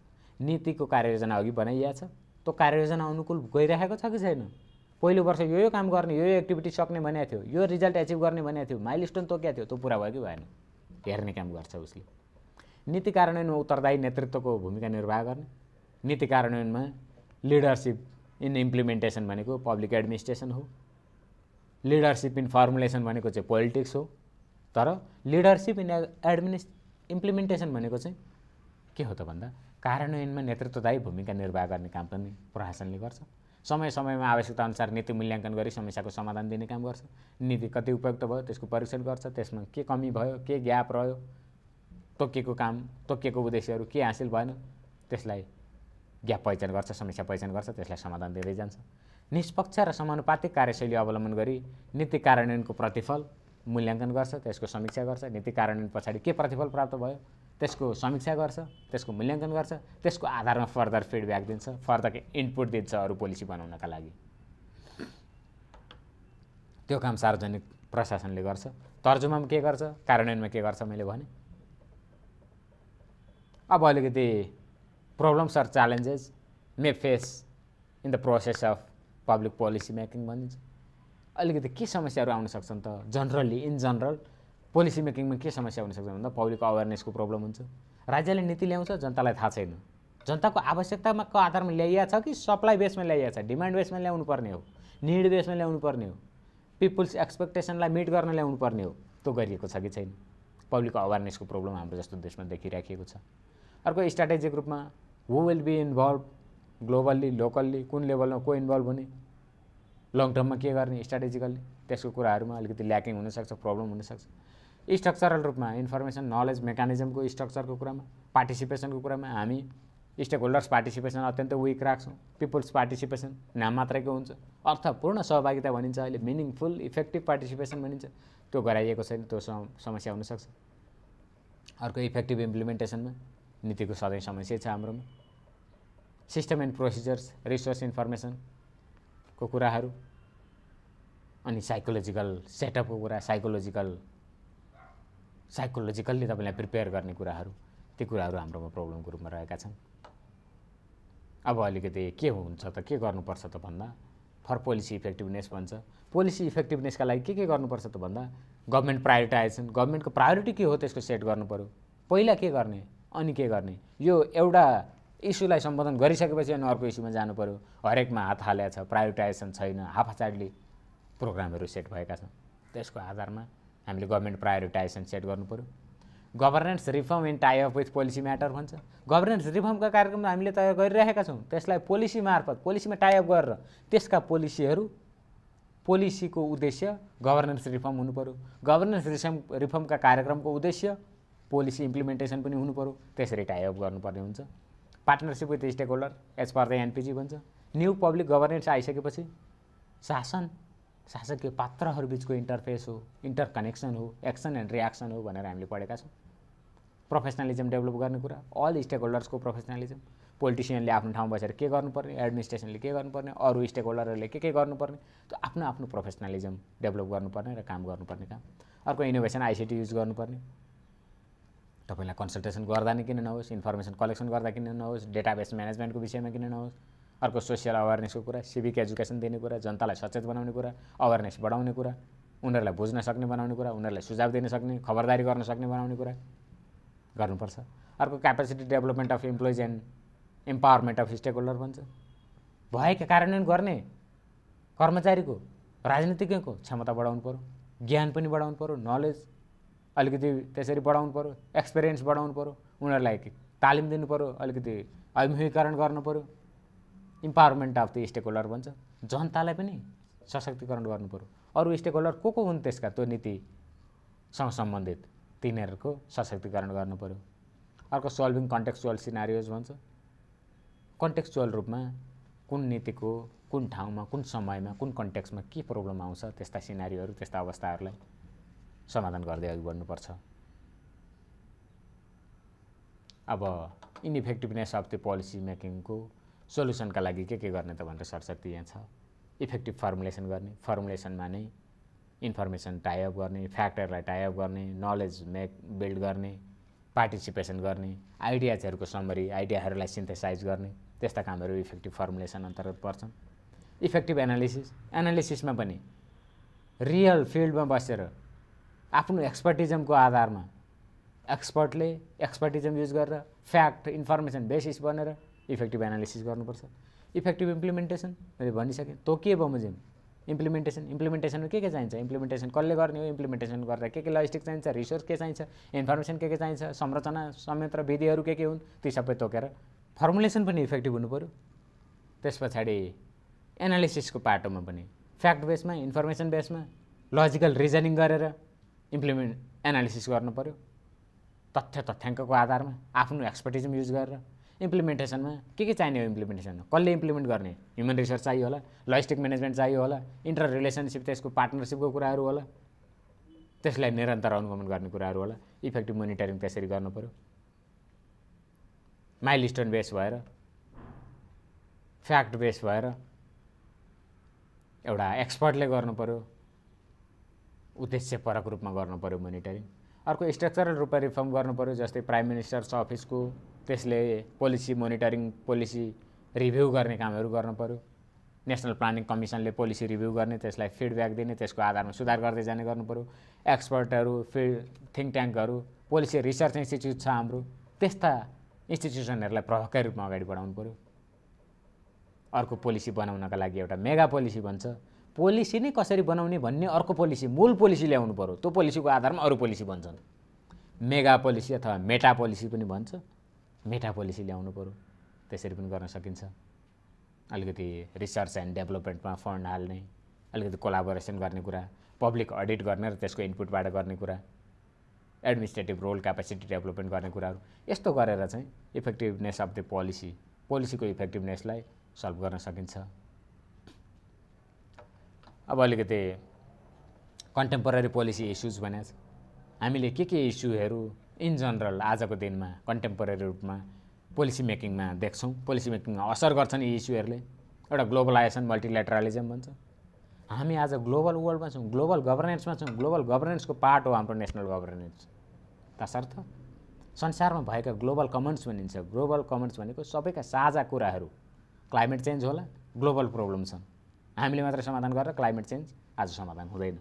नीतिको कार्ययोजना अघि बनाइएको छ त्यो कार्ययोजना अनुकूल गइरहेको छ कि छैन पहिलो वर्ष यो यो काम गर्ने यो यो एक्टिभिटी सक्ने भनेको थियो यो रिजल्ट एचिभ गर्ने भनेको थियो माइल स्टोन तोकेको थियो त्यो पुरा भयो कि भएन हेर्ने काम गर्छ उसले नीति कार्यान्वयनमा उत्तरदायी नेतृत्वको भूमिका निर्वाह गर्ने नीति कार्यान्वयनमा लिडरसिप इन इम्प्लिमेन्टेसन भनेको पब्लिक एडमिनिस्ट्रेसन हो लिडरसिप इन फर्मुलेसन भनेको चाहिँ पोलिटिक्स हो तर लिडरसिप इन एडमिनिस् इम्प्लिमेन्टेसन भनेको चाहिँ के हो त भन्दा कार्यान्वयनमा नेतृत्वदायी भूमिका निर्वाह गर्ने काम पनि प्रशासनले गर्छ समय समयमा आवश्यकताअनुसार नीति मूल्याङ्कन गरी समस्याको समाधान दिने काम गर्छ नीति कति उपयुक्त भयो त्यसको परीक्षण गर्छ त्यसमा के कमी भयो के ग्याप रह्यो तोकिएको काम तोकिएको उद्देश्यहरू के हासिल भएन त्यसलाई ज्ञाप पहिचान गर्छ समस्या पहिचान गर्छ त्यसलाई समाधान दिँदै जान्छ निष्पक्ष र समानुपातिक कार्यशैली अवलम्बन गरी नीति कार्यान्वयनको प्रतिफल मूल्याङ्कन गर्छ त्यसको समीक्षा गर्छ नीति कार्यान्वयन पछाडि के प्रतिफल प्राप्त भयो त्यसको समीक्षा गर्छ त्यसको मूल्याङ्कन गर्छ त्यसको आधारमा फर्दर फिडब्याक दिन्छ फर्दर इनपुट दिन्छ अरू पोलिसी बनाउनका लागि त्यो काम सार्वजनिक प्रशासनले गर्छ तर्जुमामा के गर्छ कार्यान्वयनमा के गर्छ मैले भने अब अलिकति problems or challenges may face in the process of public policy making भनिन्छ अलिकति के समस्याहरू आउन सक्छन् त जनरली इन जनरल पोलिसी मेकिङमा के समस्या हुनसक्छ भन्दा पब्लिक अवेरनेसको प्रब्लम हुन्छ राज्यले नीति ल्याउँछ जनतालाई थाहा छैन जनताको आवश्यकताको आधारमा ल्याइएको छ कि सप्लाई बेसमा ल्याइएको छ डिमान्ड बेसमा ल्याउनु पर्ने हो निड बेसमा ल्याउनु पर्ने हो पिपुल्स एक्सपेक्टेसनलाई मिट गर्न ल्याउनु पर्ने हो त्यो गरिएको छ कि छैन पब्लिक अवेरनेसको प्रब्लम हाम्रो जस्तो देशमा देखिराखिएको छ अर्को स्ट्राटेजिक रूपमा who will be involve globally locally कुन लेभलमा को इन्भल्भ हुने लङ टर्ममा के गर्ने स्ट्राटेजिकल्ली त्यसको कुराहरूमा अलिकति ल्याकिङ हुनसक्छ प्रब्लम हुनसक्छ स्ट्रक्चरल रूपमा इन्फर्मेसन नलेज मेकानिजमको स्ट्रक्चरको कुरामा पार्टिसिपेसनको कुरामा हामी स्टेक होल्डर्स पार्टिसिपेसन अत्यन्त विक राख्छौँ पिपुल्स पार्टिसिपेसन नाम मात्रैको हुन्छ अर्थपूर्ण सहभागिता भनिन्छ अहिले मिनिङफुल इफेक्टिभ पार्टिसिपेसन भनिन्छ त्यो गराइएको छैन त्यो समस्या हुनसक्छ अर्को इफेक्टिभ इम्प्लिमेन्टेसनमा नीतिको सधैँ समस्या छ हाम्रोमा सिस्टम एन्ड प्रोसिजर्स रिसोर्स इन्फर्मेसनको कुराहरू अनि साइकोलोजिकल सेटअपको कुरा साइकोलोजिकल साइकोलोजिकल्ली तपाईँलाई प्रिपेयर गर्ने कुराहरू ती कुराहरू हाम्रोमा प्रब्लमको रूपमा रहेका छन् अब अलिकति के हुन्छ त के गर्नुपर्छ त भन्दा फर पोलिसी इफेक्टिभनेस भन्छ पोलिसी इफेक्टिभनेसका लागि के के गर्नुपर्छ त भन्दा गभर्मेन्ट प्रायोरिटाइजेसन गभर्मेन्टको प्रायोरिटी के हो त्यसको सेट पऱ्यो पहिला के गर्ने अनि के गर्ने यो एउटा इस्युलाई सम्बोधन गरिसकेपछि अनि अर्को इस्युमा जानु पऱ्यो हरेकमा हात हाल्या छ प्रायोरिटाइजेसन छैन हाफाचाडली प्रोग्रामहरू सेट भएका छन् त्यसको आधारमा हामीले गभर्मेन्ट प्रायोरिटाइजेसन सेट गर्नुपऱ्यो governance reform in tie up with policy matter भन्छ गभर्नेन्स रिफर्मका कार्यक्रम हामीले तयार गरिरहेका छौँ त्यसलाई पोलिसी मार्फत पोलिसीमा टाइअप गरेर त्यसका पोलिसीहरू पोलिसीको उद्देश्य गभर्नेन्स रिफर्म हुनुपऱ्यो गभर्नेन्स रिफर्म रिफर्मका कार्यक्रमको उद्देश्य पोलिसी इम्प्लिमेन्टेसन पनि हुनुपऱ्यो त्यसरी टाइअप गर्नुपर्ने हुन्छ partnership with stakeholder as per the NPG भन्छ न्यू पब्लिक गभर्नेन्स आइसकेपछि शासन शासकीय पात्रहरूबिचको इन्टरफेस हो इन्टर कनेक्सन हो एक्सन एन्ड रियाक्सन हो भनेर हामीले पढेका छौँ प्रोफेसनलिजम डेभलप गर्ने कुरा अल स्टेक होल्डर्सको प्रोफेसनलिजम पोलिटिसियनले आफ्नो ठाउँमा बसेर के गर्नुपर्ने एडमिनिस्ट्रेसनले के गर्नुपर्ने अरू स्टेक होल्डरहरूले के के गर्नुपर्ने त्यो आफ्नो आफ्नो प्रोफेसनलिजम डेभलप गर्नुपर्ने र काम गर्नुपर्ने काम अर्को इनोभेसन आइसिटी युज गर्नुपर्ने तपाईँलाई कन्सल्टेसन गर्दा नै किन नहोस् इन्फर्मेसन कलेक्सन गर्दा किन नहोस् डेटाबेस म्यानेजमेन्टको विषयमा किन नहोस् अर्को सोसियल अवेरनेसको कुरा सिभिक एजुकेसन दिने कुरा जनतालाई सचेत बनाउने कुरा अवेरनेस बढाउने कुरा उनीहरूलाई बुझ्न सक्ने बनाउने कुरा उनीहरूलाई सुझाव दिन सक्ने खबरदारी गर्न सक्ने बनाउने कुरा गर्नुपर्छ अर्को capacity development of employees and empowerment of stakeholder भन्छ भएका कार्यान्वयन गर्ने कर्मचारीको राजनीतिज्ञको क्षमता बढाउनु पऱ्यो ज्ञान पनि बढाउनु पऱ्यो नलेज अलिकति त्यसरी बढाउनु पऱ्यो एक्सपिरियन्स बढाउनु पऱ्यो उनीहरूलाई तालिम दिनु पऱ्यो अलिकति अभिमुखीकरण गर्नु empowerment of the stakeholder भन्छ जनतालाई पनि सशक्तिकरण गर्नु पऱ्यो अरू स्टेक होल्डर को को हुन् त्यसका त्यो नीतिसँग सम्बन्धित तिनीहरूको सशक्तिकरण गर्नु पऱ्यो अर्को सल्भिङ कन्टेक्चुअल सिनारियोज भन्छ कन्टेक्चुअल रूपमा कुन नीतिको कुन ठाउँमा कुन समयमा कुन कन्टेक्समा के प्रब्लम आउँछ त्यस्ता सिनारीहरू त्यस्ता अवस्थाहरूलाई समाधान गर्दै अघि बढ्नुपर्छ अब इनइफेक्टिभनेस अफ द पोलिसी मेकिङको सोल्युसनका लागि के के गर्ने त भनेर सरस्वती यहाँ छ इफेक्टिभ फर्मुलेसन गर्ने फर्मुलेसनमा नै इन्फर्मेसन टाइअप गर्ने फ्याक्टरलाई टाइअप गर्ने नलेज मेक बिल्ड गर्ने पार्टिसिपेसन गर्ने आइडियाजहरूको समरी आइडियाहरूलाई सिन्थेसाइज गर्ने त्यस्ता कामहरू इफेक्टिभ फर्मुलेसन अन्तर्गत पर्छन् इफेक्टिभ एनालिसिस एनालिसिसमा पनि रियल फिल्डमा बसेर आफ्नो एक्सपर्टिजमको आधारमा एक्सपर्टले एक्सपर्टिजम युज गरेर फ्याक्ट इन्फर्मेसन बेसिस बनेर इफेक्टिभ एनालिसिस गर्नुपर्छ इफेक्टिभ इम्प्लिमेन्टेसन मैले भनिसकेँ तोकिए बमोजिम इम्प्लिमेन्टेसन इम्प्लिमेन्टेसनमा के के चाहिन्छ इम्प्लिमेन्टेसन कसले गर्ने हो इम्प्लिमेन्टेसन गर्दा के के लजिस्टिक चाहिन्छ रिसोर्स के चाहिन्छ इन्फर्मेसन के के चाहिन्छ संरचना संयन्त्र विधिहरू के के हुन् ती सबै तोकेर फर्मुलेसन पनि इफेक्टिभ हुनु पऱ्यो त्यस पछाडि एनालिसिसको पाटोमा पनि फ्याक्ट बेसमा इन्फर्मेसन बेसमा लजिकल रिजनिङ गरेर इम्प्लिमेन्ट एनालिसिस गर्नु पऱ्यो तथ्य तथ्याङ्कको आधारमा आफ्नो एक्सपर्टिजम युज गरेर इम्प्लिमेन्टेसनमा के के चाहिने हो इम्प्लिमेन्टेसनमा कसले इम्प्लिमेन्ट गर्ने ह्युमन रिसोर्स चाहियो होला लजिस्टिक म्यानेजमेन्ट चाहियो होला इन्टर रिलेसनसिप त्यसको पार्टनरसिपको कुराहरू होला त्यसलाई निरन्तर अनुगमन गर्ने कुराहरू होला इफेक्टिभ मोनिटरिङ त्यसरी पऱ्यो माइल स्टोन बेस भएर फ्याक्ट बेस भएर एउटा एक्सपर्टले गर्नुपऱ्यो उद्देश्यपरक रूपमा पऱ्यो मोनिटरिङ अर्को स्ट्रक्चरल रूपमा रिफर्म पऱ्यो जस्तै प्राइम मिनिस्टर्स अफिसको त्यसले पोलिसी मोनिटरिङ पोलिसी रिभ्यू गर्ने कामहरू गर्नुपऱ्यो नेसनल प्लानिङ कमिसनले पोलिसी रिभ्यू गर्ने त्यसलाई फिडब्याक दिने त्यसको आधारमा सुधार गर्दै जाने गर्नुपऱ्यो एक्सपर्टहरू फि थिङ्क ट्याङ्कहरू पोलिसी रिसर्च इन्स्टिच्युट छ हाम्रो त्यस्ता इन्स्टिट्युसनहरूलाई प्रभावकै रूपमा अगाडि बढाउनु पऱ्यो अर्को पोलिसी बनाउनका लागि एउटा मेगा पोलिसी भन्छ पोलिसी नै कसरी बनाउने भन्ने अर्को पोलिसी मूल पोलिसी ल्याउनु पऱ्यो त्यो पोलिसीको आधारमा अरू पोलिसी भन्छन् मेगा पोलिसी अथवा मेटा पोलिसी पनि भन्छ मेटा पोलिसी ल्याउनु पऱ्यो त्यसरी पनि गर्न सकिन्छ अलिकति रिसर्च एन्ड डेभलपमेन्टमा फन्ड हाल्ने अलिकति कोलाबोरेसन गर्ने कुरा पब्लिक अडिट गर्ने र त्यसको इनपुटबाट गर्ने कुरा एडमिनिस्ट्रेटिभ रोल क्यापेसिटी डेभलपमेन्ट गर्ने कुराहरू यस्तो गरेर चाहिँ इफेक्टिभनेस अफ द पोलिसी पोलिसीको इफेक्टिभनेसलाई सल्भ गर्न सकिन्छ अब अलिकति कन्टेम्पोररी पोलिसी इस्युज भने हामीले के के इस्युहरू इन जनरल आजको दिनमा कन्टेम्पोरेरी रूपमा पोलिसी मेकिङमा देख्छौँ पोलिसी मेकिङमा असर गर्छन् यी इस्युहरूले एउटा ग्लोबलाइजेसन मल्टिलेटरलिजम भन्छ हामी आज ग्लोबल वर्ल्डमा छौँ ग्लोबल गभर्नेन्समा छौँ ग्लोबल गभर्नेन्सको पार्ट हो हाम्रो नेसनल गभर्नेन्स तसर्थ संसारमा भएका ग्लोबल कमन्स भनिन्छ ग्लोबल कमन्स भनेको सबैका साझा कुराहरू क्लाइमेट चेन्ज होला ग्लोबल प्रब्लम छन् हामीले मात्र समाधान गरेर क्लाइमेट चेन्ज आज समाधान हुँदैन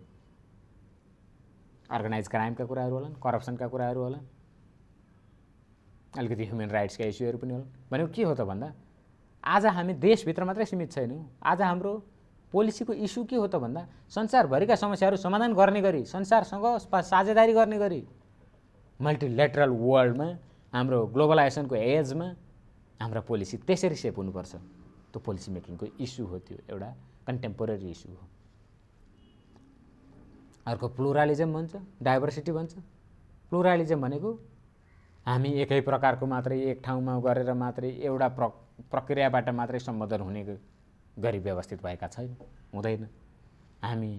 अर्गनाइज क्राइमका कुराहरू होलान् करप्सनका कुराहरू होलान् अलिकति ह्युमन राइट्सका इस्युहरू पनि होला भनेको के हो त भन्दा आज हामी देशभित्र मात्रै सीमित छैनौँ आज हाम्रो पोलिसीको इस्यु के हो त भन्दा संसारभरिका समस्याहरू समाधान गर्ने गरी संसारसँग साझेदारी गर्ने गरी मल्टिलेटरल वर्ल्डमा हाम्रो ग्लोबलाइजेसनको एजमा हाम्रो पोलिसी त्यसरी सेप हुनुपर्छ त्यो पोलिसी मेकिङको इस्यु हो त्यो एउटा कन्टेम्पोरेरी इस्यु हो अर्को प्लुरालिजम भन्छ डाइभर्सिटी भन्छ प्लुरालिजम भनेको हामी एकै प्रकारको मात्रै एक ठाउँमा गरेर मात्रै एउटा प्र प्रक्रियाबाट मात्रै सम्बोधन हुने गरी व्यवस्थित भएका छैन हुँदैन हामी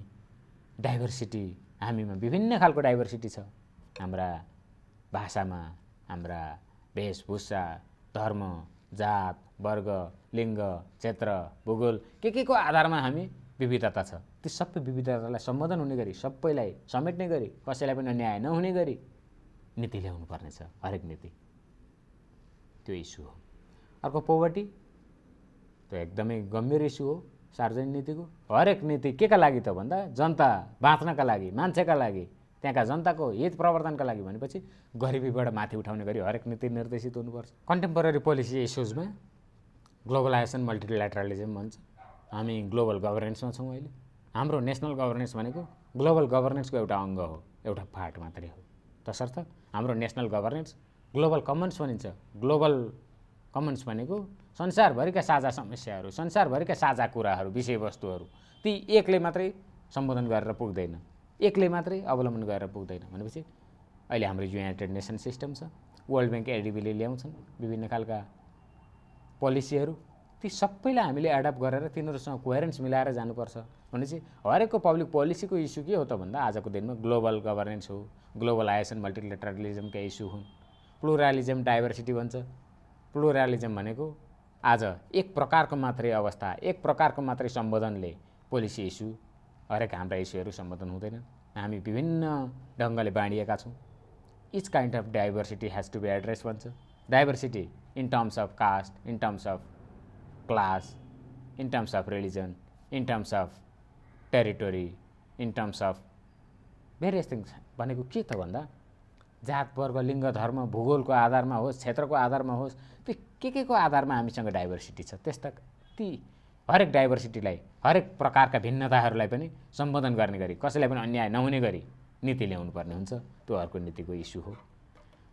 डाइभर्सिटी हामीमा विभिन्न खालको डाइभर्सिटी छ हाम्रा भाषामा हाम्रा वेशभूषा धर्म जात वर्ग लिङ्ग क्षेत्र भूगोल के के को आधारमा हामी विविधता छ ती सबै विविधतालाई सम्बोधन हुने गरी सबैलाई समेट्ने गरी कसैलाई पनि अन्याय नहुने गरी नीति ल्याउनु पर्नेछ हरेक नीति त्यो इस्यु हो अर्को पोभर्टी त्यो एकदमै गम्भीर इस्यु हो सार्वजनिक नीतिको हरेक नीति के का लागि त भन्दा जनता बाँच्नका लागि मान्छेका लागि त्यहाँका जनताको हित प्रवर्धनका लागि भनेपछि गरिबीबाट माथि उठाउने गरी हरेक नीति निर्देशित हुनुपर्छ कन्टेम्पोरेरी पोलिसी इस्युजमा ग्लोबलाइजेसन मल्टिलेटरलिजम भन्छ हामी ग्लोबल गभर्नेन्समा छौँ अहिले हाम्रो नेसनल गभर्नेन्स भनेको ग्लोबल गभर्नेन्सको एउटा अङ्ग हो एउटा पार्ट मात्रै हो तसर्थ हाम्रो नेसनल गभर्नेन्स ग्लोबल कमन्स भनिन्छ ग्लोबल कमन्स भनेको संसारभरिका साझा समस्याहरू संसारभरिका साझा कुराहरू विषयवस्तुहरू ती एकले मात्रै सम्बोधन गरेर पुग्दैन एकले मात्रै अवलम्बन गरेर पुग्दैन भनेपछि अहिले हाम्रो युनाइटेड नेसन सिस्टम छ वर्ल्ड ब्याङ्क एडिबीले ल्याउँछन् विभिन्न खालका पोलिसीहरू ती सबैलाई हामीले एडप्ट गरेर तिनीहरूसँग क्वेरेन्स मिलाएर जानुपर्छ भनेपछि हरेकको पब्लिक पोलिसीको इस्यु के हो त भन्दा आजको दिनमा ग्लोबल गभर्नेन्स हो ग्लोबलाइजेसन मल्टिलेटरलिजमका इस्यु हुन् प्लुरालिजम डाइभर्सिटी भन्छ प्लुरालिजम भनेको आज एक प्रकारको मात्रै अवस्था एक प्रकारको मात्रै सम्बोधनले पोलिसी इस्यु हरेक हाम्रा इस्युहरू सम्बोधन हुँदैन हामी विभिन्न ढङ्गले बाँडिएका छौँ each kind of diversity has to be address भन्छ diversity in terms of caste in terms of class, in terms of religion, in terms of territory in terms of various things भनेको के त भन्दा जात वर्ग लिङ्ग धर्म भूगोलको आधारमा होस् क्षेत्रको आधारमा होस् त्यो के के को आधारमा हामीसँग डाइभर्सिटी छ त्यस्ता ती हरेक डाइभर्सिटीलाई हरेक प्रकारका भिन्नताहरूलाई पनि सम्बोधन गर्ने गरी कसैलाई पनि अन्याय नहुने गरी नीति ल्याउनु पर्ने हुन्छ त्यो अर्को नीतिको इस्यु हो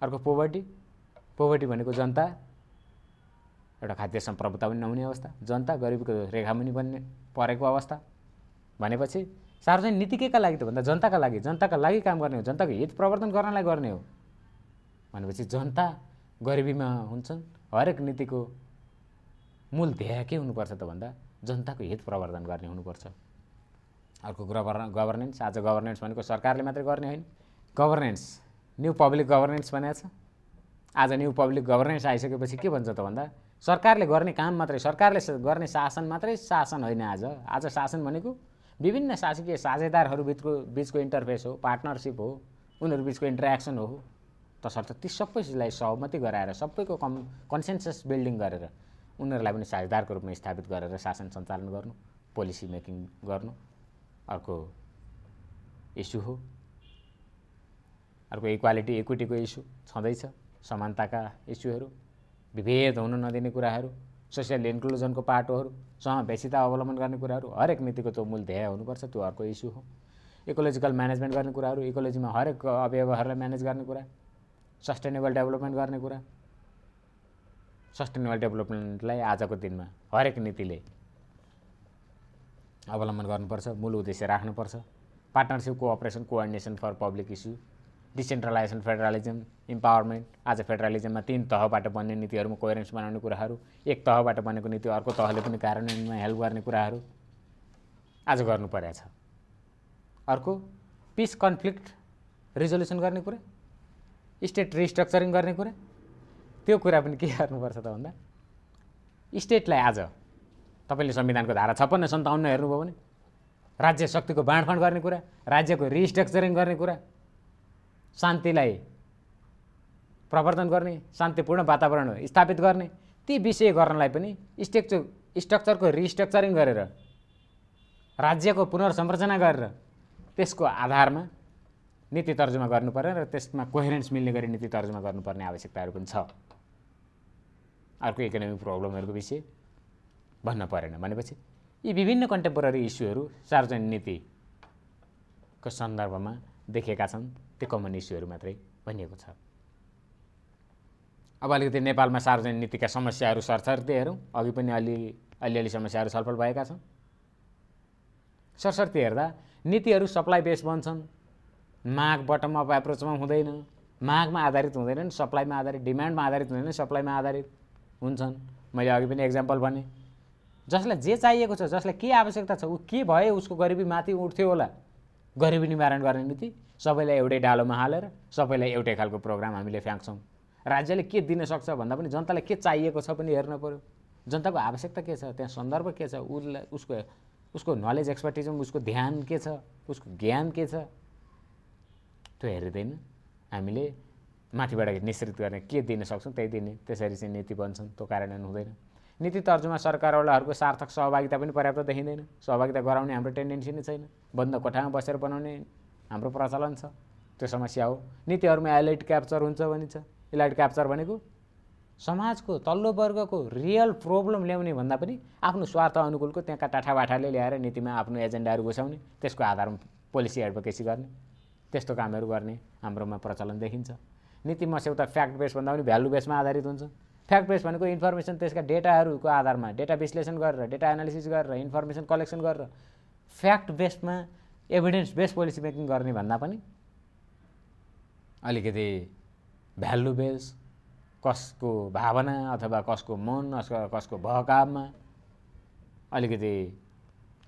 अर्को पोभर्टी पोभर्टी भनेको जनता एउटा खाद्य सम्प्रभुता पनि नहुने अवस्था जनता गरिबीको रेखा पनि बन्ने परेको अवस्था भनेपछि सार्वजनिक नीति के का लागि त भन्दा जनताका लागि जनताका लागि काम गर्ने हो जनताको हित प्रवर्धन गर्नलाई गर्ने हो भनेपछि जनता गरिबीमा हुन्छन् हरेक नीतिको मूल ध्येय के हुनुपर्छ त भन्दा जनताको हित प्रवर्धन गर्ने हुनुपर्छ अर्को गभर् गभर्नेन्स आज गभर्नेन्स भनेको सरकारले मात्रै गर्ने होइन गभर्नेन्स न्यु पब्लिक गभर्नेन्स भनेको छ आज न्यू पब्लिक गभर्नेन्स आइसकेपछि के भन्छ त भन्दा सरकारले गर्ने काम मात्रै सरकारले गर्ने शासन मात्रै शासन होइन आज आज शासन भनेको विभिन्न शासकीय साझेदारहरू बिचको बिचको इन्टरफेस हो पार्टनरसिप हो उनीहरू बिचको इन्ट्रेक्सन हो तसर्थ ती सबै चिजलाई सहमति गराएर सबैको कम कन्सेन्सस बिल्डिङ गरेर उनीहरूलाई पनि साझेदारको रूपमा स्थापित गरेर शासन सञ्चालन गर्नु पोलिसी मेकिङ गर्नु अर्को इस्यु हो अर्को इक्वालिटी इक्विटीको इस्यु छँदैछ समानताका इस्युहरू विभेद हुन नदिने कुराहरू सोसियल इन्क्लुजनको पाटोहरू समावेशिता अवलम्बन गर्ने कुराहरू हरेक नीतिको त्यो मूल ध्येय हुनुपर्छ त्यो अर्को इस्यु हो इकोलोजिकल म्यानेजमेन्ट गर्ने कुराहरू इकोलोजीमा हरेक अवयवहरूलाई म्यानेज गर्ने कुरा सस्टेनेबल डेभलपमेन्ट गर्ने कुरा सस्टेनेबल डेभलपमेन्टलाई आजको दिनमा हरेक नीतिले अवलम्बन गर्नुपर्छ मूल उद्देश्य राख्नुपर्छ partnership cooperation coordination for public issue decentralisation federalism empowerment आज फेडरलिजममा तिन तहबाट बन्ने नीतिहरूमा कोरेन्स बनाउने कुराहरू एक तहबाट बनेको नीति अर्को तहले पनि कार्यान्वयनमा हेल्प गर्ने कुराहरू आज गर्नु छ अर्को पिस कन्फ्लिक्ट रिजोल्युसन गर्ने कुरा स्टेट रिस्ट्रक्चरिङ गर्ने कुरा त्यो कुरा पनि के गर्नुपर्छ त भन्दा स्टेटलाई आज तपाईँले संविधानको धारा छप्पन्न सन्ताउन्न हेर्नुभयो भने राज्य शक्तिको बाँडफाँड गर्ने कुरा राज्यको रिस्ट्रक्चरिङ गर्ने कुरा शान्तिलाई प्रवर्धन गर्ने शान्तिपूर्ण वातावरण स्थापित गर्ने ती विषय गर्नलाई पनि स्ट्रक्चर स्ट्रक्चरको रिस्ट्रक्चरिङ गरेर राज्यको पुनर्संरचना गरेर त्यसको आधारमा नीति तर्जुमा गर्नुपर्ने र त्यसमा कोहेरेन्स मिल्ने गरी नीति तर्जुमा गर्नुपर्ने आवश्यकताहरू पनि छ अर्को इकोनोमिक प्रब्लमहरूको विषय भन्न परेन भनेपछि यी विभिन्न कन्टेम्पोररी इस्युहरू सार्वजनिक नीतिको सन्दर्भमा देखेका छन् त्यो कमन इस्युहरू मात्रै भनिएको छ अब अलिकति नेपालमा सार्वजनिक नीतिका समस्याहरू सरसर्ती हेरौँ अघि पनि अलि अलिअलि समस्याहरू छलफल भएका छन् सरसर्ती हेर्दा नीतिहरू सप्लाई बेस बन्छन् माग बटम अप एप्रोचमा हुँदैन मागमा आधारित हुँदैनन् सप्लाईमा आधारित डिमान्डमा आधारित हुँदैन सप्लाईमा आधारित हुन्छन् मैले अघि पनि एक्जाम्पल भने जसलाई जे चाहिएको छ जसलाई के आवश्यकता छ ऊ के भए उसको गरिबी माथि उठ्थ्यो होला गरिबी निवारण गर्ने नीति सबैलाई एउटै डालोमा हालेर सबैलाई एउटै खालको प्रोग्राम हामीले फ्याँक्छौँ राज्यले के दिन सक्छ भन्दा पनि जनतालाई के चाहिएको छ पनि हेर्न पऱ्यो जनताको आवश्यकता के छ त्यहाँ सन्दर्भ के छ उसलाई उसको उसको नलेज एक्सपर्टिजम उसको ध्यान के छ उसको ज्ञान के छ त्यो हेरिँदैन हामीले माथिबाट निश्रित गर्ने के दिन सक्छौँ त्यही दिने त्यसरी चाहिँ नीति बन्छन् त्यो कार्यान्वयन हुँदैन नीति तर्जुमा सरकारवालाहरूको सार्थक सहभागिता पनि पर्याप्त देखिँदैन सहभागिता गराउने हाम्रो टेन्डेन्सी नै छैन बन्द कोठामा बसेर बनाउने हाम्रो प्रचलन छ त्यो समस्या हो नीतिहरूमा एलाइट क्याप्चर हुन्छ भनिन्छ एलाइट क्याप्चर भनेको समाजको तल्लो वर्गको रियल प्रब्लम ल्याउने भन्दा पनि आफ्नो स्वार्थ अनुकूलको त्यहाँका टाठाबाठाले ल्याएर नीतिमा आफ्नो एजेन्डाहरू घुसाउने त्यसको आधारमा पोलिसी एडभोकेसी गर्ने त्यस्तो कामहरू गर्ने हाम्रोमा प्रचलन देखिन्छ नीति मस्यौता फ्याक्ट बेस भन्दा पनि भ्यालु बेसमा आधारित हुन्छ फ्याक्ट बेस भनेको इन्फर्मेसन त्यसका डेटाहरूको आधारमा डेटा विश्लेषण गरेर डेटा एनालिसिस गरेर इन्फर्मेसन कलेक्सन गरेर फ्याक्ट बेसमा एभिडेन्स बेस पोलिसी मेकिङ गर्ने भन्दा पनि अलिकति भ्यालु बेस कसको भावना अथवा कसको मन अथवा कसको बहकावमा अलिकति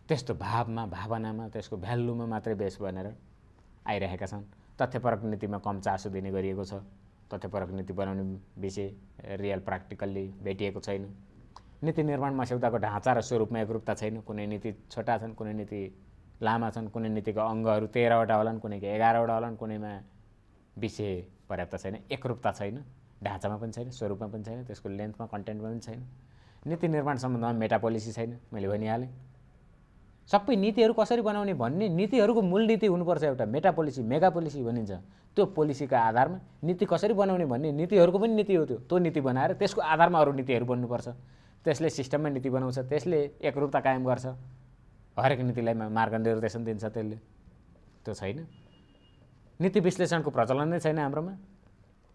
त्यस्तो भावमा भावनामा त्यसको भ्यालुमा मात्रै बेस भनेर आइरहेका छन् तथ्यपरक नीतिमा कम चासो दिने गरिएको छ तथ्यपरक नीति बनाउने विषय रियल प्र्याक्टिकल्ली भेटिएको छैन नीति निर्माण मस्यौदाको ढाँचा र स्वरूपमा एकरूपता छैन कुनै नीति छोटा छन् कुनै नीति लामा छन् कुनै नीतिको अङ्गहरू तेह्रवटा होलान् कुनैको एघारवटा होलान् कुनैमा विषय पर्याप्त छैन एकरूपता छैन ढाँचामा पनि छैन स्वरूपमा पनि छैन त्यसको लेन्थमा कन्टेन्टमा पनि छैन नीति निर्माण सम्बन्धमा मेटापोलिसी छैन मैले भनिहालेँ सबै नीतिहरू कसरी बनाउने भन्ने नीतिहरूको मूल नीति हुनुपर्छ एउटा मेटापोलिसी मेगापोलिसी भनिन्छ त्यो पोलिसीको आधारमा नीति कसरी बनाउने भन्ने नीतिहरूको पनि नीति हो त्यो त्यो नीति बनाएर त्यसको आधारमा अरू नीतिहरू बन्नुपर्छ त्यसले सिस्टममा नीति बनाउँछ त्यसले एकरूपता कायम गर्छ हरेक नीतिलाई मार्ग निर्देशन दिन्छ त्यसले त्यो छैन नीति विश्लेषणको प्रचलन नै छैन हाम्रोमा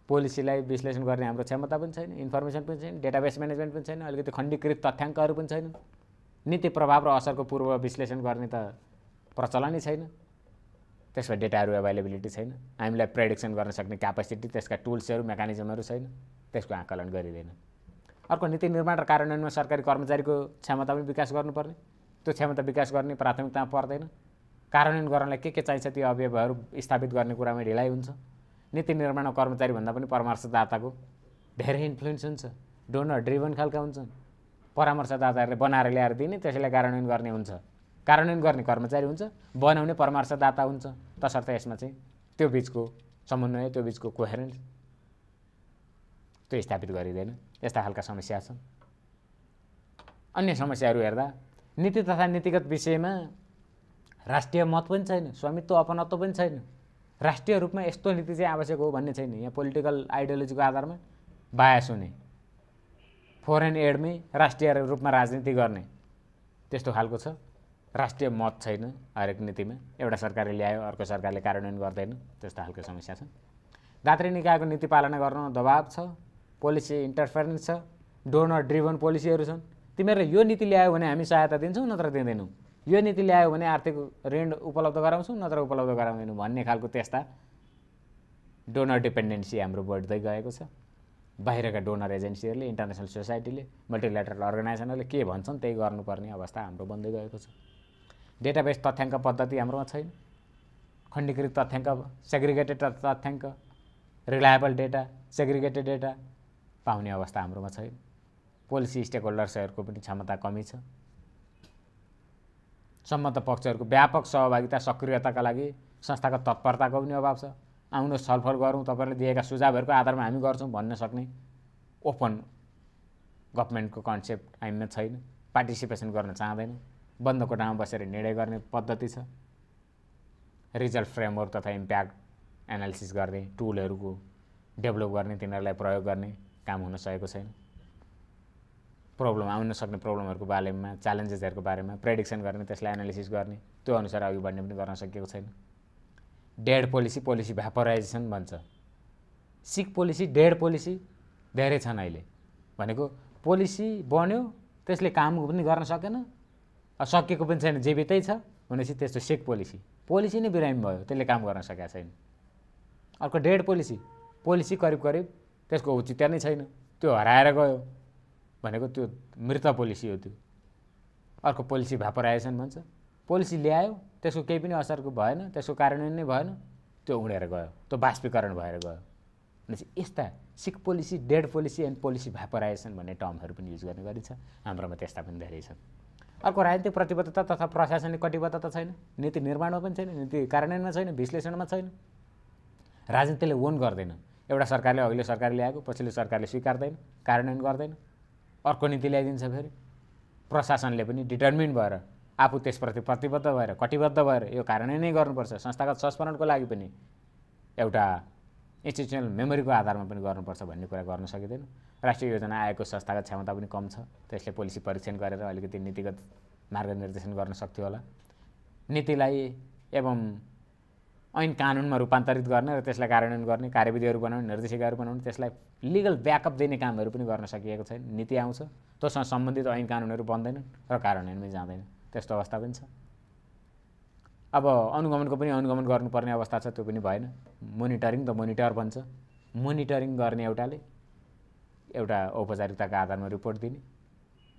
पोलिसीलाई विश्लेषण गर्ने हाम्रो क्षमता पनि छैन इन्फर्मेसन पनि छैन डेटाबेस म्यानेजमेन्ट पनि छैन अलिकति खण्डीकृत तथ्याङ्कहरू पनि छैन नीति प्रभाव र असरको पूर्व विश्लेषण गर्ने त प्रचलनै छैन त्यसमा डेटाहरू एभाइलेबिलिटी छैन हामीलाई प्रेडिक्सन गर्न सक्ने क्यापेसिटी त्यसका टुल्सहरू मेकानिजमहरू छैन त्यसको आकलन गरिँदैन अर्को नीति निर्माण र कार्यान्वयनमा सरकारी कर्मचारीको क्षमता पनि विकास गर्नुपर्ने त्यो क्षमता विकास गर्ने प्राथमिकतामा पर्दैन कार्यान्वयन गर्नलाई के के चाहिन्छ त्यो अवयवहरू स्थापित गर्ने कुरामा ढिलाइ हुन्छ नीति निर्माण कर्मचारीभन्दा पनि परामर्शदाताको धेरै इन्फ्लुएन्स हुन्छ डोनर ड्रिभन खालका हुन्छन् परामर्शदाताहरूले बनाएर ल्याएर दिने त्यसैलाई कार्यान्वयन गर्ने हुन्छ कार्यान्वयन गर्ने कर्मचारी हुन्छ बनाउने परामर्शदाता हुन्छ तसर्थ यसमा चाहिँ त्यो बिचको समन्वय त्यो बिचको कोहेरेन्स त्यो स्थापित गरिँदैन यस्ता खालका समस्या छन् अन्य समस्याहरू हेर्दा नीति तथा नीतिगत विषयमा राष्ट्रिय मत पनि छैन स्वामित्व अपनत्व पनि छैन राष्ट्रिय रूपमा यस्तो नीति चाहिँ आवश्यक हो भन्ने छैन यहाँ पोलिटिकल आइडियोलोजीको आधारमा बायास हुने फोरेन एडमै राष्ट्रिय रूपमा राजनीति गर्ने त्यस्तो खालको छ राष्ट्रिय मत छैन हरेक नीतिमा एउटा सरकारले ल्यायो अर्को सरकारले कार्यान्वयन गर्दैन त्यस्तो खालको समस्या छ दात्री निकायको नीति पालना गर्न दबाव छ पोलिसी इन्टरफेरेन्स छ डोनर ड्रिभन पोलिसीहरू छन् तिमीहरूले यो नीति ल्यायो भने हामी सहायता दिन्छौँ नत्र दिँदैनौँ यो नीति ल्यायो भने आर्थिक ऋण उपलब्ध गराउँछौँ नत्र उपलब्ध गराउँदैनौँ भन्ने खालको त्यस्ता डोनर डिपेन्डेन्सी हाम्रो बढ्दै गएको छ बाहिरका डोनर एजेन्सीहरूले इन्टरनेसनल सोसाइटीले मल्टिल्याटरल अर्गनाइजेसनहरूले के भन्छन् त्यही गर्नुपर्ने अवस्था हाम्रो बन्दै गएको छ डेटाबेस तथ्याङ्क पद्धति हाम्रोमा छैन खण्डीकृत तथ्याङ्क सेग्रिगेटेड तथ्याङ्क रिलायबल डेटा सेग्रिगेटेड डेटा पाउने अवस्था हाम्रोमा छैन पोलिसी स्टेक होल्डर्सहरूको पनि क्षमता कमी छ सम्मत पक्षहरूको व्यापक सहभागिता सक्रियताका लागि संस्थाको तत्परताको पनि अभाव छ आउनु छलफल गरौँ तपाईँले दिएका सुझावहरूको आधारमा हामी गर्छौँ भन्न सक्ने ओपन गभर्मेन्टको कन्सेप्ट हामीमा छैन पार्टिसिपेसन गर्न चाहँदैन बन्द कोटामा बसेर निर्णय गर्ने पद्धति छ रिजल्ट फ्रेमवर्क तथा इम्प्याक्ट एनालिसिस गर्ने टुलहरूको डेभलप गर्ने तिनीहरूलाई प्रयोग गर्ने काम हुन सकेको छैन प्रब्लम आउन सक्ने प्रब्लमहरूको बारेमा च्यालेन्जेसहरूको बारेमा प्रेडिक्सन गर्ने त्यसलाई एनालिसिस गर्ने त्यो अनुसार अघि बढ्ने पनि गर्न सकिएको छैन डेड पोलिसी पोलिसी भ्यापराइजेसन भन्छ सिक पोलिसी डेड पोलिसी धेरै छन् अहिले भनेको पोलिसी बन्यो त्यसले काम पनि गर्न सकेन सकिएको पनि छैन जीवितै छ भनेपछि त्यस्तो सिक पोलिसी पोलिसी नै बिरामी भयो त्यसले काम गर्न सकेका छैन अर्को डेड पोलिसी पोलिसी करिब करिब त्यसको औचित्य नै छैन त्यो हराएर गयो भनेको त्यो मृत पोलिसी हो त्यो अर्को पोलिसी भ्यापराइजेसन भन्छ पोलिसी ल्यायो त्यसको केही पनि असरको भएन त्यसको कार्यान्वयन नै भएन त्यो उडेर गयो त्यो बाष्पीकरण भएर गयो भनेपछि यस्ता sick policy dead policy and policy vaporisation भन्ने टर्महरू पनि युज गर्ने गरिन्छ हाम्रोमा त्यस्ता पनि धेरै छन् अर्को राजनीतिक प्रतिबद्धता तथा प्रशासनिक कटिबद्धता छैन नीति निर्माणमा पनि छैन नीति कार्यान्वयनमा छैन विश्लेषणमा छैन राजनीतिले ओन गर्दैन एउटा सरकारले अघिल्लो सरकारले ल्याएको पछिल्लो सरकारले स्वीकार्दैन कार्यान्वयन गर्दैन अर्को नीति ल्याइदिन्छ फेरि प्रशासनले पनि डिटर्मिन भएर आफू त्यसप्रति प्रतिबद्ध भएर कटिबद्ध भएर यो कारणै नै गर्नुपर्छ संस्थागत संस्मरणको लागि पनि एउटा इन्स्टिट्युसनल मेमोरीको आधारमा पनि गर्नुपर्छ भन्ने कुरा गर्न सकिँदैन राष्ट्रिय योजना आएको संस्थागत क्षमता पनि कम छ त्यसले पोलिसी परीक्षण गरेर अलिकति नीतिगत मार्ग गर्न सक्थ्यो होला नीतिलाई एवं ऐन कानुनमा रूपान्तरित गर्ने र त्यसलाई कार्यान्वयन गर्ने कार्यविधिहरू बनाउने निर्देशिकाहरू बनाउने त्यसलाई लिगल ब्याकअप दिने कामहरू पनि गर्न सकिएको छैन नीति आउँछ त्योसँग सम्बन्धित ऐन कानुनहरू बन्दैनन् र कार्यान्वयन पनि जाँदैन त्यस्तो अवस्था पनि छ अब अनुगमनको पनि अनुगमन गर्नुपर्ने अवस्था छ त्यो पनि भएन मोनिटरिङ त मोनिटर भन्छ मोनिटरिङ गर्ने एउटाले एउटा औपचारिकताको आधारमा रिपोर्ट दिने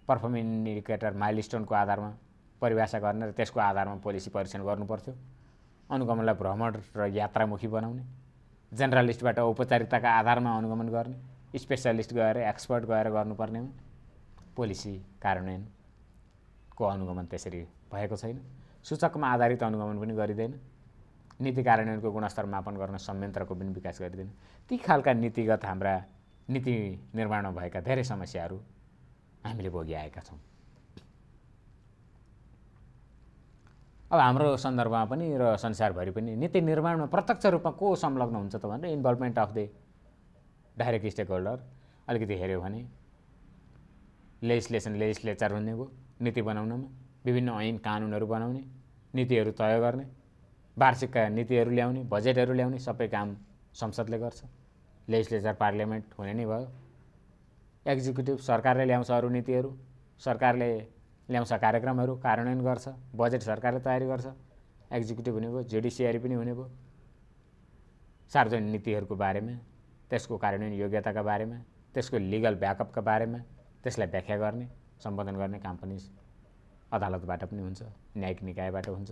पर्फर्मेन्स इन्डिकेटर माइलस्टोनको आधारमा परिभाषा गर्ने र त्यसको आधारमा पोलिसी परीक्षण गर्नुपर्थ्यो अनुगमनलाई भ्रमण र यात्रामुखी बनाउने जेनरलिस्टबाट औपचारिकताका आधारमा अनुगमन गर्ने स्पेसलिस्ट गएर एक्सपर्ट गएर गर्नुपर्ने पोलिसी कार्यान्वयनको अनुगमन त्यसरी भएको छैन सूचकमा आधारित अनुगमन पनि गरिँदैन नीति कार्यान्वयनको गुणस्तर मापन गर्न संयन्त्रको पनि विकास गरिँदैन ती खालका नीतिगत हाम्रा नीति निर्माणमा भएका धेरै समस्याहरू हामीले भोगिआएका छौँ अब हाम्रो सन्दर्भमा पनि र संसारभरि पनि नीति निर्माणमा प्रत्यक्ष रूपमा को संलग्न हुन्छ त भनेर involvement of the direct stakeholder अलिकति हेऱ्यो भने लेजिस्लेसन लेजिस्लेचर हुने भयो नीति बनाउनमा विभिन्न ऐन कानुनहरू बनाउने नीतिहरू तय गर्ने वार्षिक नीतिहरू ल्याउने बजेटहरू ल्याउने सबै काम संसदले गर्छ लेजिस्लेचर पार्लियामेन्ट हुने नै भयो एक्जिक्युटिभ सरकारले ल्याउँछ अरू नीतिहरू सरकारले ल्याउँछ कार्यक्रमहरू कार्यान्वयन गर्छ बजेट सरकारले तयारी गर्छ एक्जिक्युटिभ हुने भयो जुडिसियरी पनि हुने भयो सार्वजनिक नीतिहरूको बारेमा त्यसको कार्यान्वयन योग्यताका बारेमा त्यसको लिगल ब्याकअपका बारेमा त्यसलाई व्याख्या गर्ने सम्बोधन गर्ने काम पनि अदालतबाट पनि हुन्छ न्यायिक निकायबाट हुन्छ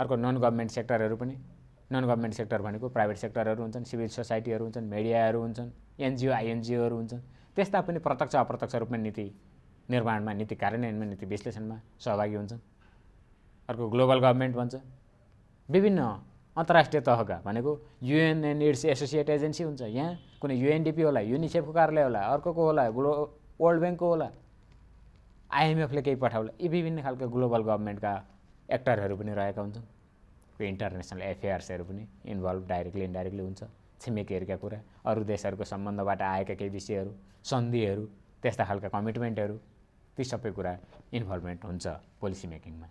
अर्को नन गभर्मेन्ट सेक्टरहरू पनि नन गभर्मेन्ट सेक्टर भनेको प्राइभेट सेक्टरहरू हुन्छन् सिभिल सोसाइटीहरू हुन्छन् मिडियाहरू हुन्छन् एनजिओ आइएनजिओहरू हुन्छन् त्यस्ता पनि प्रत्यक्ष अप्रत्यक्ष रूपमा नीति निर्माणमा नीति कार्यान्वयनमा नीति विश्लेषणमा सहभागी हुन्छन् अर्को ग्लोबल गभर्मेन्ट भन्छ विभिन्न अन्तर्राष्ट्रिय तहका भनेको UN and its associate agency हुन्छ यहाँ कुनै युएनडिपी होला युनिसेफको कार्यालय होला अर्को को होला ग्लो वर्ल्ड ब्याङ्कको होला आइएमएफले केही पठाउला यी विभिन्न खालको ग्लोबल गभर्मेन्टका एक्टरहरू पनि रहेका हुन्छन् कोही इन्टरनेसनल एफेयर्सहरू पनि इन्भल्भ डाइरेक्टली इन्डाइरेक्टली हुन्छ छिमेकीहरूका कुरा अरू देशहरूको सम्बन्धबाट आएका केही विषयहरू सन्धिहरू त्यस्ता खालका कमिटमेन्टहरू ती सबै कुरा इन्भल्भमेन्ट हुन्छ पोलिसी मेकिङमा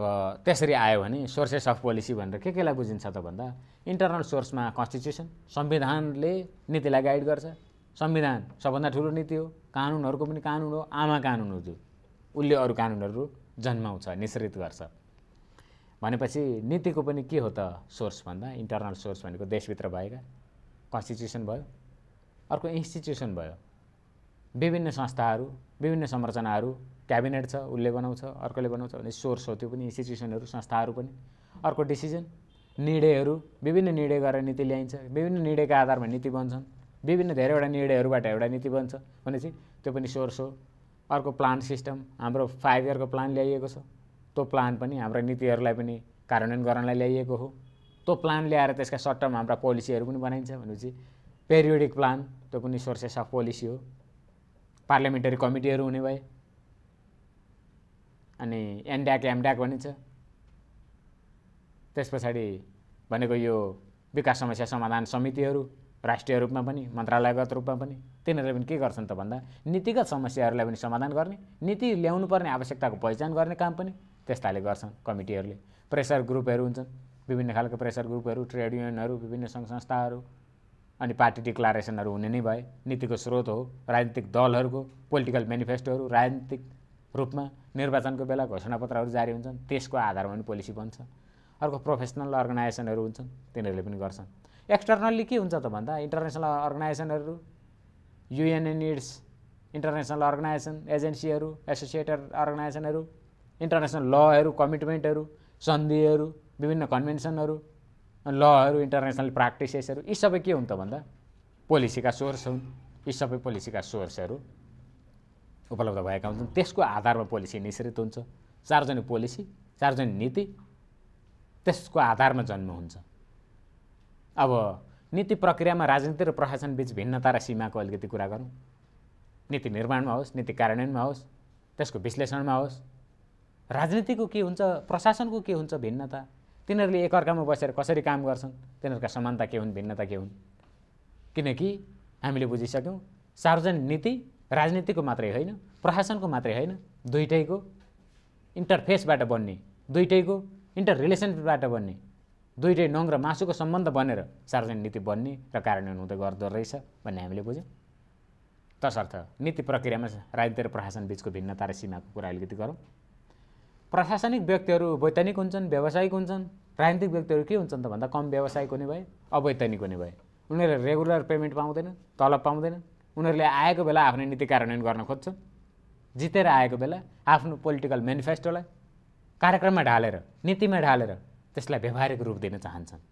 अब त्यसरी आयो भने सोर्सेस अफ पोलिसी भनेर के केलाई बुझिन्छ त भन्दा इन्टरनल सोर्समा कन्स्टिट्युसन संविधानले नीतिलाई गाइड गर्छ संविधान सबभन्दा ठुलो नीति हो कानुनहरूको पनि कानुन हो आमा कानुन हो त्यो उसले अरू कानुनहरू जन्माउँछ निश्रित गर्छ भनेपछि नीतिको पनि के हो त सोर्स भन्दा इन्टरनल सोर्स भनेको देशभित्र भएका कन्स्टिट्युसन भयो अर्को इन्स्टिट्युसन भयो विभिन्न संस्थाहरू विभिन्न संरचनाहरू क्याबिनेट छ उसले बनाउँछ अर्कोले बनाउँछ भने सोर्स हो त्यो पनि इन्स्टिट्युसनहरू संस्थाहरू पनि अर्को डिसिजन निर्णयहरू विभिन्न निर्णय गरेर नीति ल्याइन्छ विभिन्न निर्णयका आधारमा नीति बन्छन् विभिन्न धेरैवटा निर्णयहरूबाट एउटा नीति बन्छ भनेपछि त्यो पनि सोर्स हो अर्को प्लान सिस्टम हाम्रो फाइभ इयरको प्लान ल्याइएको छ त्यो प्लान पनि हाम्रो नीतिहरूलाई पनि कार्यान्वयन गर्नलाई ल्याइएको हो त्यो प्लान ल्याएर त्यसका सर्ट टर्म हाम्रा पोलिसीहरू पनि बनाइन्छ भनेपछि पेरियोडिक प्लान त्यो पनि सोर्सेस अफ पोलिसी हो पार्लियामेन्टरी कमिटीहरू हुने भए अनि एनड्याक एमड्याक भनिन्छ त्यस पछाडि भनेको यो विकास समस्या समाधान समितिहरू राष्ट्रिय रूपमा पनि मन्त्रालयगत रूपमा पनि तिनीहरूले पनि के गर्छन् त भन्दा नीतिगत समस्याहरूलाई पनि समाधान गर्ने नीति ल्याउनु पर्ने आवश्यकताको पहिचान गर्ने काम पनि त्यस्ताले गर्छन् कमिटीहरूले प्रेसर ग्रुपहरू हुन्छन् विभिन्न खालको प्रेसर ग्रुपहरू ट्रेड युनियनहरू विभिन्न सङ्घ संस्थाहरू अनि पार्टी डिक्लारेसनहरू हुने नै भए नीतिको स्रोत हो राजनीतिक दलहरूको पोलिटिकल मेनिफेस्टोहरू राजनीतिक रूपमा निर्वाचनको बेला घोषणापत्रहरू जारी हुन्छन् त्यसको आधारमा पनि पोलिसी बन्छ अर्को प्रोफेसनल अर्गनाइजेसनहरू हुन्छन् तिनीहरूले पनि गर्छन् एक्सटर्नल्ली के हुन्छ त भन्दा इन्टरनेसनल अर्गनाइजेसनहरू युएनएनइड्स इन्टरनेसनल अर्गनाइजेसन एजेन्सीहरू एसोसिएटेड अर्गनाइजेसनहरू इन्टरनेसनल लहरू कमिटमेन्टहरू सन्धिहरू विभिन्न कन्भेन्सनहरू लहरू इन्टरनेसनल प्र्याक्टिसेसहरू यी सबै के हुन् त भन्दा पोलिसीका सोर्स हुन् यी सबै पोलिसीका सोर्सहरू उपलब्ध भएका हुन्छन् त्यसको आधारमा पोलिसी निश्रित हुन्छ सार्वजनिक पोलिसी सार्वजनिक नीति त्यसको आधारमा जन्म हुन्छ अब नीति प्रक्रियामा राजनीति र प्रशासन बिच भिन्नता र सीमाको अलिकति कुरा गरौँ नीति निर्माणमा होस् नीति कार्यान्वयनमा होस् त्यसको विश्लेषणमा होस् राजनीतिको के हुन्छ प्रशासनको के हुन्छ भिन्नता तिनीहरूले एकअर्कामा बसेर कसरी काम गर्छन् तिनीहरूका समानता के हुन् भिन्नता के हुन् किनकि हामीले बुझिसक्यौँ सार्वजनिक नीति राजनीतिको मात्रै होइन प्रशासनको मात्रै होइन दुइटैको इन्टरफेसबाट बन्ने दुइटैको इन्टर रिलेसनबाट बन्ने दुइटै नङ र मासुको सम्बन्ध बनेर सार्वजनिक नीति बन्ने र कार्यान्वयन हुँदै गर्दो रहेछ भन्ने हामीले बुझ्यौँ तसर्थ नीति प्रक्रियामा राजनीति र प्रशासन बिचको भिन्नता र सीमाको कुरा अलिकति गरौँ प्रशासनिक व्यक्तिहरू वैज्ञानिक हुन्छन् व्यावसायिक हुन्छन् राजनीतिक व्यक्तिहरू के हुन्छन् त भन्दा कम व्यावसायिक हुने भए अवैतनिक हुने भए उनीहरूले रेगुलर पेमेन्ट पाउँदैनन् तलब पाउँदैनन् उनीहरूले आएको बेला आफ्नो नीति कार्यान्वयन गर्न खोज्छन् जितेर आएको बेला आफ्नो पोलिटिकल मेनिफेस्टोलाई कार्यक्रममा ढालेर नीतिमा ढालेर त्यसलाई व्यवहारिक रूप दिन चाहन्छन्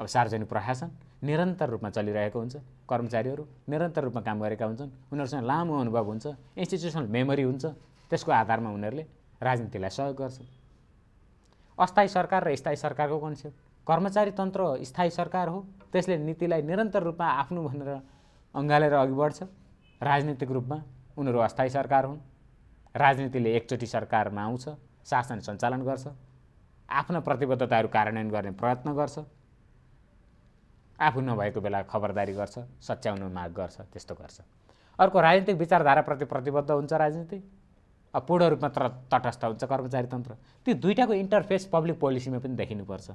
अब सार्वजनिक प्रशासन निरन्तर रूपमा चलिरहेको हुन्छ कर्मचारीहरू निरन्तर रूपमा काम गरेका हुन्छन् उनीहरूसँग लामो अनुभव हुन्छ इन्स्टिट्युसनल मेमोरी हुन्छ त्यसको आधारमा उनीहरूले राजनीतिलाई सहयोग गर्छ अस्थायी सरकार र स्थायी सरकारको कन्सेप्ट कर्मचारी तन्त्र स्थायी सरकार हो त्यसले नीतिलाई निरन्तर रूपमा आफ्नो भनेर अँगालेर अघि बढ्छ राजनीतिक रूपमा उनीहरू अस्थायी सरकार हुन् राजनीतिले एकचोटि सरकारमा आउँछ शासन सञ्चालन गर्छ आफ्ना प्रतिबद्धताहरू कार्यान्वयन गर्ने प्रयत्न गर्छ आफू नभएको बेला खबरदारी गर्छ सच्याउन माग गर्छ त्यस्तो गर्छ अर्को राजनीतिक विचारधाराप्रति प्रतिबद्ध हुन्छ राजनीति पूर्ण रूपमा तर तटस्थ हुन्छ कर्मचारी तन्त्र त्यो दुइटाको इन्टरफेस पब्लिक पोलिसीमा पनि देखिनुपर्छ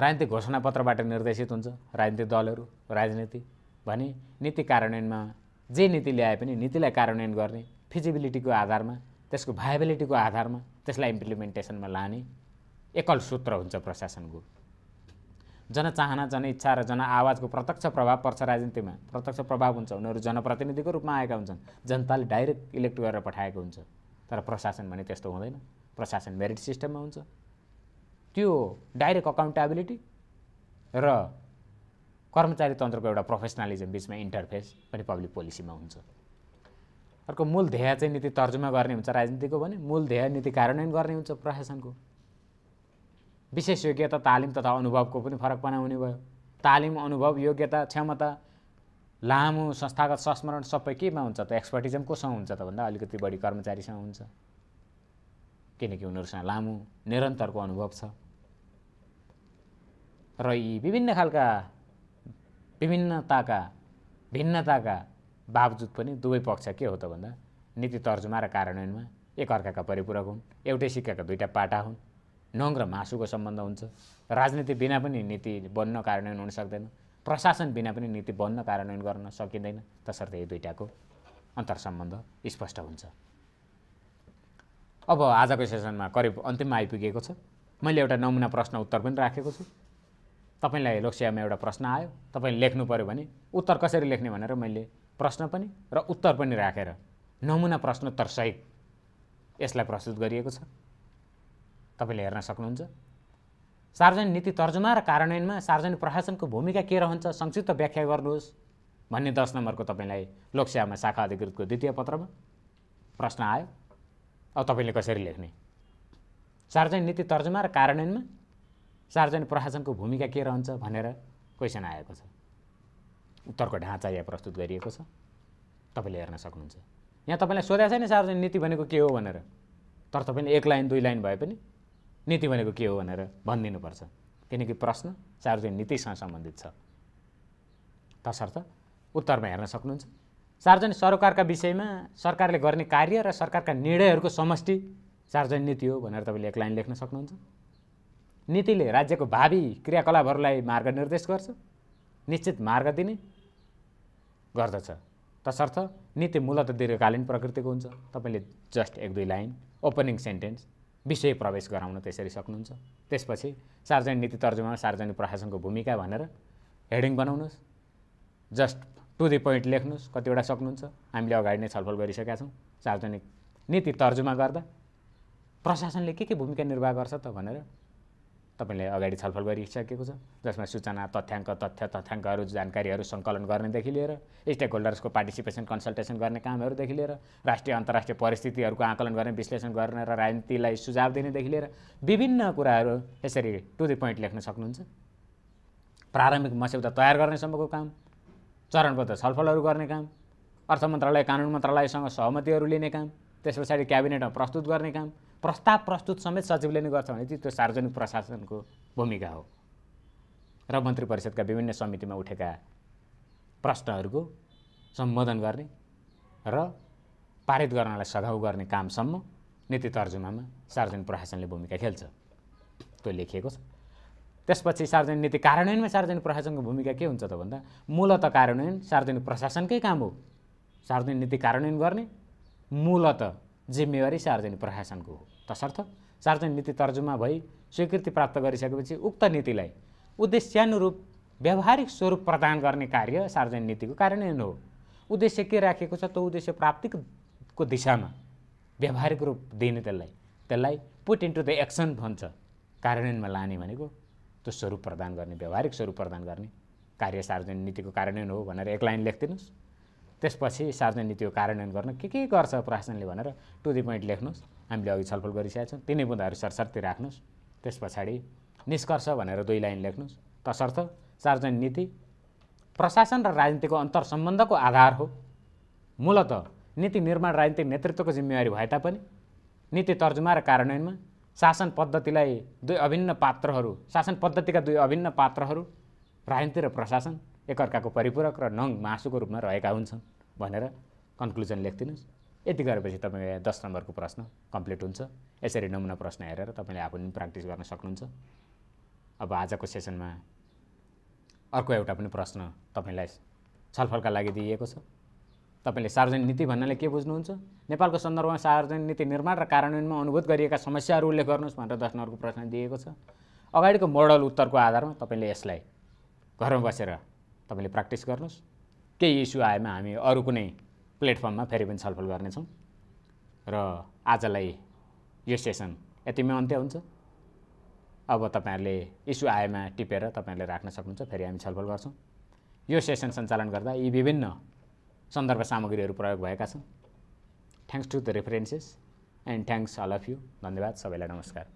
राजनीतिक घोषणापत्रबाट निर्देशित हुन्छ राजनीतिक दलहरू राजनीति भने नीति कार्यान्वयनमा जे नीति ल्याए पनि नीतिलाई कार्यान्वयन गर्ने फिजिबिलिटीको आधारमा त्यसको भायबिलिटीको आधारमा त्यसलाई इम्प्लिमेन्टेसनमा लाने एकल सूत्र हुन्छ प्रशासनको जनचाहना जनइच्छा र जनआवाजको प्रत्यक्ष प्रभाव पर्छ राजनीतिमा प्रत्यक्ष प्रभाव हुन्छ उनीहरू जनप्रतिनिधिको रूपमा आएका हुन्छन् जनताले डाइरेक्ट इलेक्ट गरेर पठाएको हुन्छ तर प्रशासन भने त्यस्तो हुँदैन प्रशासन मेरिट सिस्टममा हुन्छ त्यो डाइरेक्ट अकाउन्टेबिलिटी र कर्मचारी तन्त्रको एउटा प्रोफेसनलिजम बिचमा इन्टरफेस पनि पब्लिक पोलिसीमा हुन्छ अर्को मूल ध्येय चाहिँ नीति तर्जुमा गर्ने हुन्छ राजनीतिको भने मूल ध्येय नीति कार्यान्वयन गर्ने हुन्छ प्रशासनको विशेष योग्यता तालिम तथा अनुभवको पनि फरक बनाउने भयो तालिम अनुभव योग्यता क्षमता लामो संस्थागत संस्मरण सबै केमा हुन्छ त एक्सपर्टिजम कोसँग हुन्छ त भन्दा अलिकति बढी कर्मचारीसँग हुन्छ किनकि उनीहरूसँग लामो निरन्तरको अनुभव छ र यी विभिन्न खालका विभिन्नताका भिन्नताका बावजुद पनि दुवै पक्ष के हो त भन्दा नीति तर्जुमा र कार्यान्वयनमा एकअर्काका परिपूरक हुन् एउटै सिक्काका दुईवटा पाटा हुन् नङ र मासुको सम्बन्ध हुन्छ राजनीति बिना पनि नीति बन्न कार्यान्वयन हुन सक्दैन प्रशासन बिना पनि नीति बन्न कार्यान्वयन गर्न सकिँदैन तसर्थ यी दुइटाको अन्तर सम्बन्ध स्पष्ट हुन्छ अब आजको सेसनमा करिब अन्तिममा आइपुगेको छ मैले एउटा नमुना प्रश्न उत्तर पनि राखेको छु तपाईँलाई लोकसेवामा एउटा प्रश्न आयो तपाईँले लेख्नु पऱ्यो भने उत्तर कसरी लेख्ने भनेर मैले प्रश्न पनि र उत्तर पनि राखेर नमुना प्रश्नोत्तरसहित यसलाई प्रस्तुत गरिएको छ तपाईँले हेर्न सक्नुहुन्छ सार्वजनिक नीति तर्जुमा र कार्यान्वयनमा सार्वजनिक प्रशासनको भूमिका के रहन्छ संक्षिप्त व्याख्या गर्नुहोस् भन्ने दस नम्बरको तपाईँलाई लोकसेवामा शाखा अधिकृतको द्वितीय पत्रमा प्रश्न आयो अब तपाईँले कसरी लेख्ने सार्वजनिक नीति तर्जुमा र कार्यान्वयनमा सार्वजनिक प्रशासनको भूमिका के रहन्छ भनेर क्वेसन आएको छ उत्तरको ढाँचा यहाँ प्रस्तुत गरिएको छ तपाईँले हेर्न सक्नुहुन्छ यहाँ तपाईँलाई सोधेको छैन सार्वजनिक नीति भनेको के हो भनेर तर तपाईँले एक लाइन दुई लाइन भए पनि नीति भनेको के हो भनेर भनिदिनुपर्छ किनकि प्रश्न सार्वजनिक नीतिसँग सम्बन्धित छ तसर्थ उत्तरमा हेर्न सक्नुहुन्छ सार्वजनिक सरोकारका विषयमा सरकारले गर्ने कार्य र सरकारका निर्णयहरूको समष्टि सार्वजनिक नीति हो भनेर तपाईँले एक लाइन लेख्न सक्नुहुन्छ नीतिले राज्यको भावी क्रियाकलापहरूलाई मार्ग निर्देश गर्छ निश्चित मार्ग दिने गर्दछ तसर्थ नीति मूलत दीर्घकालीन प्रकृतिको हुन्छ तपाईँले जस्ट एक दुई लाइन ओपनिङ सेन्टेन्स विषय प्रवेश गराउन त्यसरी सक्नुहुन्छ त्यसपछि सार्वजनिक नीति तर्जुमा सार्वजनिक प्रशासनको भूमिका भनेर हेडिङ बनाउनुहोस् जस्ट टु दि पोइन्ट लेख्नुहोस् कतिवटा सक्नुहुन्छ हामीले अगाडि नै छलफल गरिसकेका छौँ सार्वजनिक नीति तर्जुमा गर्दा प्रशासनले के के भूमिका निर्वाह गर्छ त भनेर तपाईँले अगाडि छलफल गरिसकेको छ जसमा सूचना तथ्याङ्क तथ्य तथ्याङ्कहरू जानकारीहरू सङ्कलन गर्नेदेखि लिएर स्टेक होल्डर्सको पार्टिसिपेसन कन्सल्टेसन गर्ने कामहरूदेखि लिएर राष्ट्रिय अन्तर्राष्ट्रिय परिस्थितिहरूको आकलन गर्ने विश्लेषण गर्ने र राजनीतिलाई सुझाव दिनेदेखि लिएर विभिन्न कुराहरू यसरी टु दि पोइन्ट लेख्न सक्नुहुन्छ प्रारम्भिक मस्यौदा तयार गर्नेसम्मको काम चरणबद्ध छलफलहरू गर्ने काम अर्थ मन्त्रालय कानुन मन्त्रालयसँग सहमतिहरू लिने काम त्यस पछाडि क्याबिनेटमा प्रस्तुत गर्ने काम प्रस्ताव प्रस्तुत समेत सचिवले नै गर्छ भने चाहिँ त्यो सार्वजनिक प्रशासनको भूमिका हो र मन्त्री परिषदका विभिन्न समितिमा उठेका प्रश्नहरूको सम्बोधन गर्ने र पारित गर्नलाई सघाउ गर्ने कामसम्म नीति तर्जुमामा सार्वजनिक प्रशासनले भूमिका खेल्छ त्यो लेखिएको छ त्यसपछि सार्वजनिक नीति कार्यान्वयनमा सार्वजनिक प्रशासनको भूमिका के हुन्छ त भन्दा मूलत कार्यान्वयन सार्वजनिक प्रशासनकै काम हो सार्वजनिक नीति कार्यान्वयन गर्ने मूलत जिम्मेवारी सार्वजनिक प्रशासनको हो तसर्थ सार्वजनिक नीति तर्जुमा भई स्वीकृति प्राप्त गरिसकेपछि उक्त नीतिलाई उद्देश्यानुरूप व्यावहारिक स्वरूप प्रदान गर्ने कार्य सार्वजनिक नीतिको कार्यान्वयन हो उद्देश्य के राखेको छ त्यो उद्देश्य प्राप्तिको दिशामा व्यावहारिक रूप दिने त्यसलाई त्यसलाई पुट इन्टु द एक्सन भन्छ कार्यान्वयनमा लाने भनेको त्यो स्वरूप प्रदान गर्ने व्यावहारिक स्वरूप प्रदान गर्ने कार्य सार्वजनिक नीतिको कार्यान्वयन हो भनेर एक लाइन लेखिदिनुहोस् त्यसपछि सार्वजनिक नीतिको कार्यान्वयन गर्न के के गर्छ प्रशासनले भनेर टु दि पोइन्ट लेख्नुहोस् हामीले अघि छलफल गरिसकेका छौँ तिनै बुँदाहरू सरसर्ती राख्नुहोस् त्यस पछाडि निष्कर्ष भनेर दुई लाइन लेख्नुहोस् तसर्थ सार्वजनिक नीति प्रशासन र राजनीतिको अन्तर सम्बन्धको आधार हो मूलत नीति निर्माण राजनीतिक नेतृत्वको जिम्मेवारी भए तापनि नीति तर्जुमा र कार्यान्वयनमा शासन पद्धतिलाई दुई अभिन्न पात्रहरू शासन पद्धतिका दुई अभिन्न पात्रहरू राजनीति र प्रशासन एकअर्काको परिपूरक र नङ मासुको रूपमा रहेका हुन्छन् भनेर कन्क्लुजन लेखिदिनुहोस् यति गरेपछि तपाईँको दस नम्बरको प्रश्न कम्प्लिट हुन्छ यसरी नमुना प्रश्न हेरेर तपाईँले आफू पनि प्र्याक्टिस गर्न सक्नुहुन्छ अब आजको सेसनमा अर्को एउटा पनि प्रश्न तपाईँलाई छलफलका लागि दिइएको छ तपाईँले सार्वजनिक नीति भन्नाले के बुझ्नुहुन्छ नेपालको सन्दर्भमा सार्वजनिक नीति निर्माण र कार्यान्वयनमा अनुभूत गरिएका समस्याहरू उल्लेख गर्नुहोस् भनेर दस नम्बरको प्रश्न दिएको छ अगाडिको मोडल उत्तरको आधारमा तपाईँले यसलाई घरमा बसेर तपाईँले प्र्याक्टिस गर्नुहोस् केही इस्यु आएमा हामी अरू कुनै प्लेटफर्ममा फेरि पनि छलफल गर्नेछौँ र आजलाई यो सेसन यतिमै अन्त्य हुन्छ अब तपाईँहरूले इस्यु आएमा टिपेर तपाईँहरूले राख्न सक्नुहुन्छ फेरि हामी छलफल गर्छौँ यो सेसन सञ्चालन गर्दा यी विभिन्न सन्दर्भ सामग्रीहरू प्रयोग भएका छन् thanks to the references and thanks all of you धन्यवाद सबैलाई नमस्कार